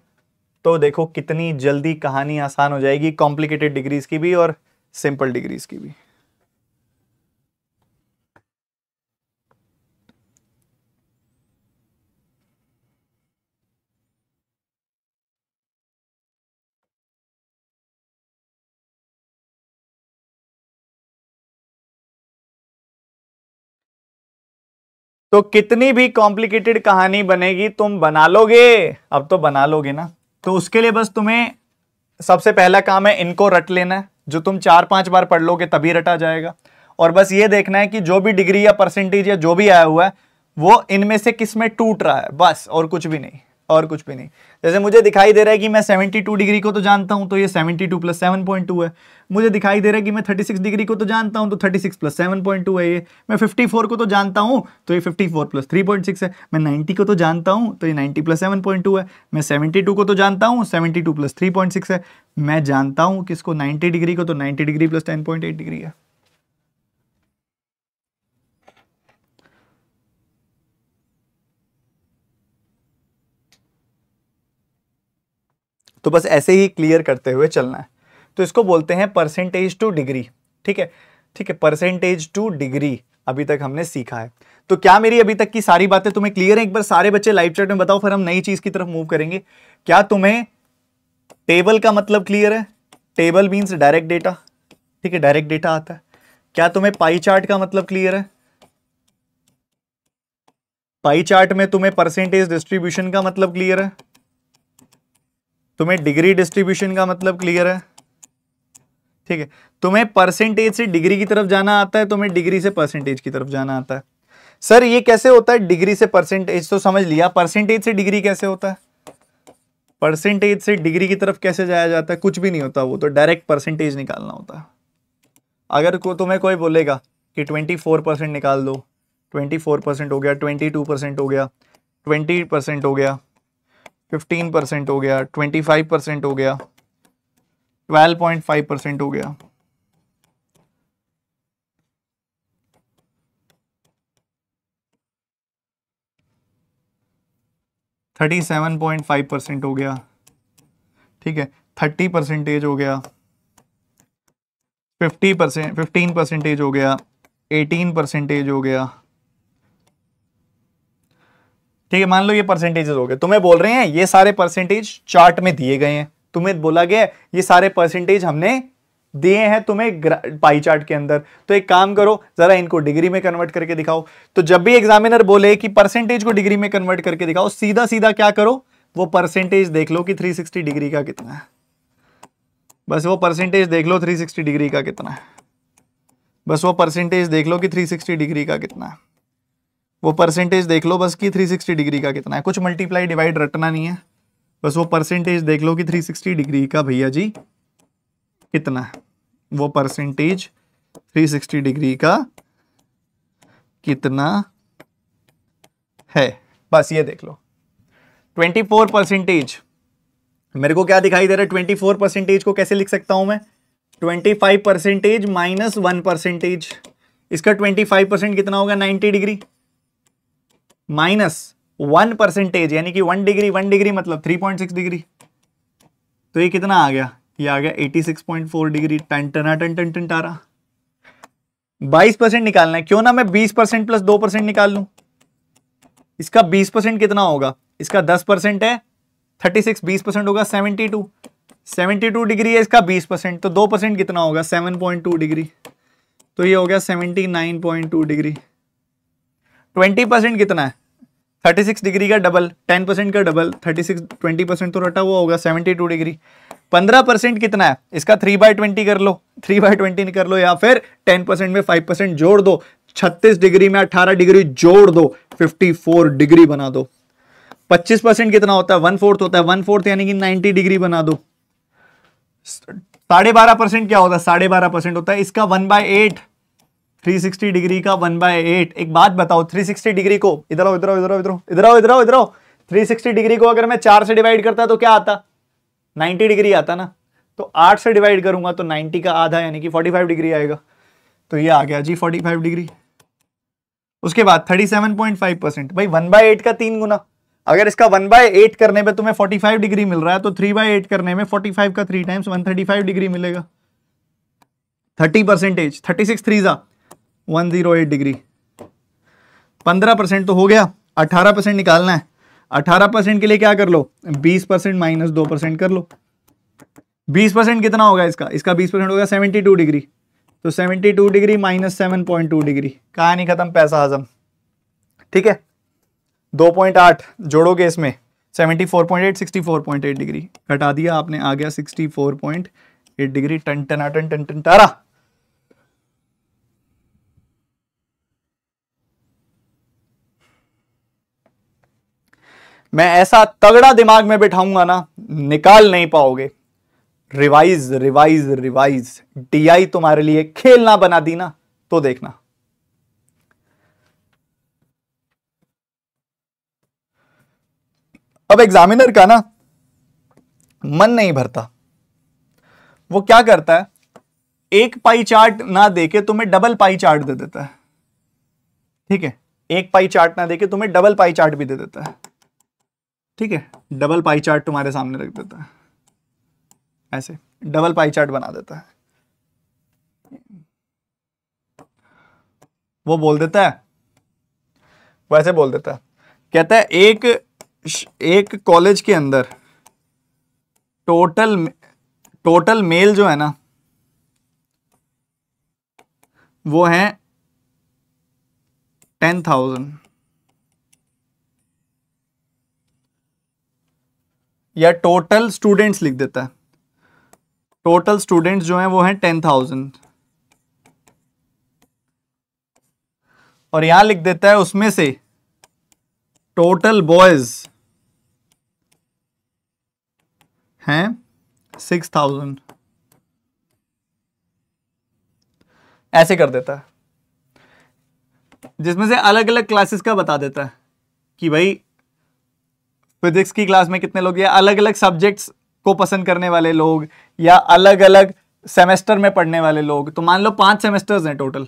तो देखो कितनी जल्दी कहानी आसान हो जाएगी कॉम्प्लिकेटेड डिग्रीज की भी और सिंपल डिग्रीज की भी तो कितनी भी कॉम्प्लिकेटेड कहानी बनेगी तुम बना लोगे अब तो बना लोगे ना तो उसके लिए बस तुम्हें सबसे पहला काम है इनको रट लेना है जो तुम चार पांच बार पढ़ लोगे तभी रटा जाएगा और बस ये देखना है कि जो भी डिग्री या परसेंटेज या जो भी आया हुआ है वो इनमें से किस में टूट रहा है बस और कुछ भी नहीं और कुछ भी नहीं जैसे मुझे दिखाई दे रहा है कि मैं 72 डिग्री को तो जानता हूँ तो ये 72 टू प्लस सेवन है मुझे दिखाई दे रहा है कि मैं 36 डिग्री को तो जानता हूँ तो 36 सिक्स प्लस सेवन है ये मैं 54 को तो जानता हूँ तो ये 54 फोर प्लस थ्री है मैं 90 को तो जानता हूँ तो ये 90 प्लस सेवन है मैं 72 को तो जानता हूँ 72 टू प्लस थ्री है मैं जानता हूँ किसको 90 डिग्री को तो 90 डिग्री प्लस टेन डिग्री है तो बस ऐसे ही क्लियर करते हुए चलना है तो इसको बोलते हैं परसेंटेज टू डिग्री ठीक है ठीक है परसेंटेज टू डिग्री अभी तक हमने सीखा है तो क्या मेरी अभी तक की सारी बातें तुम्हें क्लियर है एक बार सारे बच्चे लाइव चैट में बताओ फिर हम नई चीज की तरफ मूव करेंगे क्या तुम्हें टेबल का मतलब क्लियर है टेबल मीन्स डायरेक्ट डेटा ठीक है डायरेक्ट डेटा आता है क्या तुम्हें पाई चार्ट का मतलब क्लियर है पाई चार्ट में तुम्हें परसेंटेज डिस्ट्रीब्यूशन का मतलब क्लियर है तुम्हें डिग्री डिस्ट्रीब्यूशन का मतलब क्लियर है ठीक है तुम्हें परसेंटेज से डिग्री की तरफ जाना आता है तुम्हें डिग्री से परसेंटेज की तरफ जाना आता है सर ये कैसे होता है डिग्री से परसेंटेज तो समझ लिया परसेंटेज से डिग्री कैसे होता है परसेंटेज से डिग्री की तरफ कैसे जाया जाता है कुछ भी नहीं होता वो तो डायरेक्ट परसेंटेज निकालना होता है अगर को तुम्हें कोई बोलेगा कि ट्वेंटी फोर परसेंट निकाल दो ट्वेंटी फोर परसेंट हो गया ट्वेंटी टू परसेंट हो गया ट्वेंटी परसेंट हो गया फिफ्टीन परसेंट हो गया ट्वेंटी फाइव परसेंट हो गया ट्वेल्व पॉइंट फाइव परसेंट हो गया thirty seven point five percent हो गया ठीक है थर्टी परसेंटेज हो गया फिफ्टी परसेंट फिफ्टीन परसेंटेज हो गया एटीन परसेंटेज हो गया ठीक है मान लो ये परसेंटेजेस हो गए तुम्हें बोल रहे हैं ये सारे परसेंटेज चार्ट में दिए गए हैं तुम्हें बोला गया ये सारे परसेंटेज हमने दिए हैं तुम्हें पाई चार्ट के अंदर तो एक काम करो जरा इनको डिग्री में कन्वर्ट करके दिखाओ तो जब भी एग्जामिनर बोले कि परसेंटेज को डिग्री में कन्वर्ट करके दिखाओ सीधा सीधा क्या करो वो परसेंटेज देख लो कि 360 डिग्री का कितना है बस वो परसेंटेज देख लो 360 डिग्री का कितना है बस वो परसेंटेज देख लो कि 360 डिग्री का कितना है वो परसेंटेज देख लो बस कि 360 डिग्री का कितना है कुछ मल्टीप्लाई डिवाइड रटना नहीं है बस वो परसेंटेज देख लो कि 360 डिग्री का भैया जी कितना है वो परसेंटेज 360 डिग्री का कितना है बस ये देख लो 24 परसेंटेज मेरे को क्या दिखाई दे रहा है 24 परसेंटेज को कैसे लिख सकता हूं मैं 25 परसेंटेज माइनस वन परसेंटेज इसका 25 परसेंट कितना होगा 90 डिग्री माइनस वन परसेंटेज यानी कि वन डिग्री वन डिग्री मतलब थ्री पॉइंट सिक्स डिग्री तो ये कितना आ गया ये आ गया eighty six point four degree टन टना टन टन टन टारा बाईस परसेंट निकालना है क्यों ना मैं बीस परसेंट प्लस दो परसेंट निकाल लू इसका बीस परसेंट कितना होगा इसका दस परसेंट है थर्टी सिक्स बीस परसेंट होगा seventy two seventy two degree है इसका बीस परसेंट तो दो परसेंट कितना होगा सेवन पॉइंट टू डिग्री तो ये हो गया seventy nine point two degree twenty percent कितना है थर्टी सिक्स डिग्री का डबल टेन परसेंट का double thirty six twenty percent तो रटा हुआ होगा सेवेंटी टू डिग्री पंद्रह परसेंट कितना है इसका थ्री बाय ट्वेंटी कर लो थ्री बाय ट्वेंटी कर लो या फिर टेन परसेंट में फाइव परसेंट जोड़ दो छत्तीस डिग्री में अट्ठारह डिग्री जोड़ दो फिफ्टी फोर डिग्री बना दो पच्चीस परसेंट कितना होता है वन फोर्थ होता है वन फोर्थ यानी कि नाइन्टी डिग्री बना दो साढ़े बारह परसेंट क्या होता है साढ़े बारह परसेंट होता है इसका वन बाय एट 360 डिग्री का 1 बाय एट एक बात बताओ 360 डिग्री को इधर आओ इधर आओ इधर आओ इधर इधर आओ इधर आओ इधर आओ 360 डिग्री को अगर मैं चार से डिवाइड करता तो क्या आता 90 डिग्री आता ना तो आठ से डिवाइड करूंगा तो 90 का आधा यानी कि 45 डिग्री आएगा तो ये आ गया जी 45 डिग्री उसके बाद 37.5 परसेंट भाई वन बाय का तीन गुना अगर इसका वन बाय करने पर तुम्हें फोर्टी डिग्री मिल रहा है तो थ्री बाय करने में फोर्टी का थ्री टाइम्स वन डिग्री मिलेगा thirty percentage thirty six three जा वन जीरो एट डिग्री पंद्रह परसेंट तो हो गया अठारह परसेंट निकालना है अठारह परसेंट के लिए क्या कर लो बीस परसेंट माइनस दो परसेंट कर लो बीस परसेंट कितना होगा इसका इसका बीस परसेंट होगा सेवेंटी टू डिग्री तो seventy two degree minus seven point two degree नहीं खत्म पैसा हजम ठीक है दो पॉइंट आठ जोड़ोगे इसमें seventy four point eight sixty four point eight degree घटा दिया आपने आ गया sixty four point eight degree टन टना टन टन टन टारा मैं ऐसा तगड़ा दिमाग में बैठाऊंगा ना निकाल नहीं पाओगे रिवाइज रिवाइज रिवाइज डीआई तुम्हारे लिए खेलना बना दी ना तो देखना अब एग्जामिनर का ना मन नहीं भरता वो क्या करता है एक पाई चार्ट ना देके तुम्हें डबल पाई चार्ट दे देता है ठीक है एक पाई चार्ट ना देके तुम्हें डबल पाई चार्ट भी दे देता है ठीक है डबल पाई चार्ट तुम्हारे सामने रख देता है ऐसे डबल पाई चार्ट बना देता है वो बोल देता है वैसे बोल देता है कहता है एक एक कॉलेज के अंदर टोटल टोटल मेल जो है ना वो है टेन थाउजेंड या टोटल स्टूडेंट्स लिख देता है टोटल स्टूडेंट्स जो हैं वो हैं टेन थाउजेंड और यहां लिख देता है उसमें से टोटल बॉयज हैं सिक्स थाउजेंड ऐसे कर देता है जिसमें से अलग अलग क्लासेस का बता देता है कि भाई फिजिक्स की क्लास में कितने लोग या अलग अलग सब्जेक्ट्स को पसंद करने वाले लोग या अलग अलग सेमेस्टर में पढ़ने वाले लोग तो मान लो पाँच सेमेस्टर्स हैं टोटल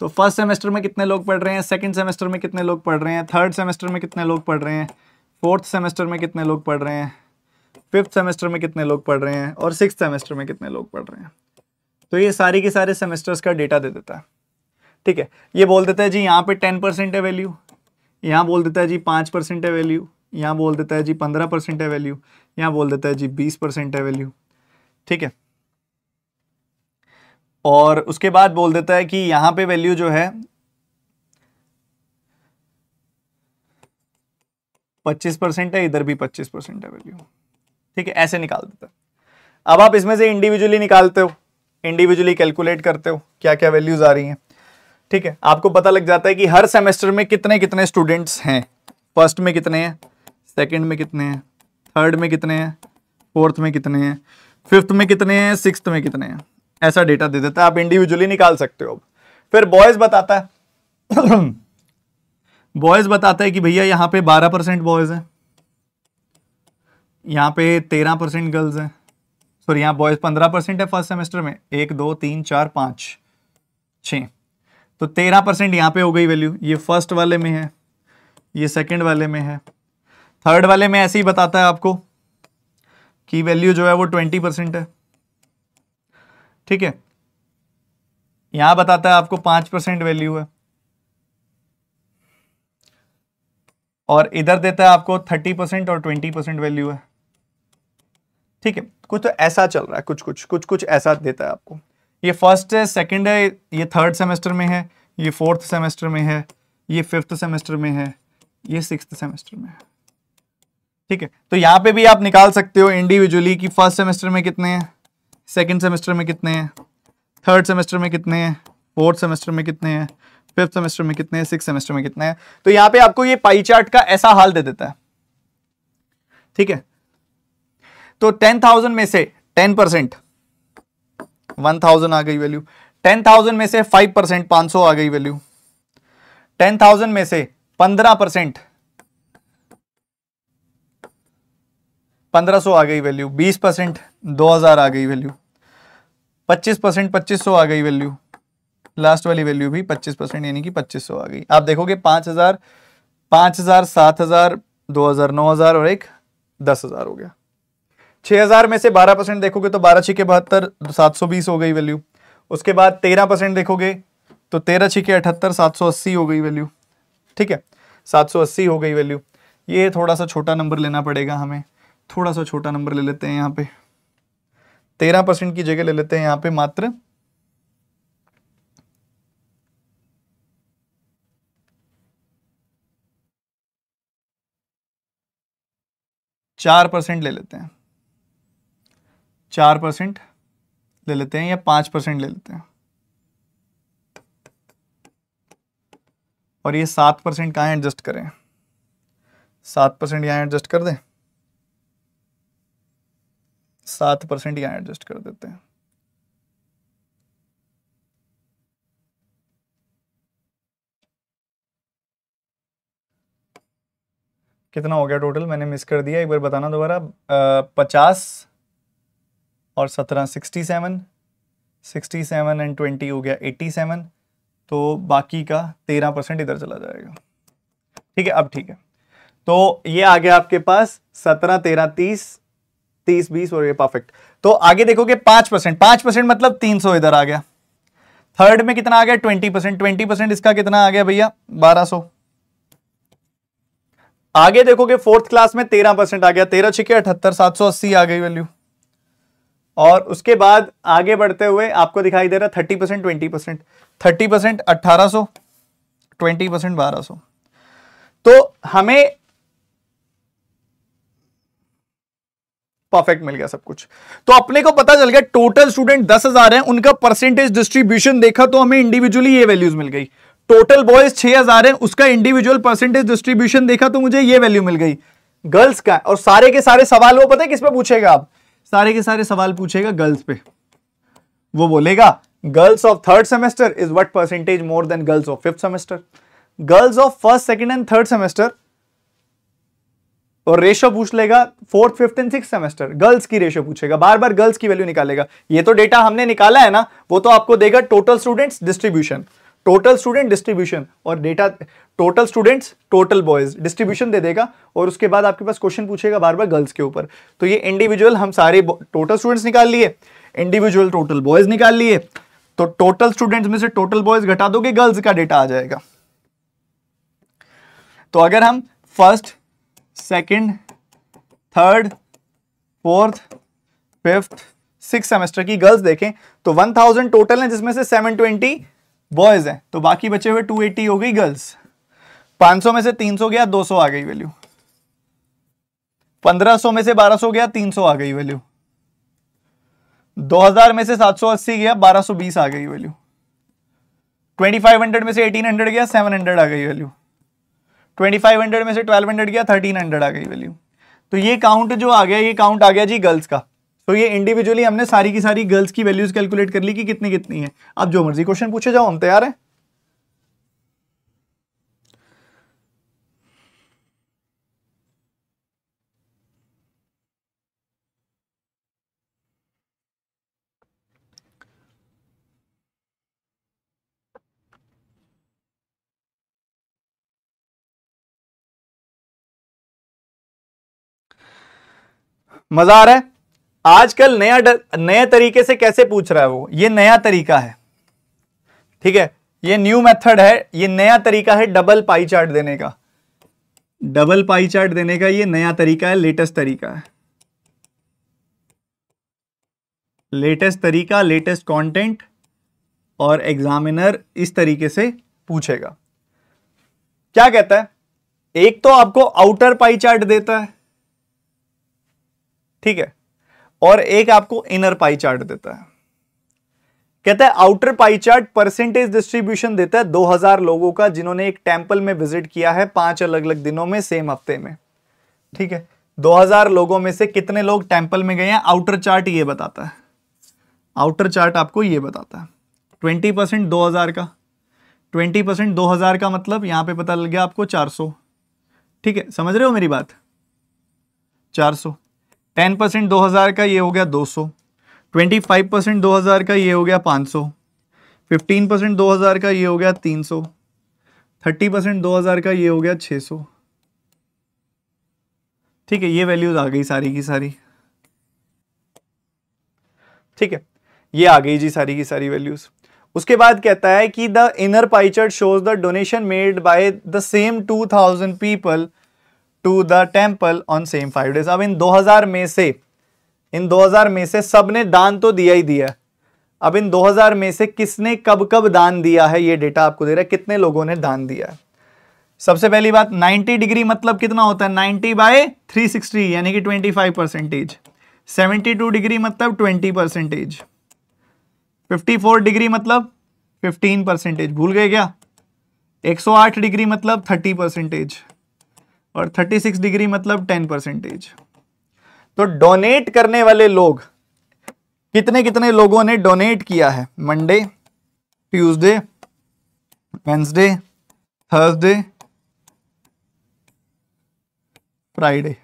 तो फर्स्ट सेमेस्टर में कितने लोग पढ़ रहे हैं सेकंड सेमेस्टर में कितने लोग पढ़ रहे हैं थर्ड सेमेस्टर में कितने लोग पढ़ रहे हैं फोर्थ सेमेस्टर में कितने लोग पढ़ रहे हैं फिफ्थ सेमेस्टर में कितने लोग पढ़ रहे हैं और सिक्स सेमेस्टर में कितने लोग पढ़ रहे हैं तो ये सारी के सारे सेमेस्टर्स का डेटा दे देता है ठीक है ये बोल देता है जी यहाँ पे टेन परसेंट है वैल्यू यहाँ बोल देता है जी पाँच परसेंट है वैल्यू यहाँ बोल देता है जी पंद्रह परसेंट है वैल्यू यहाँ बोल देता है जी बीस परसेंट है वैल्यू ठीक है और उसके बाद बोल देता है कि यहाँ पे वैल्यू जो है पच्चीस परसेंट है इधर भी पच्चीस परसेंट है वैल्यू ठीक है ऐसे निकाल देता है अब आप इसमें से इंडिविजुअली निकालते हो इंडिविजुअली कैलकुलेट करते हो क्या क्या वैल्यूज आ रही हैं ठीक है आपको पता लग जाता है कि हर सेमेस्टर में कितने कितने स्टूडेंट्स हैं फर्स्ट में कितने हैं सेकंड में कितने हैं थर्ड में कितने हैं फोर्थ में कितने हैं फिफ्थ में कितने हैं सिक्स में कितने हैं ऐसा डेटा दे देता है आप इंडिविजुअली निकाल सकते हो फिर बॉयज बताता है बॉयज बताता है कि भैया यहाँ पे बारह परसेंट बॉयज है यहाँ पे तेरह परसेंट गर्ल्स हैं सॉरी यहाँ बॉयज पंद्रह परसेंट है फर्स्ट सेमेस्टर में एक दो तीन चार पाँच छ तो तेरह परसेंट यहाँ पे हो गई वैल्यू ये फर्स्ट वाले में है ये सेकंड वाले में है थर्ड वाले में ऐसे ही बताता है आपको की वैल्यू जो है वो ट्वेंटी परसेंट है ठीक है यहां बताता है आपको पांच परसेंट वैल्यू है और इधर देता है आपको थर्टी परसेंट और ट्वेंटी परसेंट वैल्यू है ठीक है कुछ तो ऐसा चल रहा है कुछ कुछ कुछ कुछ ऐसा देता है आपको ये फर्स्ट है सेकंड है ये थर्ड सेमेस्टर में है ये फोर्थ सेमेस्टर में है ये फिफ्थ सेमेस्टर में है ये सिक्स सेमेस्टर में है ठीक है तो यहाँ पे भी आप निकाल सकते हो इंडिविजुअली कि फर्स्ट सेमेस्टर में कितने हैं सेकेंड सेमेस्टर में कितने हैं थर्ड सेमेस्टर में कितने हैं फोर्थ सेमेस्टर में कितने हैं फिफ्थ सेमेस्टर में कितने हैं सिक्स सेमेस्टर में कितने हैं तो यहाँ पे आपको ये पाई चार्ट का ऐसा हाल दे देता है ठीक है तो टेन थाउजेंड में से टेन परसेंट वन थाउजेंड आ गई वैल्यू टेन थाउजेंड में से फाइव परसेंट पांच सौ आ गई वैल्यू टेन थाउजेंड में से पंद्रह परसेंट 1500 आ गई वैल्यू 20 परसेंट दो आ गई वैल्यू 25 परसेंट पच्चीस आ गई वैल्यू लास्ट वाली वैल्यू भी 25 परसेंट यानी कि 2500 आ गई आप देखोगे 5000 5000 7000 2000 9000 और एक 10000 हो गया 6000 में से 12 परसेंट देखोगे तो बारह छिके बहत्तर सात हो गई वैल्यू उसके बाद 13 परसेंट देखोगे तो तेरह छिके अठहत्तर सात हो गई वैल्यू ठीक है 780 हो गई वैल्यू ये थोड़ा सा छोटा नंबर लेना पड़ेगा हमें थोड़ा सा छोटा नंबर ले लेते हैं यहाँ पे तेरह परसेंट की जगह ले लेते हैं यहाँ पे मात्र चार परसेंट ले लेते हैं चार परसेंट ले लेते हैं या पांच परसेंट ले लेते हैं और ये सात परसेंट कहाँ एडजस्ट करें सात परसेंट यहाँ एडजस्ट कर दें सात परसेंट यहाँ एडजस्ट कर देते हैं कितना हो गया टोटल मैंने मिस कर दिया एक बार बताना दोबारा पचास और सत्रह sixty seven sixty seven and twenty हो गया एट्टी सेवन तो बाकी का तेरह परसेंट इधर चला जाएगा ठीक है अब ठीक है तो ये आ गया आपके पास सत्रह तेरह तीस तीस बीस और ये परफेक्ट तो आगे देखोगे पांच परसेंट पांच परसेंट मतलब तीन सौ इधर आ गया थर्ड में कितना आ गया ट्वेंटी परसेंट ट्वेंटी परसेंट इसका कितना आ गया भैया बारह सौ आगे देखोगे फोर्थ क्लास में तेरह परसेंट आ गया तेरह छिके अठहत्तर सात सौ अस्सी आ गई वैल्यू और उसके बाद आगे बढ़ते हुए आपको दिखाई दे रहा thirty percent twenty percent thirty percent अट्ठारह सो ट्वेंटी परसेंट बारह सो तो हमें परफेक्ट मिल गया सब कुछ तो अपने को पता चल गया टोटल स्टूडेंट दस हजार है उनका परसेंटेज डिस्ट्रीब्यूशन देखा तो हमें इंडिविजुअली ये वैल्यूज मिल गई टोटल बॉयज छह हजार है उसका इंडिविजुअल परसेंटेज डिस्ट्रीब्यूशन देखा तो मुझे ये वैल्यू मिल गई गर्ल्स का और सारे के सारे सवाल वो पता है किस पे पूछेगा आप सारे के सारे सवाल पूछेगा गर्ल्स पे वो बोलेगा girls of third semester is what percentage more than girls of fifth semester girls of first second and third semester और रेशो पूछ लेगा fourth fifth and six semester girls की रेशो पूछेगा बार बार गर्ल्स की वैल्यू निकालेगा ये तो डेटा हमने निकाला है ना वो तो आपको देगा total students distribution total student distribution और data total students total boys distribution दे देगा और उसके बाद आपके पास क्वेश्चन पूछेगा बार बार गर्ल्स के ऊपर तो ये इंडिविजुअल हम सारे टोटल स्टूडेंट्स निकाल लिए इंडिविजुअल टोटल बॉयज निकाल लिए तो टोटल स्टूडेंट्स में से टोटल बॉयज घटा दोगे गर्ल्स का डेटा आ जाएगा तो अगर हम first second third fourth fifth six semester की गर्ल्स देखें तो वन थाउजेंड टोटल है जिसमें से सेवन ट्वेंटी बॉयज है तो बाकी बचे हुए टू एटी हो गई गर्ल्स पाँच सौ में से तीन सौ गया दो सौ आ गई वैल्यू पंद्रह सौ में से बारह सौ गया तीन सौ आ गई वैल्यू दो हजार में से सात सौ अस्सी गया बारह सौ बीस आ गई वैल्यू ट्वेंटी फाइव हंड्रेड में से एटीन हंड्रेड गया सेवन हंड्रेड आ गई वैल्यू 2500 में से 1200 गया 1300 आ गई वैल्यू तो ये काउंट जो आ गया ये काउंट आ गया जी गर्ल्स का तो ये इंडिविजुअली हमने सारी की सारी गर्ल्स की वैल्यूज कैलकुलेट कर ली कि कितनी कितनी है आप जो मर्जी क्वेश्चन पूछे जाओ हम तैयार हैं मजा आ रहा है आजकल नया डर, नए तरीके से कैसे पूछ रहा है वो ये नया तरीका है ठीक है ये न्यू मेथड है ये नया तरीका है डबल पाई चार्ट देने का डबल पाई चार्ट देने का ये नया तरीका है लेटेस्ट तरीका है लेटेस्ट तरीका लेटेस्ट कंटेंट और एग्जामिनर इस तरीके से पूछेगा क्या कहता है एक तो आपको आउटर पाई चार्ट देता है ठीक है और एक आपको इनर पाई चार्ट देता है कहता है outer pie chart percentage distribution देता है 2000 लोगों का जिन्होंने एक टेम्पल में विजिट किया है पांच अलग अलग दिनों में सेम हफ्ते में ठीक है 2000 लोगों में से कितने लोग टेंपल में गए हैं आउटर चार्ट ये बताता है आउटर चार्ट आपको ये बताता है ट्वेंटी परसेंट दो हज़ार का ट्वेंटी परसेंट दो हज़ार का मतलब यहां पर पता लग गया आपको चार सौ ठीक है समझ रहे हो मेरी बात चार सौ टेन परसेंट दो हज़ार का ये हो गया दो सौ ट्वेंटी फाइव परसेंट दो हज़ार का ये हो गया पाँच सौ फिफ्टीन परसेंट दो हज़ार का ये हो गया तीन सौ थर्टी परसेंट दो हज़ार का ये हो गया छः सौ ठीक है ये वैल्यूज़ आ गई सारी की सारी ठीक है ये आ गई जी सारी की सारी वैल्यूज़ उसके बाद कहता है कि the inner pie chart shows the donation made by the same two thousand people to the temple on same five days अब इन 2000 में से इन 2000 में से सब ने दान तो दिया ही दिया अब इन 2000 में से किसने कब कब दान दिया है ये डेटा आपको दे रहा है कितने लोगों ने दान दिया है सबसे पहली बात 90 डिग्री मतलब कितना होता है 90 बाय 360 यानी कि 25 परसेंटेज 72 डिग्री मतलब 20 परसेंटेज 54 डिग्री मतलब 15 परसेंटेज भूल गए क्या 108 डिग्री मतलब 30 परसेंटेज और 36 डिग्री मतलब 10 परसेंटेज तो डोनेट करने वाले लोग कितने कितने लोगों ने डोनेट किया है Monday Tuesday Wednesday Thursday Friday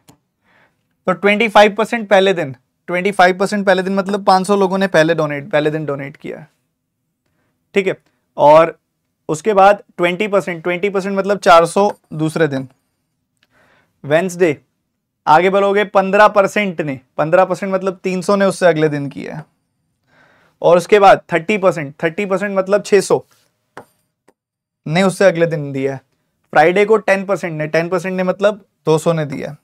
तो 25 परसेंट पहले दिन 25 परसेंट पहले दिन मतलब 500 लोगों ने पहले डोनेट पहले दिन डोनेट किया ठीक है और उसके बाद 20 परसेंट ट्वेंटी परसेंट मतलब 400 दूसरे दिन वेंसडे आगे बढ़ोगे पंद्रह परसेंट ने पंद्रह परसेंट मतलब तीन सौ ने उससे अगले दिन किया और उसके बाद थर्टी परसेंट थर्टी परसेंट मतलब छह सौ ने उससे अगले दिन दिया फ्राइडे को टेन परसेंट ने टेन परसेंट ने मतलब दो सौ ने दिया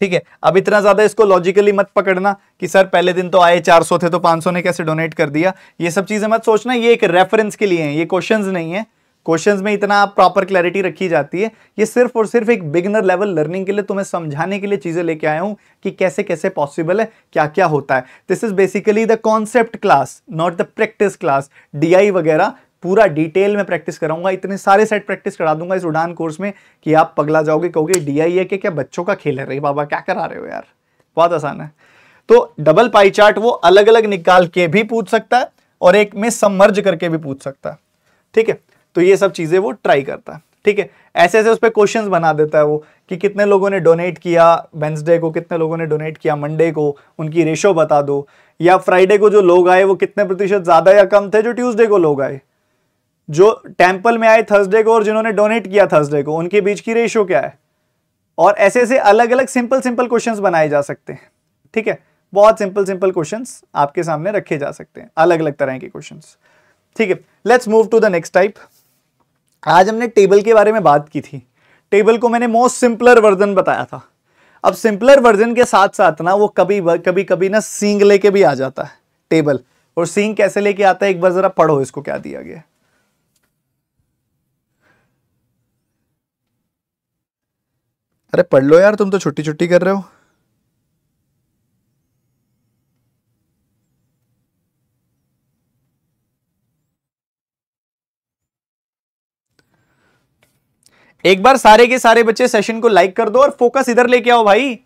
ठीक है अब इतना ज़्यादा इसको लॉजिकली मत पकड़ना कि सर पहले दिन तो आए चार थे तो पांच ने कैसे डोनेट कर दिया ये सब चीज़ें मत सोचना ये एक रेफरेंस के लिए है ये क्वेश्चन नहीं है क्वेश्चंस में इतना प्रॉपर क्लैरिटी रखी जाती है ये सिर्फ और सिर्फ एक बिगनर लेवल लर्निंग के लिए तुम्हें समझाने के लिए चीज़ें लेके आया हूं कि कैसे कैसे पॉसिबल है क्या क्या होता है this is basically the concept class not the practice class D वगैरह पूरा डिटेल में प्रैक्टिस कराऊंगा इतने सारे सेट प्रैक्टिस करा दूंगा इस उड़ान कोर्स में कि आप पगला जाओगे कहोगे डी है कि के क्या बच्चों का खेल है रही बाबा क्या करा रहे हो यार बहुत आसान है तो डबल पाई चार्ट वो अलग अलग निकाल के भी पूछ सकता है और एक में समर्ज करके भी पूछ सकता है ठीक है तो ये सब चीज़ें वो ट्राई करता है ठीक है ऐसे ऐसे उस पर क्वेश्चन बना देता है वो कि कितने लोगों ने डोनेट किया वेंसडे को कितने लोगों ने डोनेट किया मंडे को उनकी रेशो बता दो या फ्राइडे को जो लोग आए वो कितने प्रतिशत ज़्यादा या कम थे जो ट्यूसडे को लोग आए जो टेम्पल में आए थर्सडे को और जिन्होंने डोनेट किया थर्सडे को उनके बीच की रेशो क्या है और ऐसे ऐसे अलग अलग सिंपल सिंपल क्वेश्चंस बनाए जा सकते हैं ठीक है बहुत सिंपल सिंपल क्वेश्चंस आपके सामने रखे जा सकते हैं अलग अलग तरह के क्वेश्चंस ठीक है let's move to the next type आज हमने टेबल के बारे में बात की थी टेबल को मैंने मोस्ट सिंपलर वर्जन बताया था अब सिंपलर वर्जन के साथ साथ ना वो कभी कभी कभी ना सींग लेके भी आ जाता है टेबल और सींग कैसे लेके आता है एक बार जरा पढ़ो इसको क्या दिया गया अरे पढ़ लो यार तुम तो छुट्टी छुट्टी कर रहे हो एक बार सारे के सारे बच्चे सेशन को लाइक कर दो और फोकस इधर लेके आओ भाई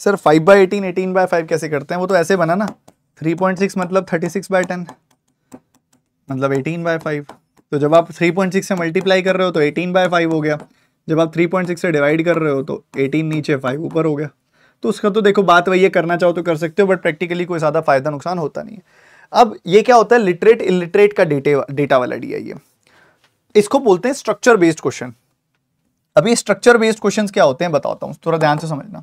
sir five by eighteen eighteen by five कैसे करते हैं वो तो ऐसे बना ना थ्री पॉइंट सिक्स मतलब थर्टी सिक्स बाय टेन मतलब एटीन बाय फाइव तो जब आप 3.6 से मल्टीप्लाई कर रहे हो तो 18 बाय फाइव हो गया जब आप 3.6 से डिवाइड कर रहे हो तो 18 नीचे फाइव ऊपर हो गया तो उसका तो देखो बात वही है करना चाहो तो कर सकते हो बट प्रैक्टिकली कोई ज़्यादा फायदा नुकसान होता नहीं है अब ये क्या होता है लिटरेट इलिटरेट का डेटे डेटा वाला डी ये e इसको बोलते हैं स्ट्रक्चर बेस्ड क्वेश्चन अभी स्ट्रक्चर बेस्ड क्वेश्चन क्या होते हैं बताता हूँ थोड़ा ध्यान से समझना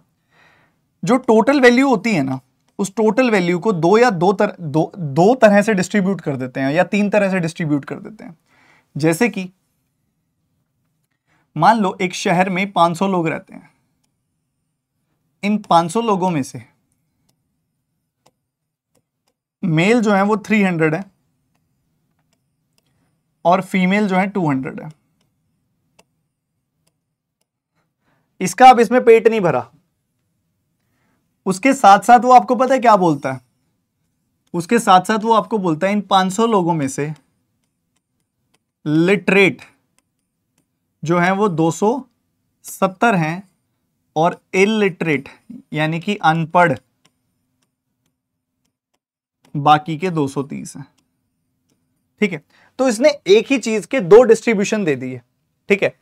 जो टोटल वैल्यू होती है ना उस टोटल वैल्यू को दो या दो तरह दो दो तरह से डिस्ट्रीब्यूट कर देते हैं या तीन तरह से डिस्ट्रीब्यूट कर देते हैं जैसे कि मान लो एक शहर में 500 लोग रहते हैं इन 500 लोगों में से मेल जो है वो 300 है और फीमेल जो है 200 है इसका आप इसमें पेट नहीं भरा उसके साथ साथ वो आपको पता है क्या बोलता है उसके साथ साथ वो आपको बोलता है इन 500 लोगों में से लिटरेट जो हैं वो 270 हैं और इलिटरेट यानी कि अनपढ़ बाकी के 230 हैं ठीक है तो इसने एक ही चीज के दो डिस्ट्रीब्यूशन दे दिए ठीक है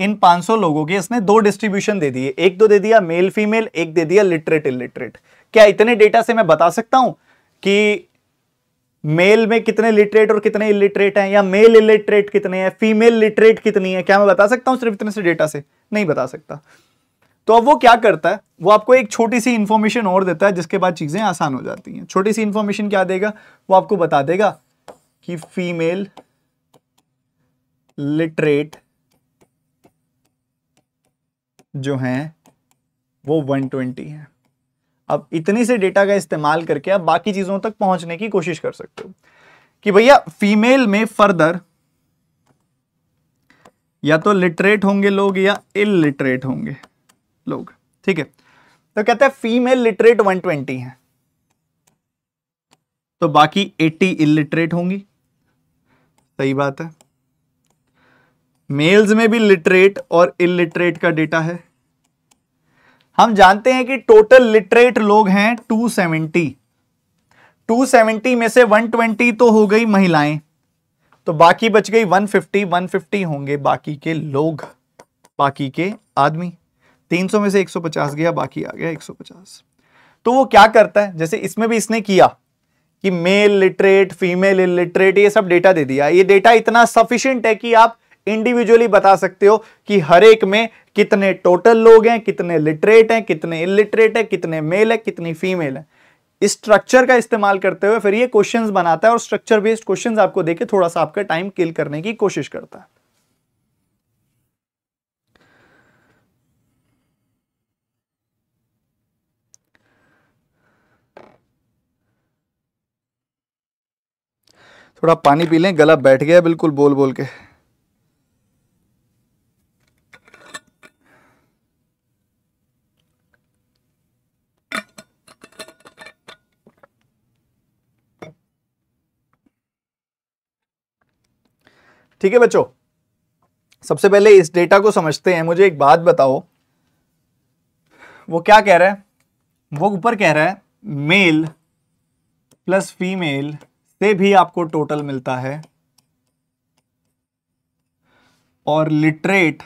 इन 500 लोगों के इसने दो डिस्ट्रीब्यूशन दे दिए एक दो तो दे दिया मेल फीमेल एक दे दिया लिटरेट इलिटरेट क्या इतने डेटा से मैं बता सकता हूं कि मेल में कितने लिटरेट और कितने इलिटरेट हैं या मेल इलिटरेट कितने हैं फीमेल लिटरेट कितनी है क्या मैं बता सकता हूं सिर्फ इतने से डेटा से नहीं बता सकता तो अब वो क्या करता है वो आपको एक छोटी सी इंफॉर्मेशन और देता है जिसके बाद चीज़ें आसान हो जाती हैं छोटी सी इंफॉर्मेशन क्या देगा वो आपको बता देगा कि फीमेल लिटरेट जो हैं वो 120 है अब इतने से डेटा का इस्तेमाल करके आप बाकी चीज़ों तक पहुंचने की कोशिश कर सकते हो कि भैया फीमेल में फर्दर या तो लिटरेट होंगे लोग या इलिटरेट होंगे लोग ठीक है तो कहते हैं फीमेल लिटरेट 120 है तो बाकी 80 इलिटरेट होंगी सही बात है मेल्स में भी लिटरेट और इलिटरेट का डेटा है हम जानते हैं कि टोटल लिटरेट लोग हैं 270 270 में से 120 तो हो गई महिलाएं तो बाकी बच गई 150 150 होंगे बाकी के लोग बाकी के आदमी 300 में से 150 गया बाकी आ गया 150 तो वो क्या करता है जैसे इसमें भी इसने किया कि मेल लिटरेट फीमेल इलिटरेट ये सब डेटा दे दिया ये डेटा इतना सफिशियंट है कि आप इंडिविजुअली बता सकते हो कि हर एक में कितने टोटल लोग हैं कितने लिटरेट हैं कितने इलिटरेट हैं कितने मेल है कितनी फीमेल है स्ट्रक्चर का इस्तेमाल करते हुए फिर ये क्वेश्चंस बनाता है और स्ट्रक्चर बेस्ड क्वेश्चंस आपको देखे थोड़ा सा आपका टाइम किल करने की कोशिश करता है थोड़ा पानी पी लें गला बैठ गया बिल्कुल बोल बोल के ठीक है बच्चों सबसे पहले इस डेटा को समझते हैं मुझे एक बात बताओ वो क्या कह रहा है वो ऊपर कह रहा है मेल प्लस फीमेल से भी आपको टोटल मिलता है और लिटरेट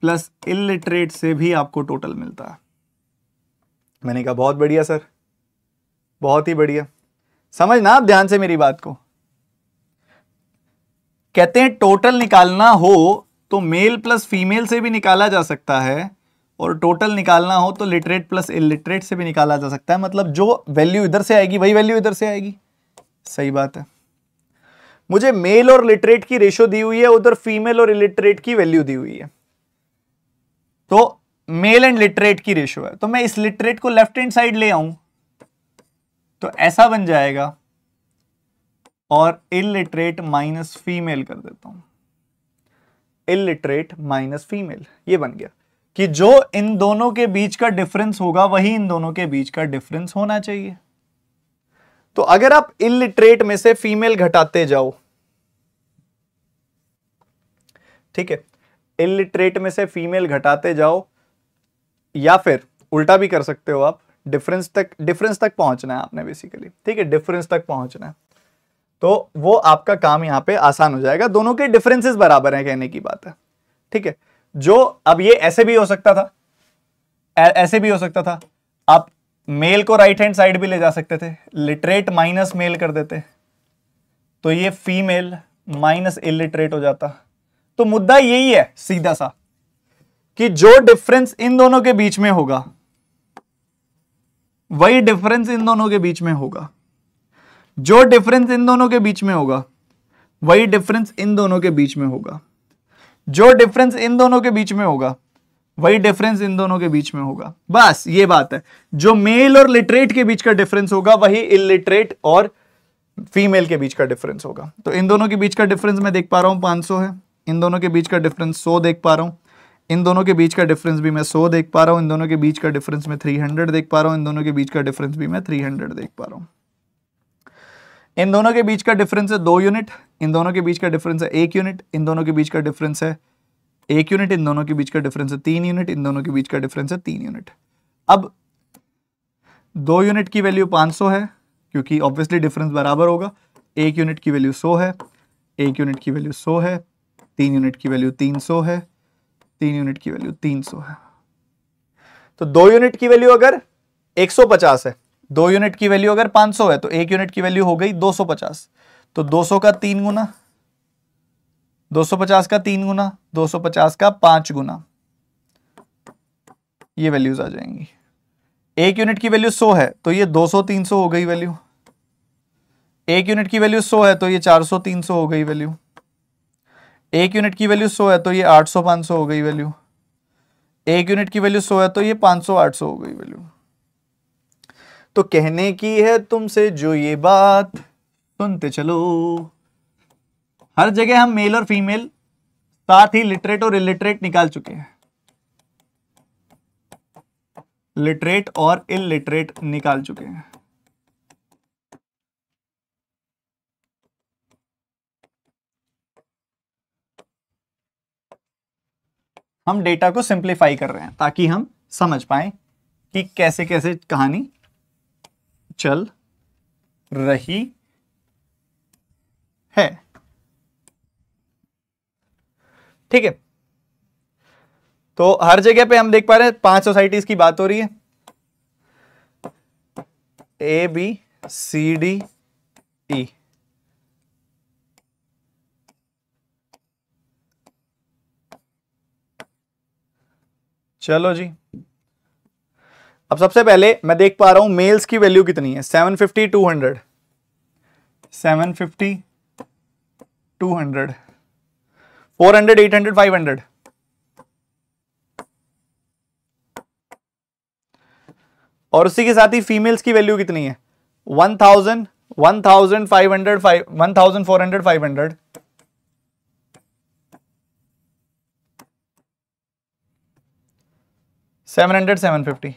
प्लस इलिटरेट से भी आपको टोटल मिलता है मैंने कहा बहुत बढ़िया सर बहुत ही बढ़िया समझना आप ध्यान से मेरी बात को कहते हैं टोटल निकालना हो तो मेल प्लस फीमेल से भी निकाला जा सकता है और टोटल निकालना हो तो लिटरेट प्लस इलिटरेट से भी निकाला जा सकता है मतलब जो वैल्यू इधर से आएगी वही वैल्यू इधर से आएगी सही बात है मुझे मेल और लिटरेट की रेशो दी हुई है उधर फीमेल और इलिटरेट की वैल्यू दी हुई है तो मेल एंड लिटरेट की रेशो है तो मैं इस लिटरेट को लेफ्ट हैंड साइड ले आऊं तो ऐसा बन जाएगा और इलिटरेट माइनस फीमेल कर देता हूं इलिटरेट माइनस फीमेल ये बन गया कि जो इन दोनों के बीच का डिफरेंस होगा वही इन दोनों के बीच का डिफरेंस होना चाहिए तो अगर आप इलिटरेट में से फीमेल घटाते जाओ ठीक है इलिटरेट में से फीमेल घटाते जाओ या फिर उल्टा भी कर सकते हो आप डिफरेंस तक डिफरेंस तक पहुंचना है आपने बेसिकली ठीक है डिफरेंस तक पहुंचना है तो वो आपका काम यहाँ पे आसान हो जाएगा दोनों के डिफरेंसेस बराबर हैं कहने की बात है ठीक है जो अब ये ऐसे भी हो सकता था ऐसे भी हो सकता था आप मेल को राइट हैंड साइड भी ले जा सकते थे लिटरेट माइनस मेल कर देते तो ये फीमेल माइनस इलिटरेट हो जाता तो मुद्दा यही है सीधा सा कि जो डिफरेंस इन दोनों के बीच में होगा वही डिफरेंस इन दोनों के बीच में होगा जो डिफरेंस इन दोनों के बीच में होगा वही डिफरेंस इन दोनों के बीच में होगा जो डिफरेंस इन दोनों के बीच में होगा वही डिफरेंस इन दोनों के बीच में होगा बस ये बात है जो मेल और लिटरेट के बीच का डिफरेंस होगा वही इलिटरेट और फीमेल के बीच का डिफरेंस होगा तो इन दोनों के बीच का डिफरेंस मैं देख पा रहा हूं 500 है इन दोनों के बीच का डिफरेंस 100 देख पा रहा हूं इन दोनों के बीच का डिफरेंस भी मैं 100 देख पा रहा हूं इन दोनों के बीच का डिफरेंस मैं 300 देख पा रहा हूं इन दोनों के बीच का डिफरेंस भी मैं 300 देख पा रहा हूं इन दोनों के बीच का डिफरेंस है दो यूनिट इन दोनों के बीच का डिफरेंस है एक यूनिट इन दोनों के बीच का डिफरेंस है एक यूनिट इन दोनों के बीच का डिफरेंस है तीन यूनिट इन दोनों के बीच का डिफरेंस है तीन यूनिट अब दो यूनिट की वैल्यू 500 है क्योंकि ऑब्वियसली डिफरेंस बराबर होगा एक यूनिट की वैल्यू 100 है एक यूनिट की वैल्यू 100 है तीन यूनिट की वैल्यू 300 है तीन यूनिट की वैल्यू 300 है तो दो यूनिट की वैल्यू अगर 150 है दो यूनिट की वैल्यू अगर 500 है तो एक यूनिट की वैल्यू हो गई 250 तो 200 का तीन गुना 250 का तीन गुना 250 का पांच गुना ये वैल्यूज आ जाएंगी एक यूनिट की वैल्यू 100 है तो ये 200 300 हो गई वैल्यू एक यूनिट की वैल्यू 100 है तो ये 400 300 हो गई वैल्यू एक यूनिट की वैल्यू 100 है तो ये 800 500 हो गई वैल्यू एक यूनिट की वैल्यू 100 है तो ये 500 800 हो गई वैल्यू तो कहने की है तुमसे जो ये बात सुनते चलो हर जगह हम मेल और फीमेल साथ ही लिटरेट और इलिटरेट निकाल चुके हैं लिटरेट और इलिटरेट निकाल चुके हैं हम डेटा को सिंप्लीफाई कर रहे हैं ताकि हम समझ पाए कि कैसे कैसे कहानी चल रही है ठीक है तो हर जगह पे हम देख पा रहे हैं पांच सोसाइटीज की बात हो रही है A B C D E चलो जी अब सबसे पहले मैं देख पा रहा हूं मेल्स की वैल्यू कितनी है seven fifty two hundred seven fifty two hundred four hundred eight hundred five hundred और उसी के साथ ही फीमेल्स की वैल्यू कितनी है one thousand one thousand five hundred five one thousand four hundred five hundred seven hundred seven fifty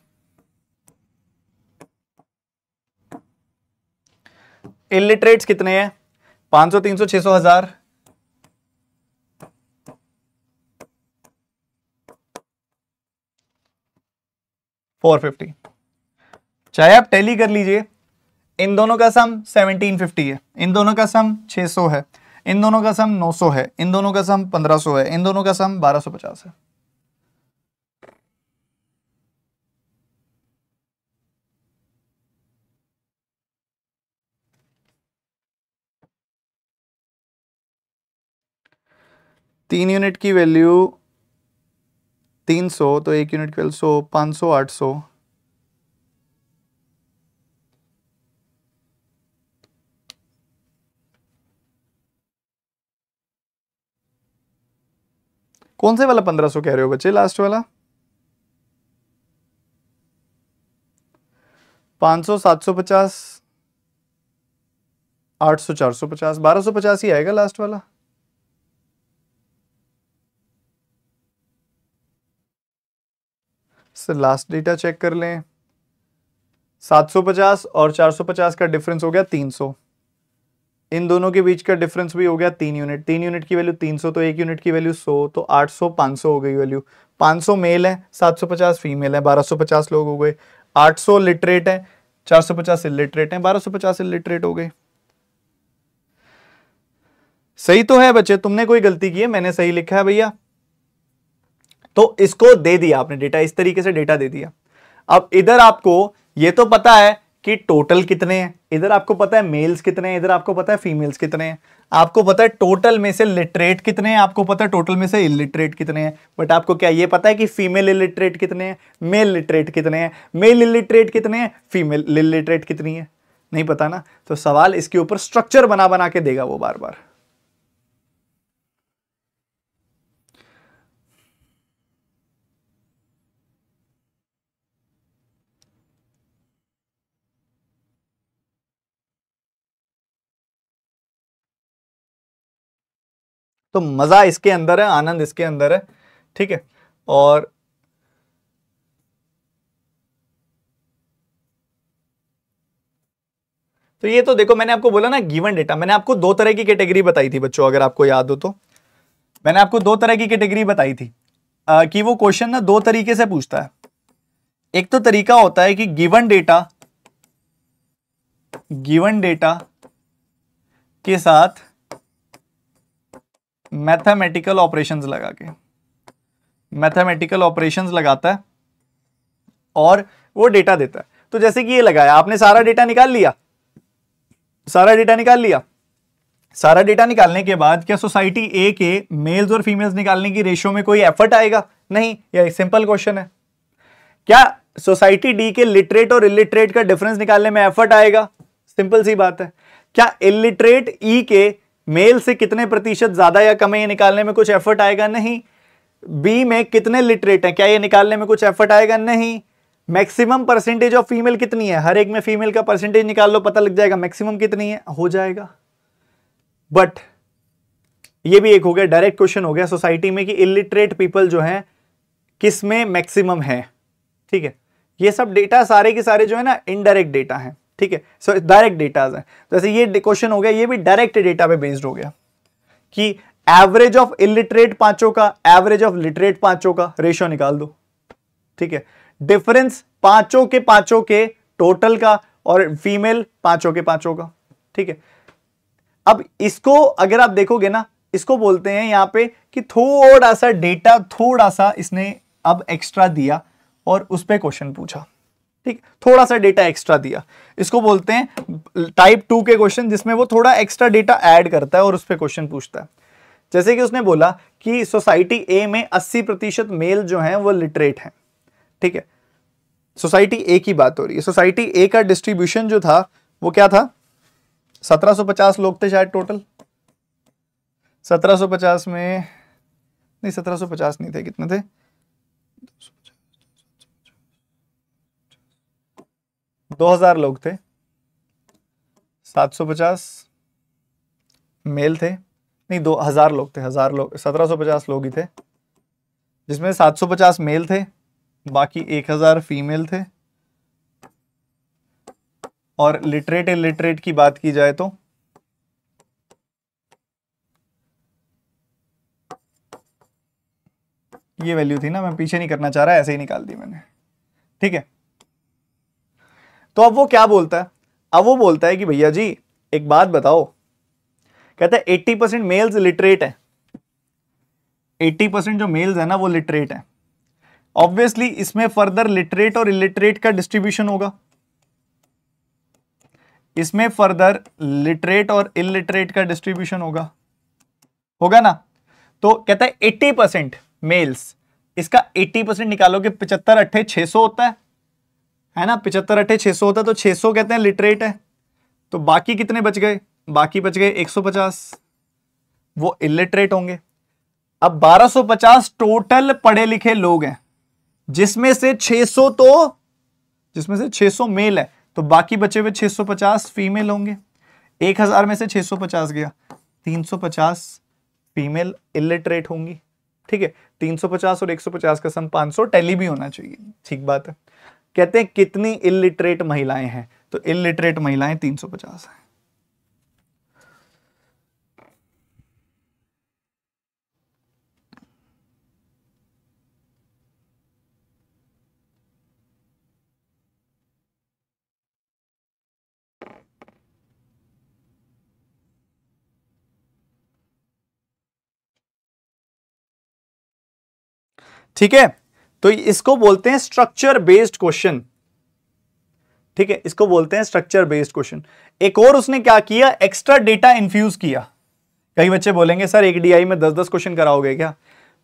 illiterates कितने हैं 500 300 600 हजार फोर फिफ्टी चाहे आप टैली कर लीजिए इन दोनों का सम 1750 है इन दोनों का सम 600 है इन दोनों का सम 900 है इन दोनों का सम 1500 है इन दोनों का सम 1250 है तीन यूनिट की वैल्यू तीन सौ तो एक यूनिट की वैल्यू सौ पाँच सौ आठ सौ कौन से वाला पंद्रह सौ कह रहे हो बच्चे लास्ट वाला पाँच सौ सात सौ पचास आठ सौ चार सौ पचास बारह सौ पचास ही आएगा लास्ट वाला से लास्ट डेटा चेक कर लें 750 और 450 का डिफरेंस हो गया 300 इन दोनों के बीच का डिफरेंस भी हो गया तीन यूनिट तीन यूनिट की वैल्यू 300 तो एक यूनिट की वैल्यू 100 तो 800 500 हो गई वैल्यू 500 मेल है 750 फीमेल है 1250 लोग हो गए 800 लिटरेट हैं 450 इलिटरेट हैं 1250 इलिटरेट हो गए सही तो है बच्चे तुमने कोई गलती की है मैंने सही लिखा है भैया तो इसको दे दिया आपने डेटा इस तरीके से डेटा दे दिया अब इधर आपको ये तो पता है कि टोटल कितने हैं इधर आपको पता है मेल्स कितने हैं इधर आपको पता है फीमेल्स कितने हैं आपको पता है टोटल में से लिटरेट कितने हैं आपको पता है टोटल में से इलिटरेट कितने हैं बट आपको क्या ये पता है कि फीमेल इलिटरेट कितने हैं मेल लिटरेट कितने हैं मेल इलिटरेट कितने हैं फीमेल इलिटरेट कितनी है नहीं पता ना तो सवाल इसके ऊपर स्ट्रक्चर बना बना के देगा वो बार बार तो मज़ा इसके अंदर है आनंद इसके अंदर है ठीक है और तो ये तो देखो मैंने आपको बोला ना गिवन डेटा मैंने आपको दो तरह की कैटेगरी बताई थी बच्चों अगर आपको याद हो तो मैंने आपको दो तरह की कैटेगरी बताई थी आ, कि वो क्वेश्चन ना दो तरीके से पूछता है एक तो तरीका होता है कि गिवन डेटा गिवन डेटा के साथ मैथमेटिकल ऑपरेशंस लगा के मैथमेटिकल ऑपरेशंस लगाता है और वो डेटा देता है तो जैसे कि ये लगाया आपने सारा डेटा निकाल लिया सारा डेटा निकाल लिया सारा डेटा निकालने के बाद क्या सोसाइटी ए के मेल्स और फीमेल्स निकालने की रेशियो में कोई एफर्ट आएगा नहीं यह सिंपल क्वेश्चन है क्या सोसाइटी डी के लिटरेट और इलिटरेट का डिफरेंस निकालने में एफर्ट आएगा सिंपल सी बात है क्या इलिटरेट ई e के मेल से कितने प्रतिशत ज़्यादा या कम है ये निकालने में कुछ एफर्ट आएगा नहीं बी में कितने लिटरेट हैं क्या ये निकालने में कुछ एफर्ट आएगा नहीं मैक्सिमम परसेंटेज ऑफ फीमेल कितनी है हर एक में फीमेल का परसेंटेज निकाल लो पता लग जाएगा मैक्सिमम कितनी है हो जाएगा बट ये भी एक हो गया डायरेक्ट क्वेश्चन हो गया सोसाइटी में कि इलिटरेट पीपल जो है किस में मैक्सिमम है ठीक है ये सब डेटा सारे के सारे जो है ना इनडायरेक्ट डेटा है ठीक है सो डायरेक्ट डेटाज हैं जैसे तो ये क्वेश्चन हो गया ये भी डायरेक्ट डेटा पे बेस्ड हो गया कि एवरेज ऑफ इलिटरेट पांचों का एवरेज ऑफ लिटरेट पांचों का रेशियो निकाल दो ठीक है डिफरेंस पांचों के पांचों के टोटल का और फीमेल पांचों के पांचों का ठीक है अब इसको अगर आप देखोगे ना इसको बोलते हैं यहां पे कि थोड़ा सा डेटा थोड़ा सा इसने अब एक्स्ट्रा दिया और उस पर क्वेश्चन पूछा ठीक थोड़ा सा डेटा एक्स्ट्रा दिया इसको बोलते हैं टाइप टू के क्वेश्चन जिसमें वो थोड़ा एक्स्ट्रा डेटा ऐड करता है और उस पर क्वेश्चन पूछता है जैसे कि उसने बोला कि सोसाइटी ए में 80 प्रतिशत मेल जो हैं वो लिटरेट हैं ठीक है सोसाइटी ए की बात हो रही है सोसाइटी ए का डिस्ट्रीब्यूशन जो था वो क्या था 1750 लोग थे शायद टोटल 1750 में नहीं 1750 नहीं थे कितने थे 2000 लोग थे 750 मेल थे नहीं दो हजार लोग थे हजार लोग 1750 लोग ही थे जिसमें 750 मेल थे बाकी 1000 फीमेल थे और लिटरेट इलिटरेट की बात की जाए तो ये वैल्यू थी ना मैं पीछे नहीं करना चाह रहा ऐसे ही निकाल दी मैंने ठीक है तो अब वो क्या बोलता है अब वो बोलता है कि भैया जी एक बात बताओ कहता है एट्टी परसेंट मेल्स लिटरेट है एट्टी परसेंट जो मेल्स है ना वो लिटरेट है ऑब्वियसली इसमें फर्दर लिटरेट और इलिटरेट का डिस्ट्रीब्यूशन होगा इसमें फर्दर लिटरेट और इलिटरेट का डिस्ट्रीब्यूशन होगा होगा ना तो कहता है एट्टी परसेंट मेल्स इसका एट्टी परसेंट निकालोगे पचहत्तर अट्ठे छह सौ होता है है ना पिछहत्तर अट्ठे छः सौ होता तो छः सौ कहते हैं लिटरेट है तो बाकी कितने बच गए बाकी बच गए एक सौ पचास वो इलिटरेट होंगे अब बारह सौ पचास टोटल पढ़े लिखे लोग हैं जिसमें से छः सौ तो जिसमें से छः सौ मेल है तो बाकी बचे हुए छः सौ पचास फीमेल होंगे एक हज़ार में से छः सौ पचास गया तीन सौ पचास फीमेल इलिटरेट होंगी ठीक है तीन सौ पचास और एक सौ पचास का सम पाँच सौ टैली भी होना चाहिए ठीक बात है कहते हैं कितनी इलिटरेट महिलाएं हैं तो इलिटरेट महिलाएं 350 हैं ठीक है तो इसको बोलते हैं स्ट्रक्चर बेस्ड क्वेश्चन ठीक है इसको बोलते हैं स्ट्रक्चर बेस्ड क्वेश्चन एक और उसने क्या किया एक्स्ट्रा डेटा इन्फ्यूज किया कई बच्चे बोलेंगे सर एक डीआई में दस दस क्वेश्चन कराओगे क्या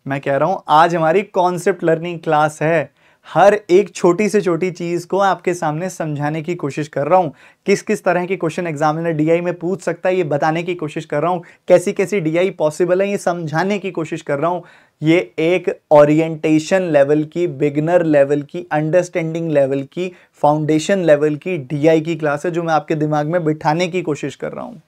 मैं कह रहा हूं आज हमारी कॉन्सेप्ट लर्निंग क्लास है हर एक छोटी से छोटी चीज को आपके सामने समझाने की कोशिश कर रहा हूं किस किस तरह के क्वेश्चन एग्जामिनर डीआई में पूछ सकता है ये बताने की कोशिश कर रहा हूं कैसी कैसी डीआई पॉसिबल है ये समझाने की कोशिश कर रहा हूं ये एक ओरिएंटेशन लेवल की बिगनर लेवल की अंडरस्टैंडिंग लेवल की फाउंडेशन लेवल की डीआई की क्लास है जो मैं आपके दिमाग में बिठाने की कोशिश कर रहा हूँ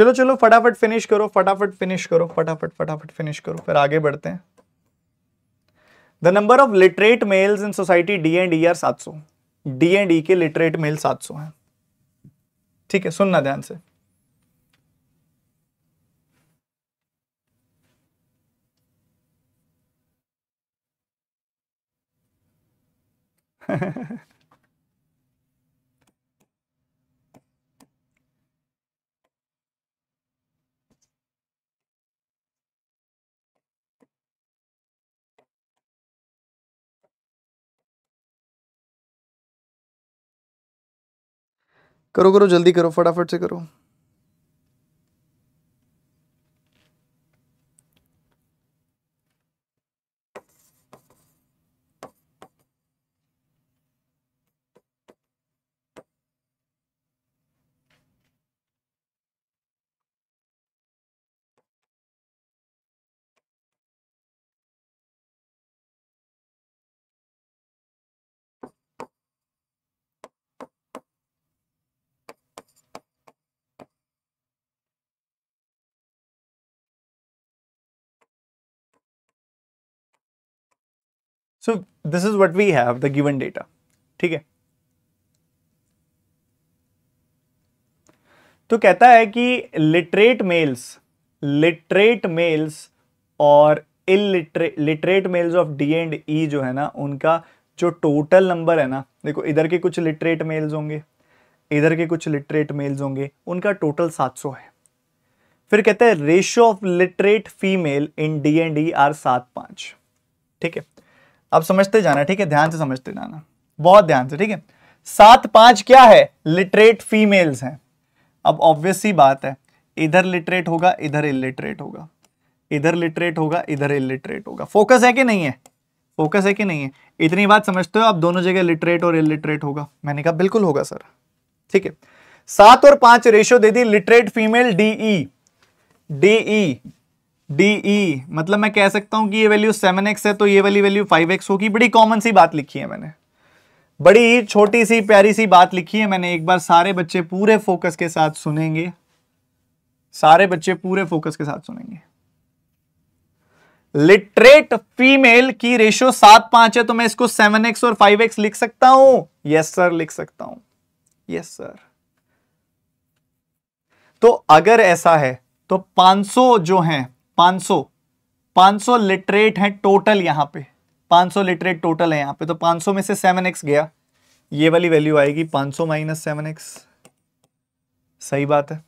चलो चलो फटाफट फिनिश करो फटाफट फिनिश करो फटाफट फटाफट फिनिश करो फिर आगे बढ़ते हैं the number of literate males in society D and E are सात सौ डी एंड ई के लिटरेट मेल सात सौ है ठीक है सुनना ध्यान से करो करो जल्दी करो फटाफट से करो so this is what we have the given data ठीक है तो कहता है कि लिटरेट मेल्स लिटरेट मेल्स और literate males of D and E जो है ना उनका जो टोटल नंबर है ना देखो इधर के कुछ लिटरेट मेल्स होंगे इधर के कुछ लिटरेट मेल्स होंगे उनका टोटल 700 है फिर कहते हैं ratio of literate female in D and E are सात पांच ठीक है अब समझते जाना ठीक है ध्यान से समझते जाना बहुत ध्यान से ठीक है सात पांच क्या है लिटरेट फीमेल्स हैं अब ऑब्वियस ही बात है इधर लिटरेट होगा इधर इलिटरेट होगा इधर लिटरेट होगा इधर इलिटरेट होगा फोकस है कि नहीं है फोकस है कि नहीं है इतनी बात समझते हो आप दोनों जगह लिटरेट और इलिटरेट होगा मैंने कहा बिल्कुल होगा सर ठीक है सात और पांच रेशियो दे दी literate female D E D E D E e, मतलब मैं कह सकता हूं कि ये वैल्यू सेवन एक्स है तो ये वाली वैल्यू फाइव एक्स होगी बड़ी कॉमन सी बात लिखी है मैंने बड़ी छोटी सी प्यारी सी बात लिखी है मैंने एक बार सारे बच्चे पूरे फोकस के साथ सुनेंगे सारे बच्चे पूरे फोकस के साथ सुनेंगे लिटरेट फीमेल की रेशियो सात पांच है तो मैं इसको सेवन एक्स और फाइव एक्स लिख सकता हूं यस सर लिख सकता हूं यस सर तो अगर ऐसा है तो 500 जो हैं 500 500 लिटरेट हैं टोटल यहां पे 500 लिटरेट टोटल है यहां पे तो 500 में से 7x गया ये वाली वैल्यू आएगी 500 सौ माइनस सेवन सही बात है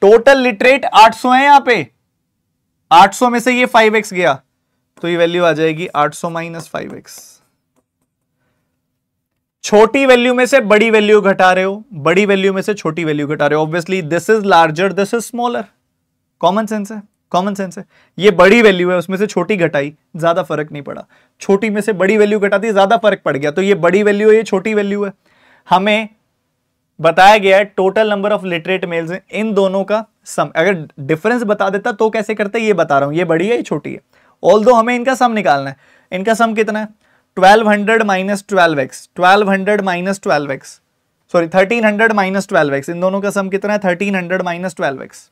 टोटल लिटरेट 800 है यहां पे 800 में से ये 5x गया तो ये वैल्यू आ जाएगी 800 सौ माइनस फाइव छोटी वैल्यू में से बड़ी वैल्यू घटा रहे हो बड़ी वैल्यू में से छोटी वैल्यू घटा रहे हो obviously this is larger this is smaller common sense है कॉमन सेंस है ये बड़ी वैल्यू है उसमें से छोटी घटाई ज़्यादा फर्क नहीं पड़ा छोटी में से बड़ी वैल्यू घटाती ज़्यादा फर्क पड़ गया तो ये बड़ी वैल्यू है ये छोटी वैल्यू है हमें बताया गया है total number of literate males इन दोनों का सम अगर डिफरेंस बता देता तो कैसे करते ये बता रहा हूं ये बड़ी है ये छोटी है ऑल हमें इनका सम निकालना है इनका सम कितना है twelve hundred minus twelve x twelve hundred minus twelve x sorry thirteen hundred minus twelve x इन दोनों का सम कितना है thirteen hundred minus twelve x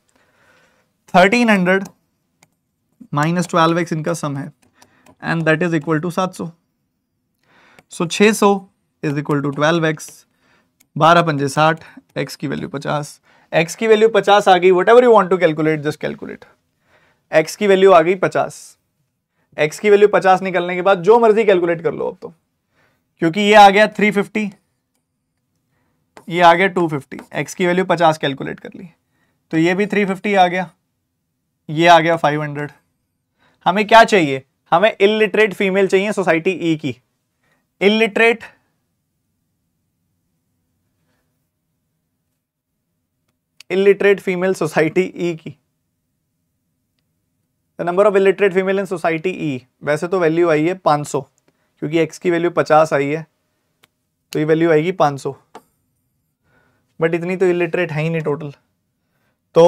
thirteen hundred minus twelve x इनका सम है and that is equal to सात सौ so छः सौ is equal to twelve x बारह पंजे साठ एक्स की वैल्यू पचास एक्स की वैल्यू पचास आ गई whatever you want to calculate just calculate x की वैल्यू आ गई पचास एक्स की वैल्यू पचास निकलने के बाद जो मर्जी कैलकुलेट कर लो अब तो क्योंकि ये आ गया थ्री फिफ्टी ये आ गया टू फिफ्टी एक्स की वैल्यू पचास कैलकुलेट कर ली तो ये भी थ्री फिफ्टी आ गया ये आ गया 500 हमें क्या चाहिए हमें इलिटरेट फीमेल चाहिए सोसाइटी ई e की illiterate illiterate female society E की the number of illiterate female in society E वैसे तो वैल्यू आई है 500 क्योंकि एक्स की वैल्यू 50 आई है तो ये वैल्यू आएगी 500 बट इतनी तो इलिटरेट है ही नहीं टोटल तो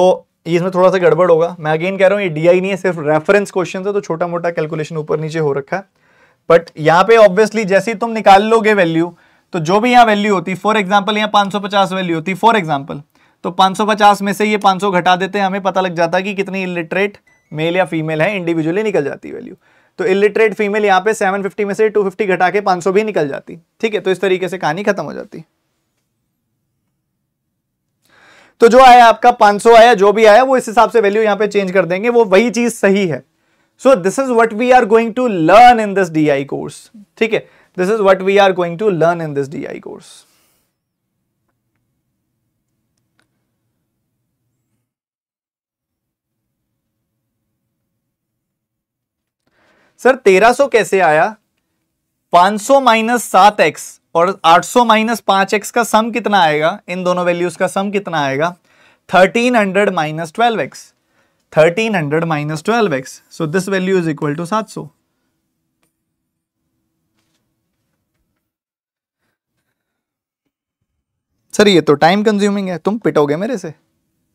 इसमें थोड़ा सा गड़बड़ होगा मैं अगेन कह रहा हूँ ये डी नहीं है सिर्फ रेफरेंस क्वेश्चन है तो छोटा मोटा कैलकुलेशन ऊपर नीचे हो रखा है बट यहाँ पे ऑब्वियसली जैसे ही तुम निकाल लोगे वैल्यू तो जो भी यहाँ वैल्यू होती फॉर एग्जाम्पल यहाँ 550 वैल्यू होती फॉर एग्जाम्पल तो 550 में से ये 500 घटा देते हैं हमें पता लग जाता है कि कितनी इलिटरेट मेल या फीमेल है इंडिविजुअली निकल जाती है वैल्यू तो इलिटरेट फीमेल यहाँ पे 750 में से 250 घटा के 500 भी निकल जाती ठीक है तो इस तरीके से कहानी खत्म हो जाती है तो जो आया आपका 500 आया जो भी आया वो इस हिसाब से वैल्यू यहां पे चेंज कर देंगे वो वही चीज सही है so this is what we are going to learn in this D I course ठीक है this is what we are going to learn in this D I course sir 1300 कैसे आया 500 सौ माइनस सात एक्स और 800 सौ माइनस पांच x का सम कितना आएगा इन दोनों वैल्यूज का सम कितना आएगा 1300 hundred minus twelve x thirteen hundred minus twelve x so this value is equal to सात सौ सर ये तो टाइम कंज्यूमिंग है तुम पिटोगे मेरे से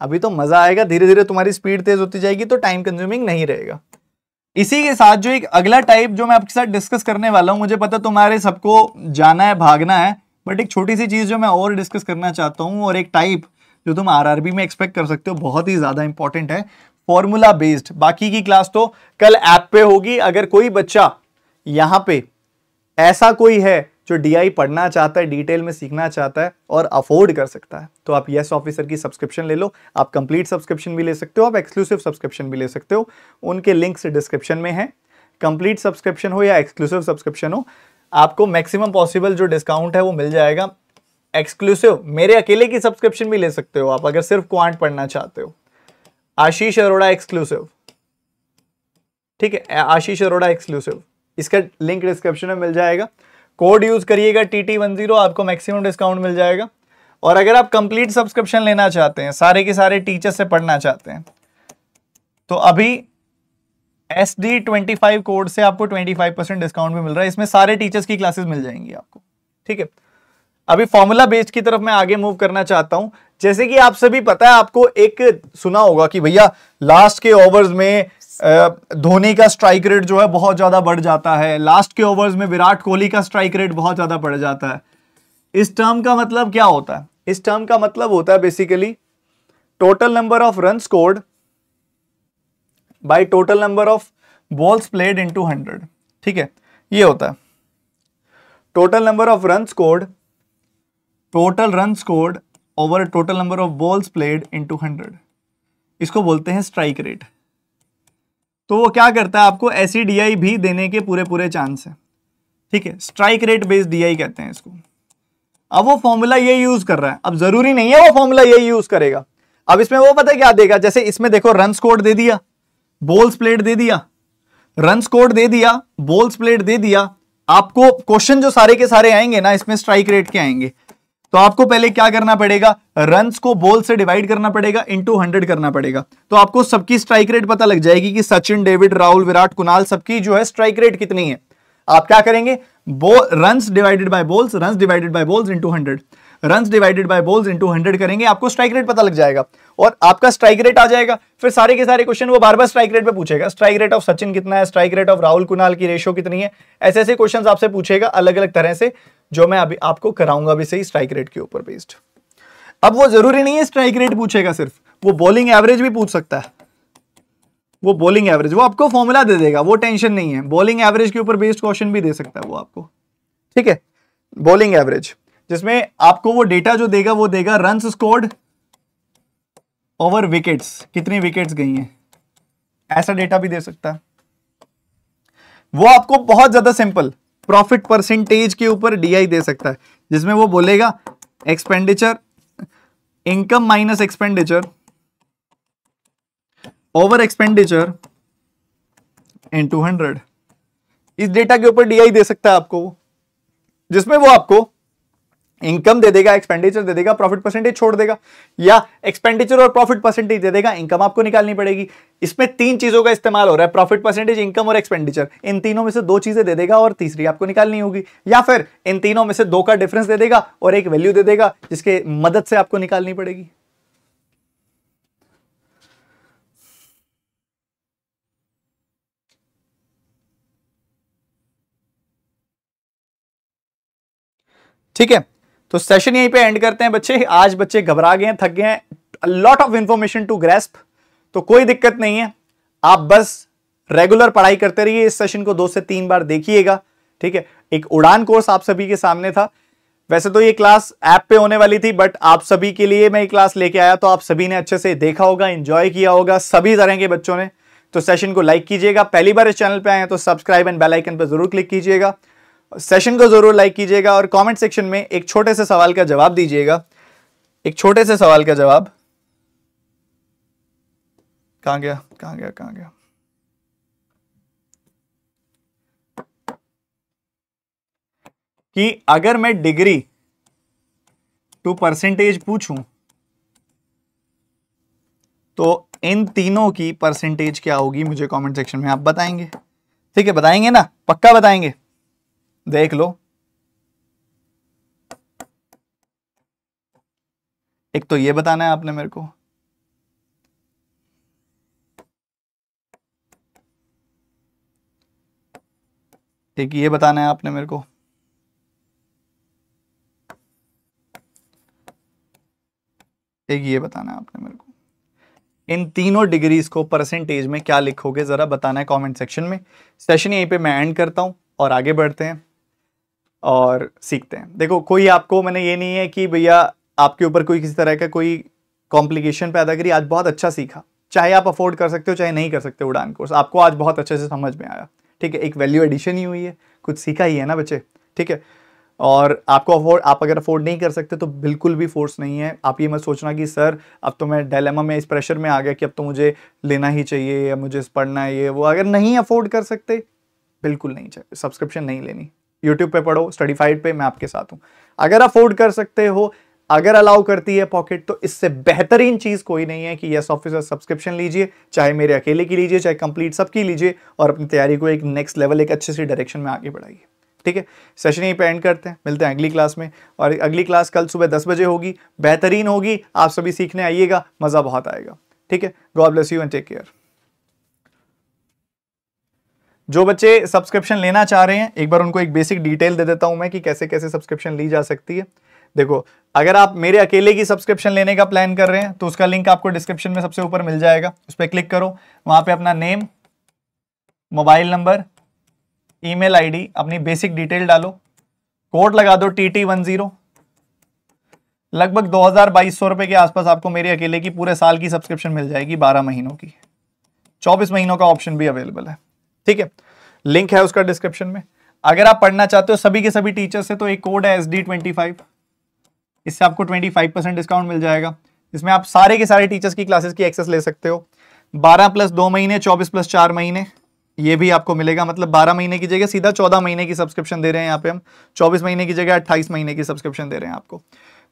अभी तो मज़ा आएगा धीरे धीरे तुम्हारी स्पीड तेज़ होती जाएगी तो टाइम कंज्यूमिंग नहीं रहेगा इसी के साथ जो एक अगला टाइप जो मैं आपके साथ डिस्कस करने वाला हूं मुझे पता तुम्हारे सबको जाना है भागना है बट एक छोटी सी चीज़ जो मैं और डिस्कस करना चाहता हूँ और एक टाइप जो तुम आरआरबी में एक्सपेक्ट कर सकते हो बहुत ही ज़्यादा इंपॉर्टेंट है फॉर्मूला बेस्ड बाकी की क्लास तो कल ऐप पे होगी अगर कोई बच्चा यहाँ पे ऐसा कोई है जो डीआई पढ़ना चाहता है डिटेल में सीखना चाहता है और अफोर्ड कर सकता है तो आप यस ऑफिसर की सब्सक्रिप्शन ले लो आप कंप्लीट सब्सक्रिप्शन भी ले सकते हो आप एक्सक्लूसिव सब्सक्रिप्शन भी ले सकते हो उनके लिंक्स डिस्क्रिप्शन में है कंप्लीट सब्सक्रिप्शन हो या एक्सक्लूसिव सब्सक्रिप्शन हो आपको मैक्सिमम पॉसिबल जो डिस्काउंट है वो मिल जाएगा एक्सक्लूसिव मेरे अकेले की सब्सक्रिप्शन भी ले सकते हो आप अगर सिर्फ क्वांट पढ़ना चाहते हो आशीष अरोड़ा एक्सक्लूसिव ठीक है आशीष अरोड़ा एक्सक्लूसिव इसका लिंक डिस्क्रिप्शन में मिल जाएगा कोड यूज करिएगा टी टी वन जीरो आपको मैक्सिमम डिस्काउंट मिल जाएगा और अगर आप कंप्लीट सब्सक्रिप्शन लेना चाहते हैं सारे के सारे टीचर से पढ़ना चाहते हैं तो अभी S D twenty five code से आपको ट्वेंटी फाइव परसेंट डिस्काउंट भी मिल रहा है इसमें सारे टीचर्स की क्लासेस मिल जाएंगी आपको ठीक है अभी फॉर्मूला बेस्ड की तरफ मैं आगे मूव करना चाहता हूं जैसे कि आप सभी पता है आपको एक सुना होगा कि भैया लास्ट के ओवर्स में धोनी का स्ट्राइक रेट जो है बहुत ज़्यादा बढ़ जाता है लास्ट के ओवर्स में विराट कोहली का स्ट्राइक रेट बहुत ज़्यादा बढ़ जाता है इस टर्म का मतलब क्या होता है इस टर्म का मतलब होता है basically total number of run scored by total number of balls played two hundred ठीक है ये होता है total number of run scored total run scored over total number of balls played into hundred इसको बोलते हैं स्ट्राइक रेट तो वो क्या करता है आपको ऐसी डीआई भी देने के पूरे पूरे चांस है ठीक है स्ट्राइक रेट बेस्ड डीआई कहते हैं इसको अब वो फॉर्मूला ये यूज कर रहा है अब जरूरी नहीं है वो फॉर्मूला ये यूज करेगा अब इसमें वो पता है क्या देगा जैसे इसमें देखो रन स्कोर दे दिया बोल्स प्लेट दे दिया रन स्कोर दे दिया बोल्स प्लेट दे दिया आपको क्वेश्चन जो सारे के सारे आएंगे ना इसमें स्ट्राइक रेट के आएंगे तो आपको पहले क्या करना पड़ेगा रन को बॉल से डिवाइड करना पड़ेगा इंटू हंड्रेड करना पड़ेगा तो आपको सबकी स्ट्राइक रेट पता लग जाएगी कि सचिन डेविड राहुल विराट कुणाल सबकी जो है स्ट्राइक रेट कितनी है आप क्या करेंगे run divided by balls run divided by balls into hundred run divided by balls into hundred करेंगे आपको स्ट्राइक रेट पता लग जाएगा और आपका स्ट्राइक रेट आ जाएगा फिर सारे के सारे क्वेश्चन वो बार बार स्ट्राइक रेट पे पूछेगा स्ट्राइक रेट ऑफ सचिन कितना है strike rate of Rahul Kunal की रेशो कितनी है ऐसे ऐसे क्वेश्चन आपसे पूछेगा अलग अलग तरह से जो मैं अभी आपको कराऊंगा भी सही स्ट्राइक रेट के ऊपर बेस्ड अब वो जरूरी नहीं है स्ट्राइक रेट पूछेगा सिर्फ वो बॉलिंग एवरेज भी पूछ सकता है वो बॉलिंग एवरेज वो आपको फॉर्मूला दे देगा वो टेंशन नहीं है बॉलिंग एवरेज के ऊपर बेस्ड क्वेश्चन भी दे सकता है वो आपको ठीक है बॉलिंग एवरेज जिसमें आपको वो डेटा जो देगा वो देगा रन स्कोर्ड ओवर विकेट्स कितनी विकेट्स गई हैं ऐसा डेटा भी दे सकता है वो आपको बहुत ज्यादा सिंपल प्रॉफिट परसेंटेज के ऊपर डीआई दे सकता है जिसमें वो बोलेगा expenditure income minus expenditure over expenditure into hundred इस डेटा के ऊपर डीआई दे सकता है आपको जिसमें वो आपको इनकम दे देगा एक्सपेंडिचर दे देगा प्रॉफिट परसेंटेज छोड़ देगा या एक्सपेंडिचर और प्रॉफिट परसेंटेज दे देगा इनकम आपको निकालनी पड़ेगी इसमें तीन चीजों का इस्तेमाल हो रहा है प्रॉफिट परसेंटेज इनकम और एक्सपेंडिचर इन तीनों में से दो चीजें दे देगा और तीसरी आपको निकालनी होगी या फिर इन तीनों में से दो का डिफरेंस दे देगा और एक वैल्यू दे देगा जिसके मदद से आपको निकालनी पड़ेगी ठीक है तो सेशन यहीं पे एंड करते हैं बच्चे आज बच्चे घबरा गए हैं थक गए हैं lot of information to grasp तो कोई दिक्कत नहीं है आप बस रेगुलर पढ़ाई करते रहिए इस सेशन को दो से तीन बार देखिएगा ठीक है एक उड़ान कोर्स आप सभी के सामने था वैसे तो ये क्लास ऐप पे होने वाली थी बट आप सभी के लिए मैं ये क्लास लेके आया तो आप सभी ने अच्छे से देखा होगा एंजॉय किया होगा सभी तरह के बच्चों ने तो सेशन को लाइक कीजिएगा पहली बार इस चैनल पे आए हैं तो सब्सक्राइब एंड बेल आइकन पर जरूर क्लिक कीजिएगा सेशन को ज़रूर लाइक कीजिएगा और कमेंट सेक्शन में एक छोटे से सवाल का जवाब दीजिएगा एक छोटे से सवाल का जवाब कहा गया कहा गया कहा गया कि अगर मैं डिग्री टू परसेंटेज पूछूं तो इन तीनों की परसेंटेज क्या होगी मुझे कमेंट सेक्शन में आप बताएंगे ठीक है बताएंगे ना पक्का बताएंगे देख लो एक तो ये बताना है आपने मेरे को एक ये बताना है आपने मेरे को एक ये बताना है आपने मेरे को इन तीनों डिग्रीज को परसेंटेज में क्या लिखोगे ज़रा बताना है कमेंट सेक्शन में सेशन यहीं पे मैं एंड करता हूं और आगे बढ़ते हैं और सीखते हैं देखो कोई आपको मैंने ये नहीं है कि भैया आपके ऊपर कोई किसी तरह का कोई कॉम्प्लिकेशन पैदा करी आज बहुत अच्छा सीखा चाहे आप अफोर्ड कर सकते हो चाहे नहीं कर सकते उड़ान कोर्स आपको आज बहुत अच्छे से समझ में आया ठीक है एक वैल्यू एडिशन ही हुई है कुछ सीखा ही है ना बच्चे ठीक है और आपको अफोर्ड आप अगर अफोर्ड नहीं कर सकते तो बिल्कुल भी फोर्स नहीं है आप ये मत सोचना कि सर अब तो मैं डायलेमा में इस प्रेशर में आ गया कि अब तो मुझे लेना ही चाहिए या मुझे पढ़ना है ये वो अगर नहीं अफोर्ड कर सकते बिल्कुल नहीं चाहिए सब्सक्रिप्शन नहीं लेनी यूट्यूब पे पढ़ो स्टडीफाइड पे मैं आपके साथ हूँ अगर अफोर्ड कर सकते हो अगर अलाउ करती है पॉकेट तो इससे बेहतरीन चीज़ कोई नहीं है कि यस ऑफिसर सब्सक्रिप्शन लीजिए चाहे मेरे अकेले की लीजिए चाहे कंप्लीट सबकी लीजिए और अपनी तैयारी को एक नेक्स्ट लेवल एक अच्छे सी डायरेक्शन में आगे बढ़ाइए ठीक है सेशन यहीं पे एंड करते हैं मिलते हैं अगली क्लास में और अगली क्लास कल सुबह दस बजे होगी बेहतरीन होगी आप सभी सीखने आइएगा मज़ा बहुत आएगा ठीक है God bless you and take care जो बच्चे सब्सक्रिप्शन लेना चाह रहे हैं एक बार उनको एक बेसिक डिटेल दे देता हूं मैं कि कैसे कैसे सब्सक्रिप्शन ली जा सकती है देखो अगर आप मेरे अकेले की सब्सक्रिप्शन लेने का प्लान कर रहे हैं तो उसका लिंक आपको डिस्क्रिप्शन में सबसे ऊपर मिल जाएगा उस पर क्लिक करो वहां पे अपना name mobile number email ID अपनी बेसिक डिटेल डालो कोड लगा दो टी टी वन जीरो लगभग दो हज़ार बाईस सौ रुपए के आसपास आपको मेरे अकेले की पूरे साल की सब्सक्रिप्शन मिल जाएगी बारह महीनों की चौबीस महीनों का ऑप्शन भी अवेलेबल है ठीक है लिंक है उसका डिस्क्रिप्शन में अगर आप पढ़ना चाहते हो सभी के सभी टीचर से तो एक कोड है एस डी ट्वेंटी फाइव इससे आपको ट्वेंटी फाइव परसेंट डिस्काउंट मिल जाएगा इसमें आप सारे के सारे टीचर्स की क्लासेस की एक्सेस ले सकते हो बारह प्लस दो महीने चौबीस प्लस चार महीने ये भी आपको मिलेगा मतलब बारह महीने की जगह सीधा चौदह महीने की सब्सक्रिप्शन दे रहे हैं यहाँ पे हम चौबीस महीने की जगह अट्ठाईस महीने की सब्सक्रिप्शन दे रहे हैं आपको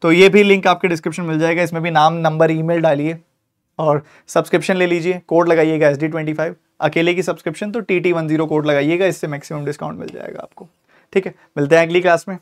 तो ये भी लिंक आपके डिस्क्रिप्शन मिल जाएगा इसमें भी नाम नंबर ई डालिए और सब्सक्रिप्शन ले लीजिए कोड लगाइएगा एस डी ट्वेंटी फाइव अकेले की सब्सक्रिप्शन तो T T one zero code लगाइएगा इससे मैक्सिमम डिस्काउंट मिल जाएगा आपको ठीक है मिलते हैं अगली क्लास में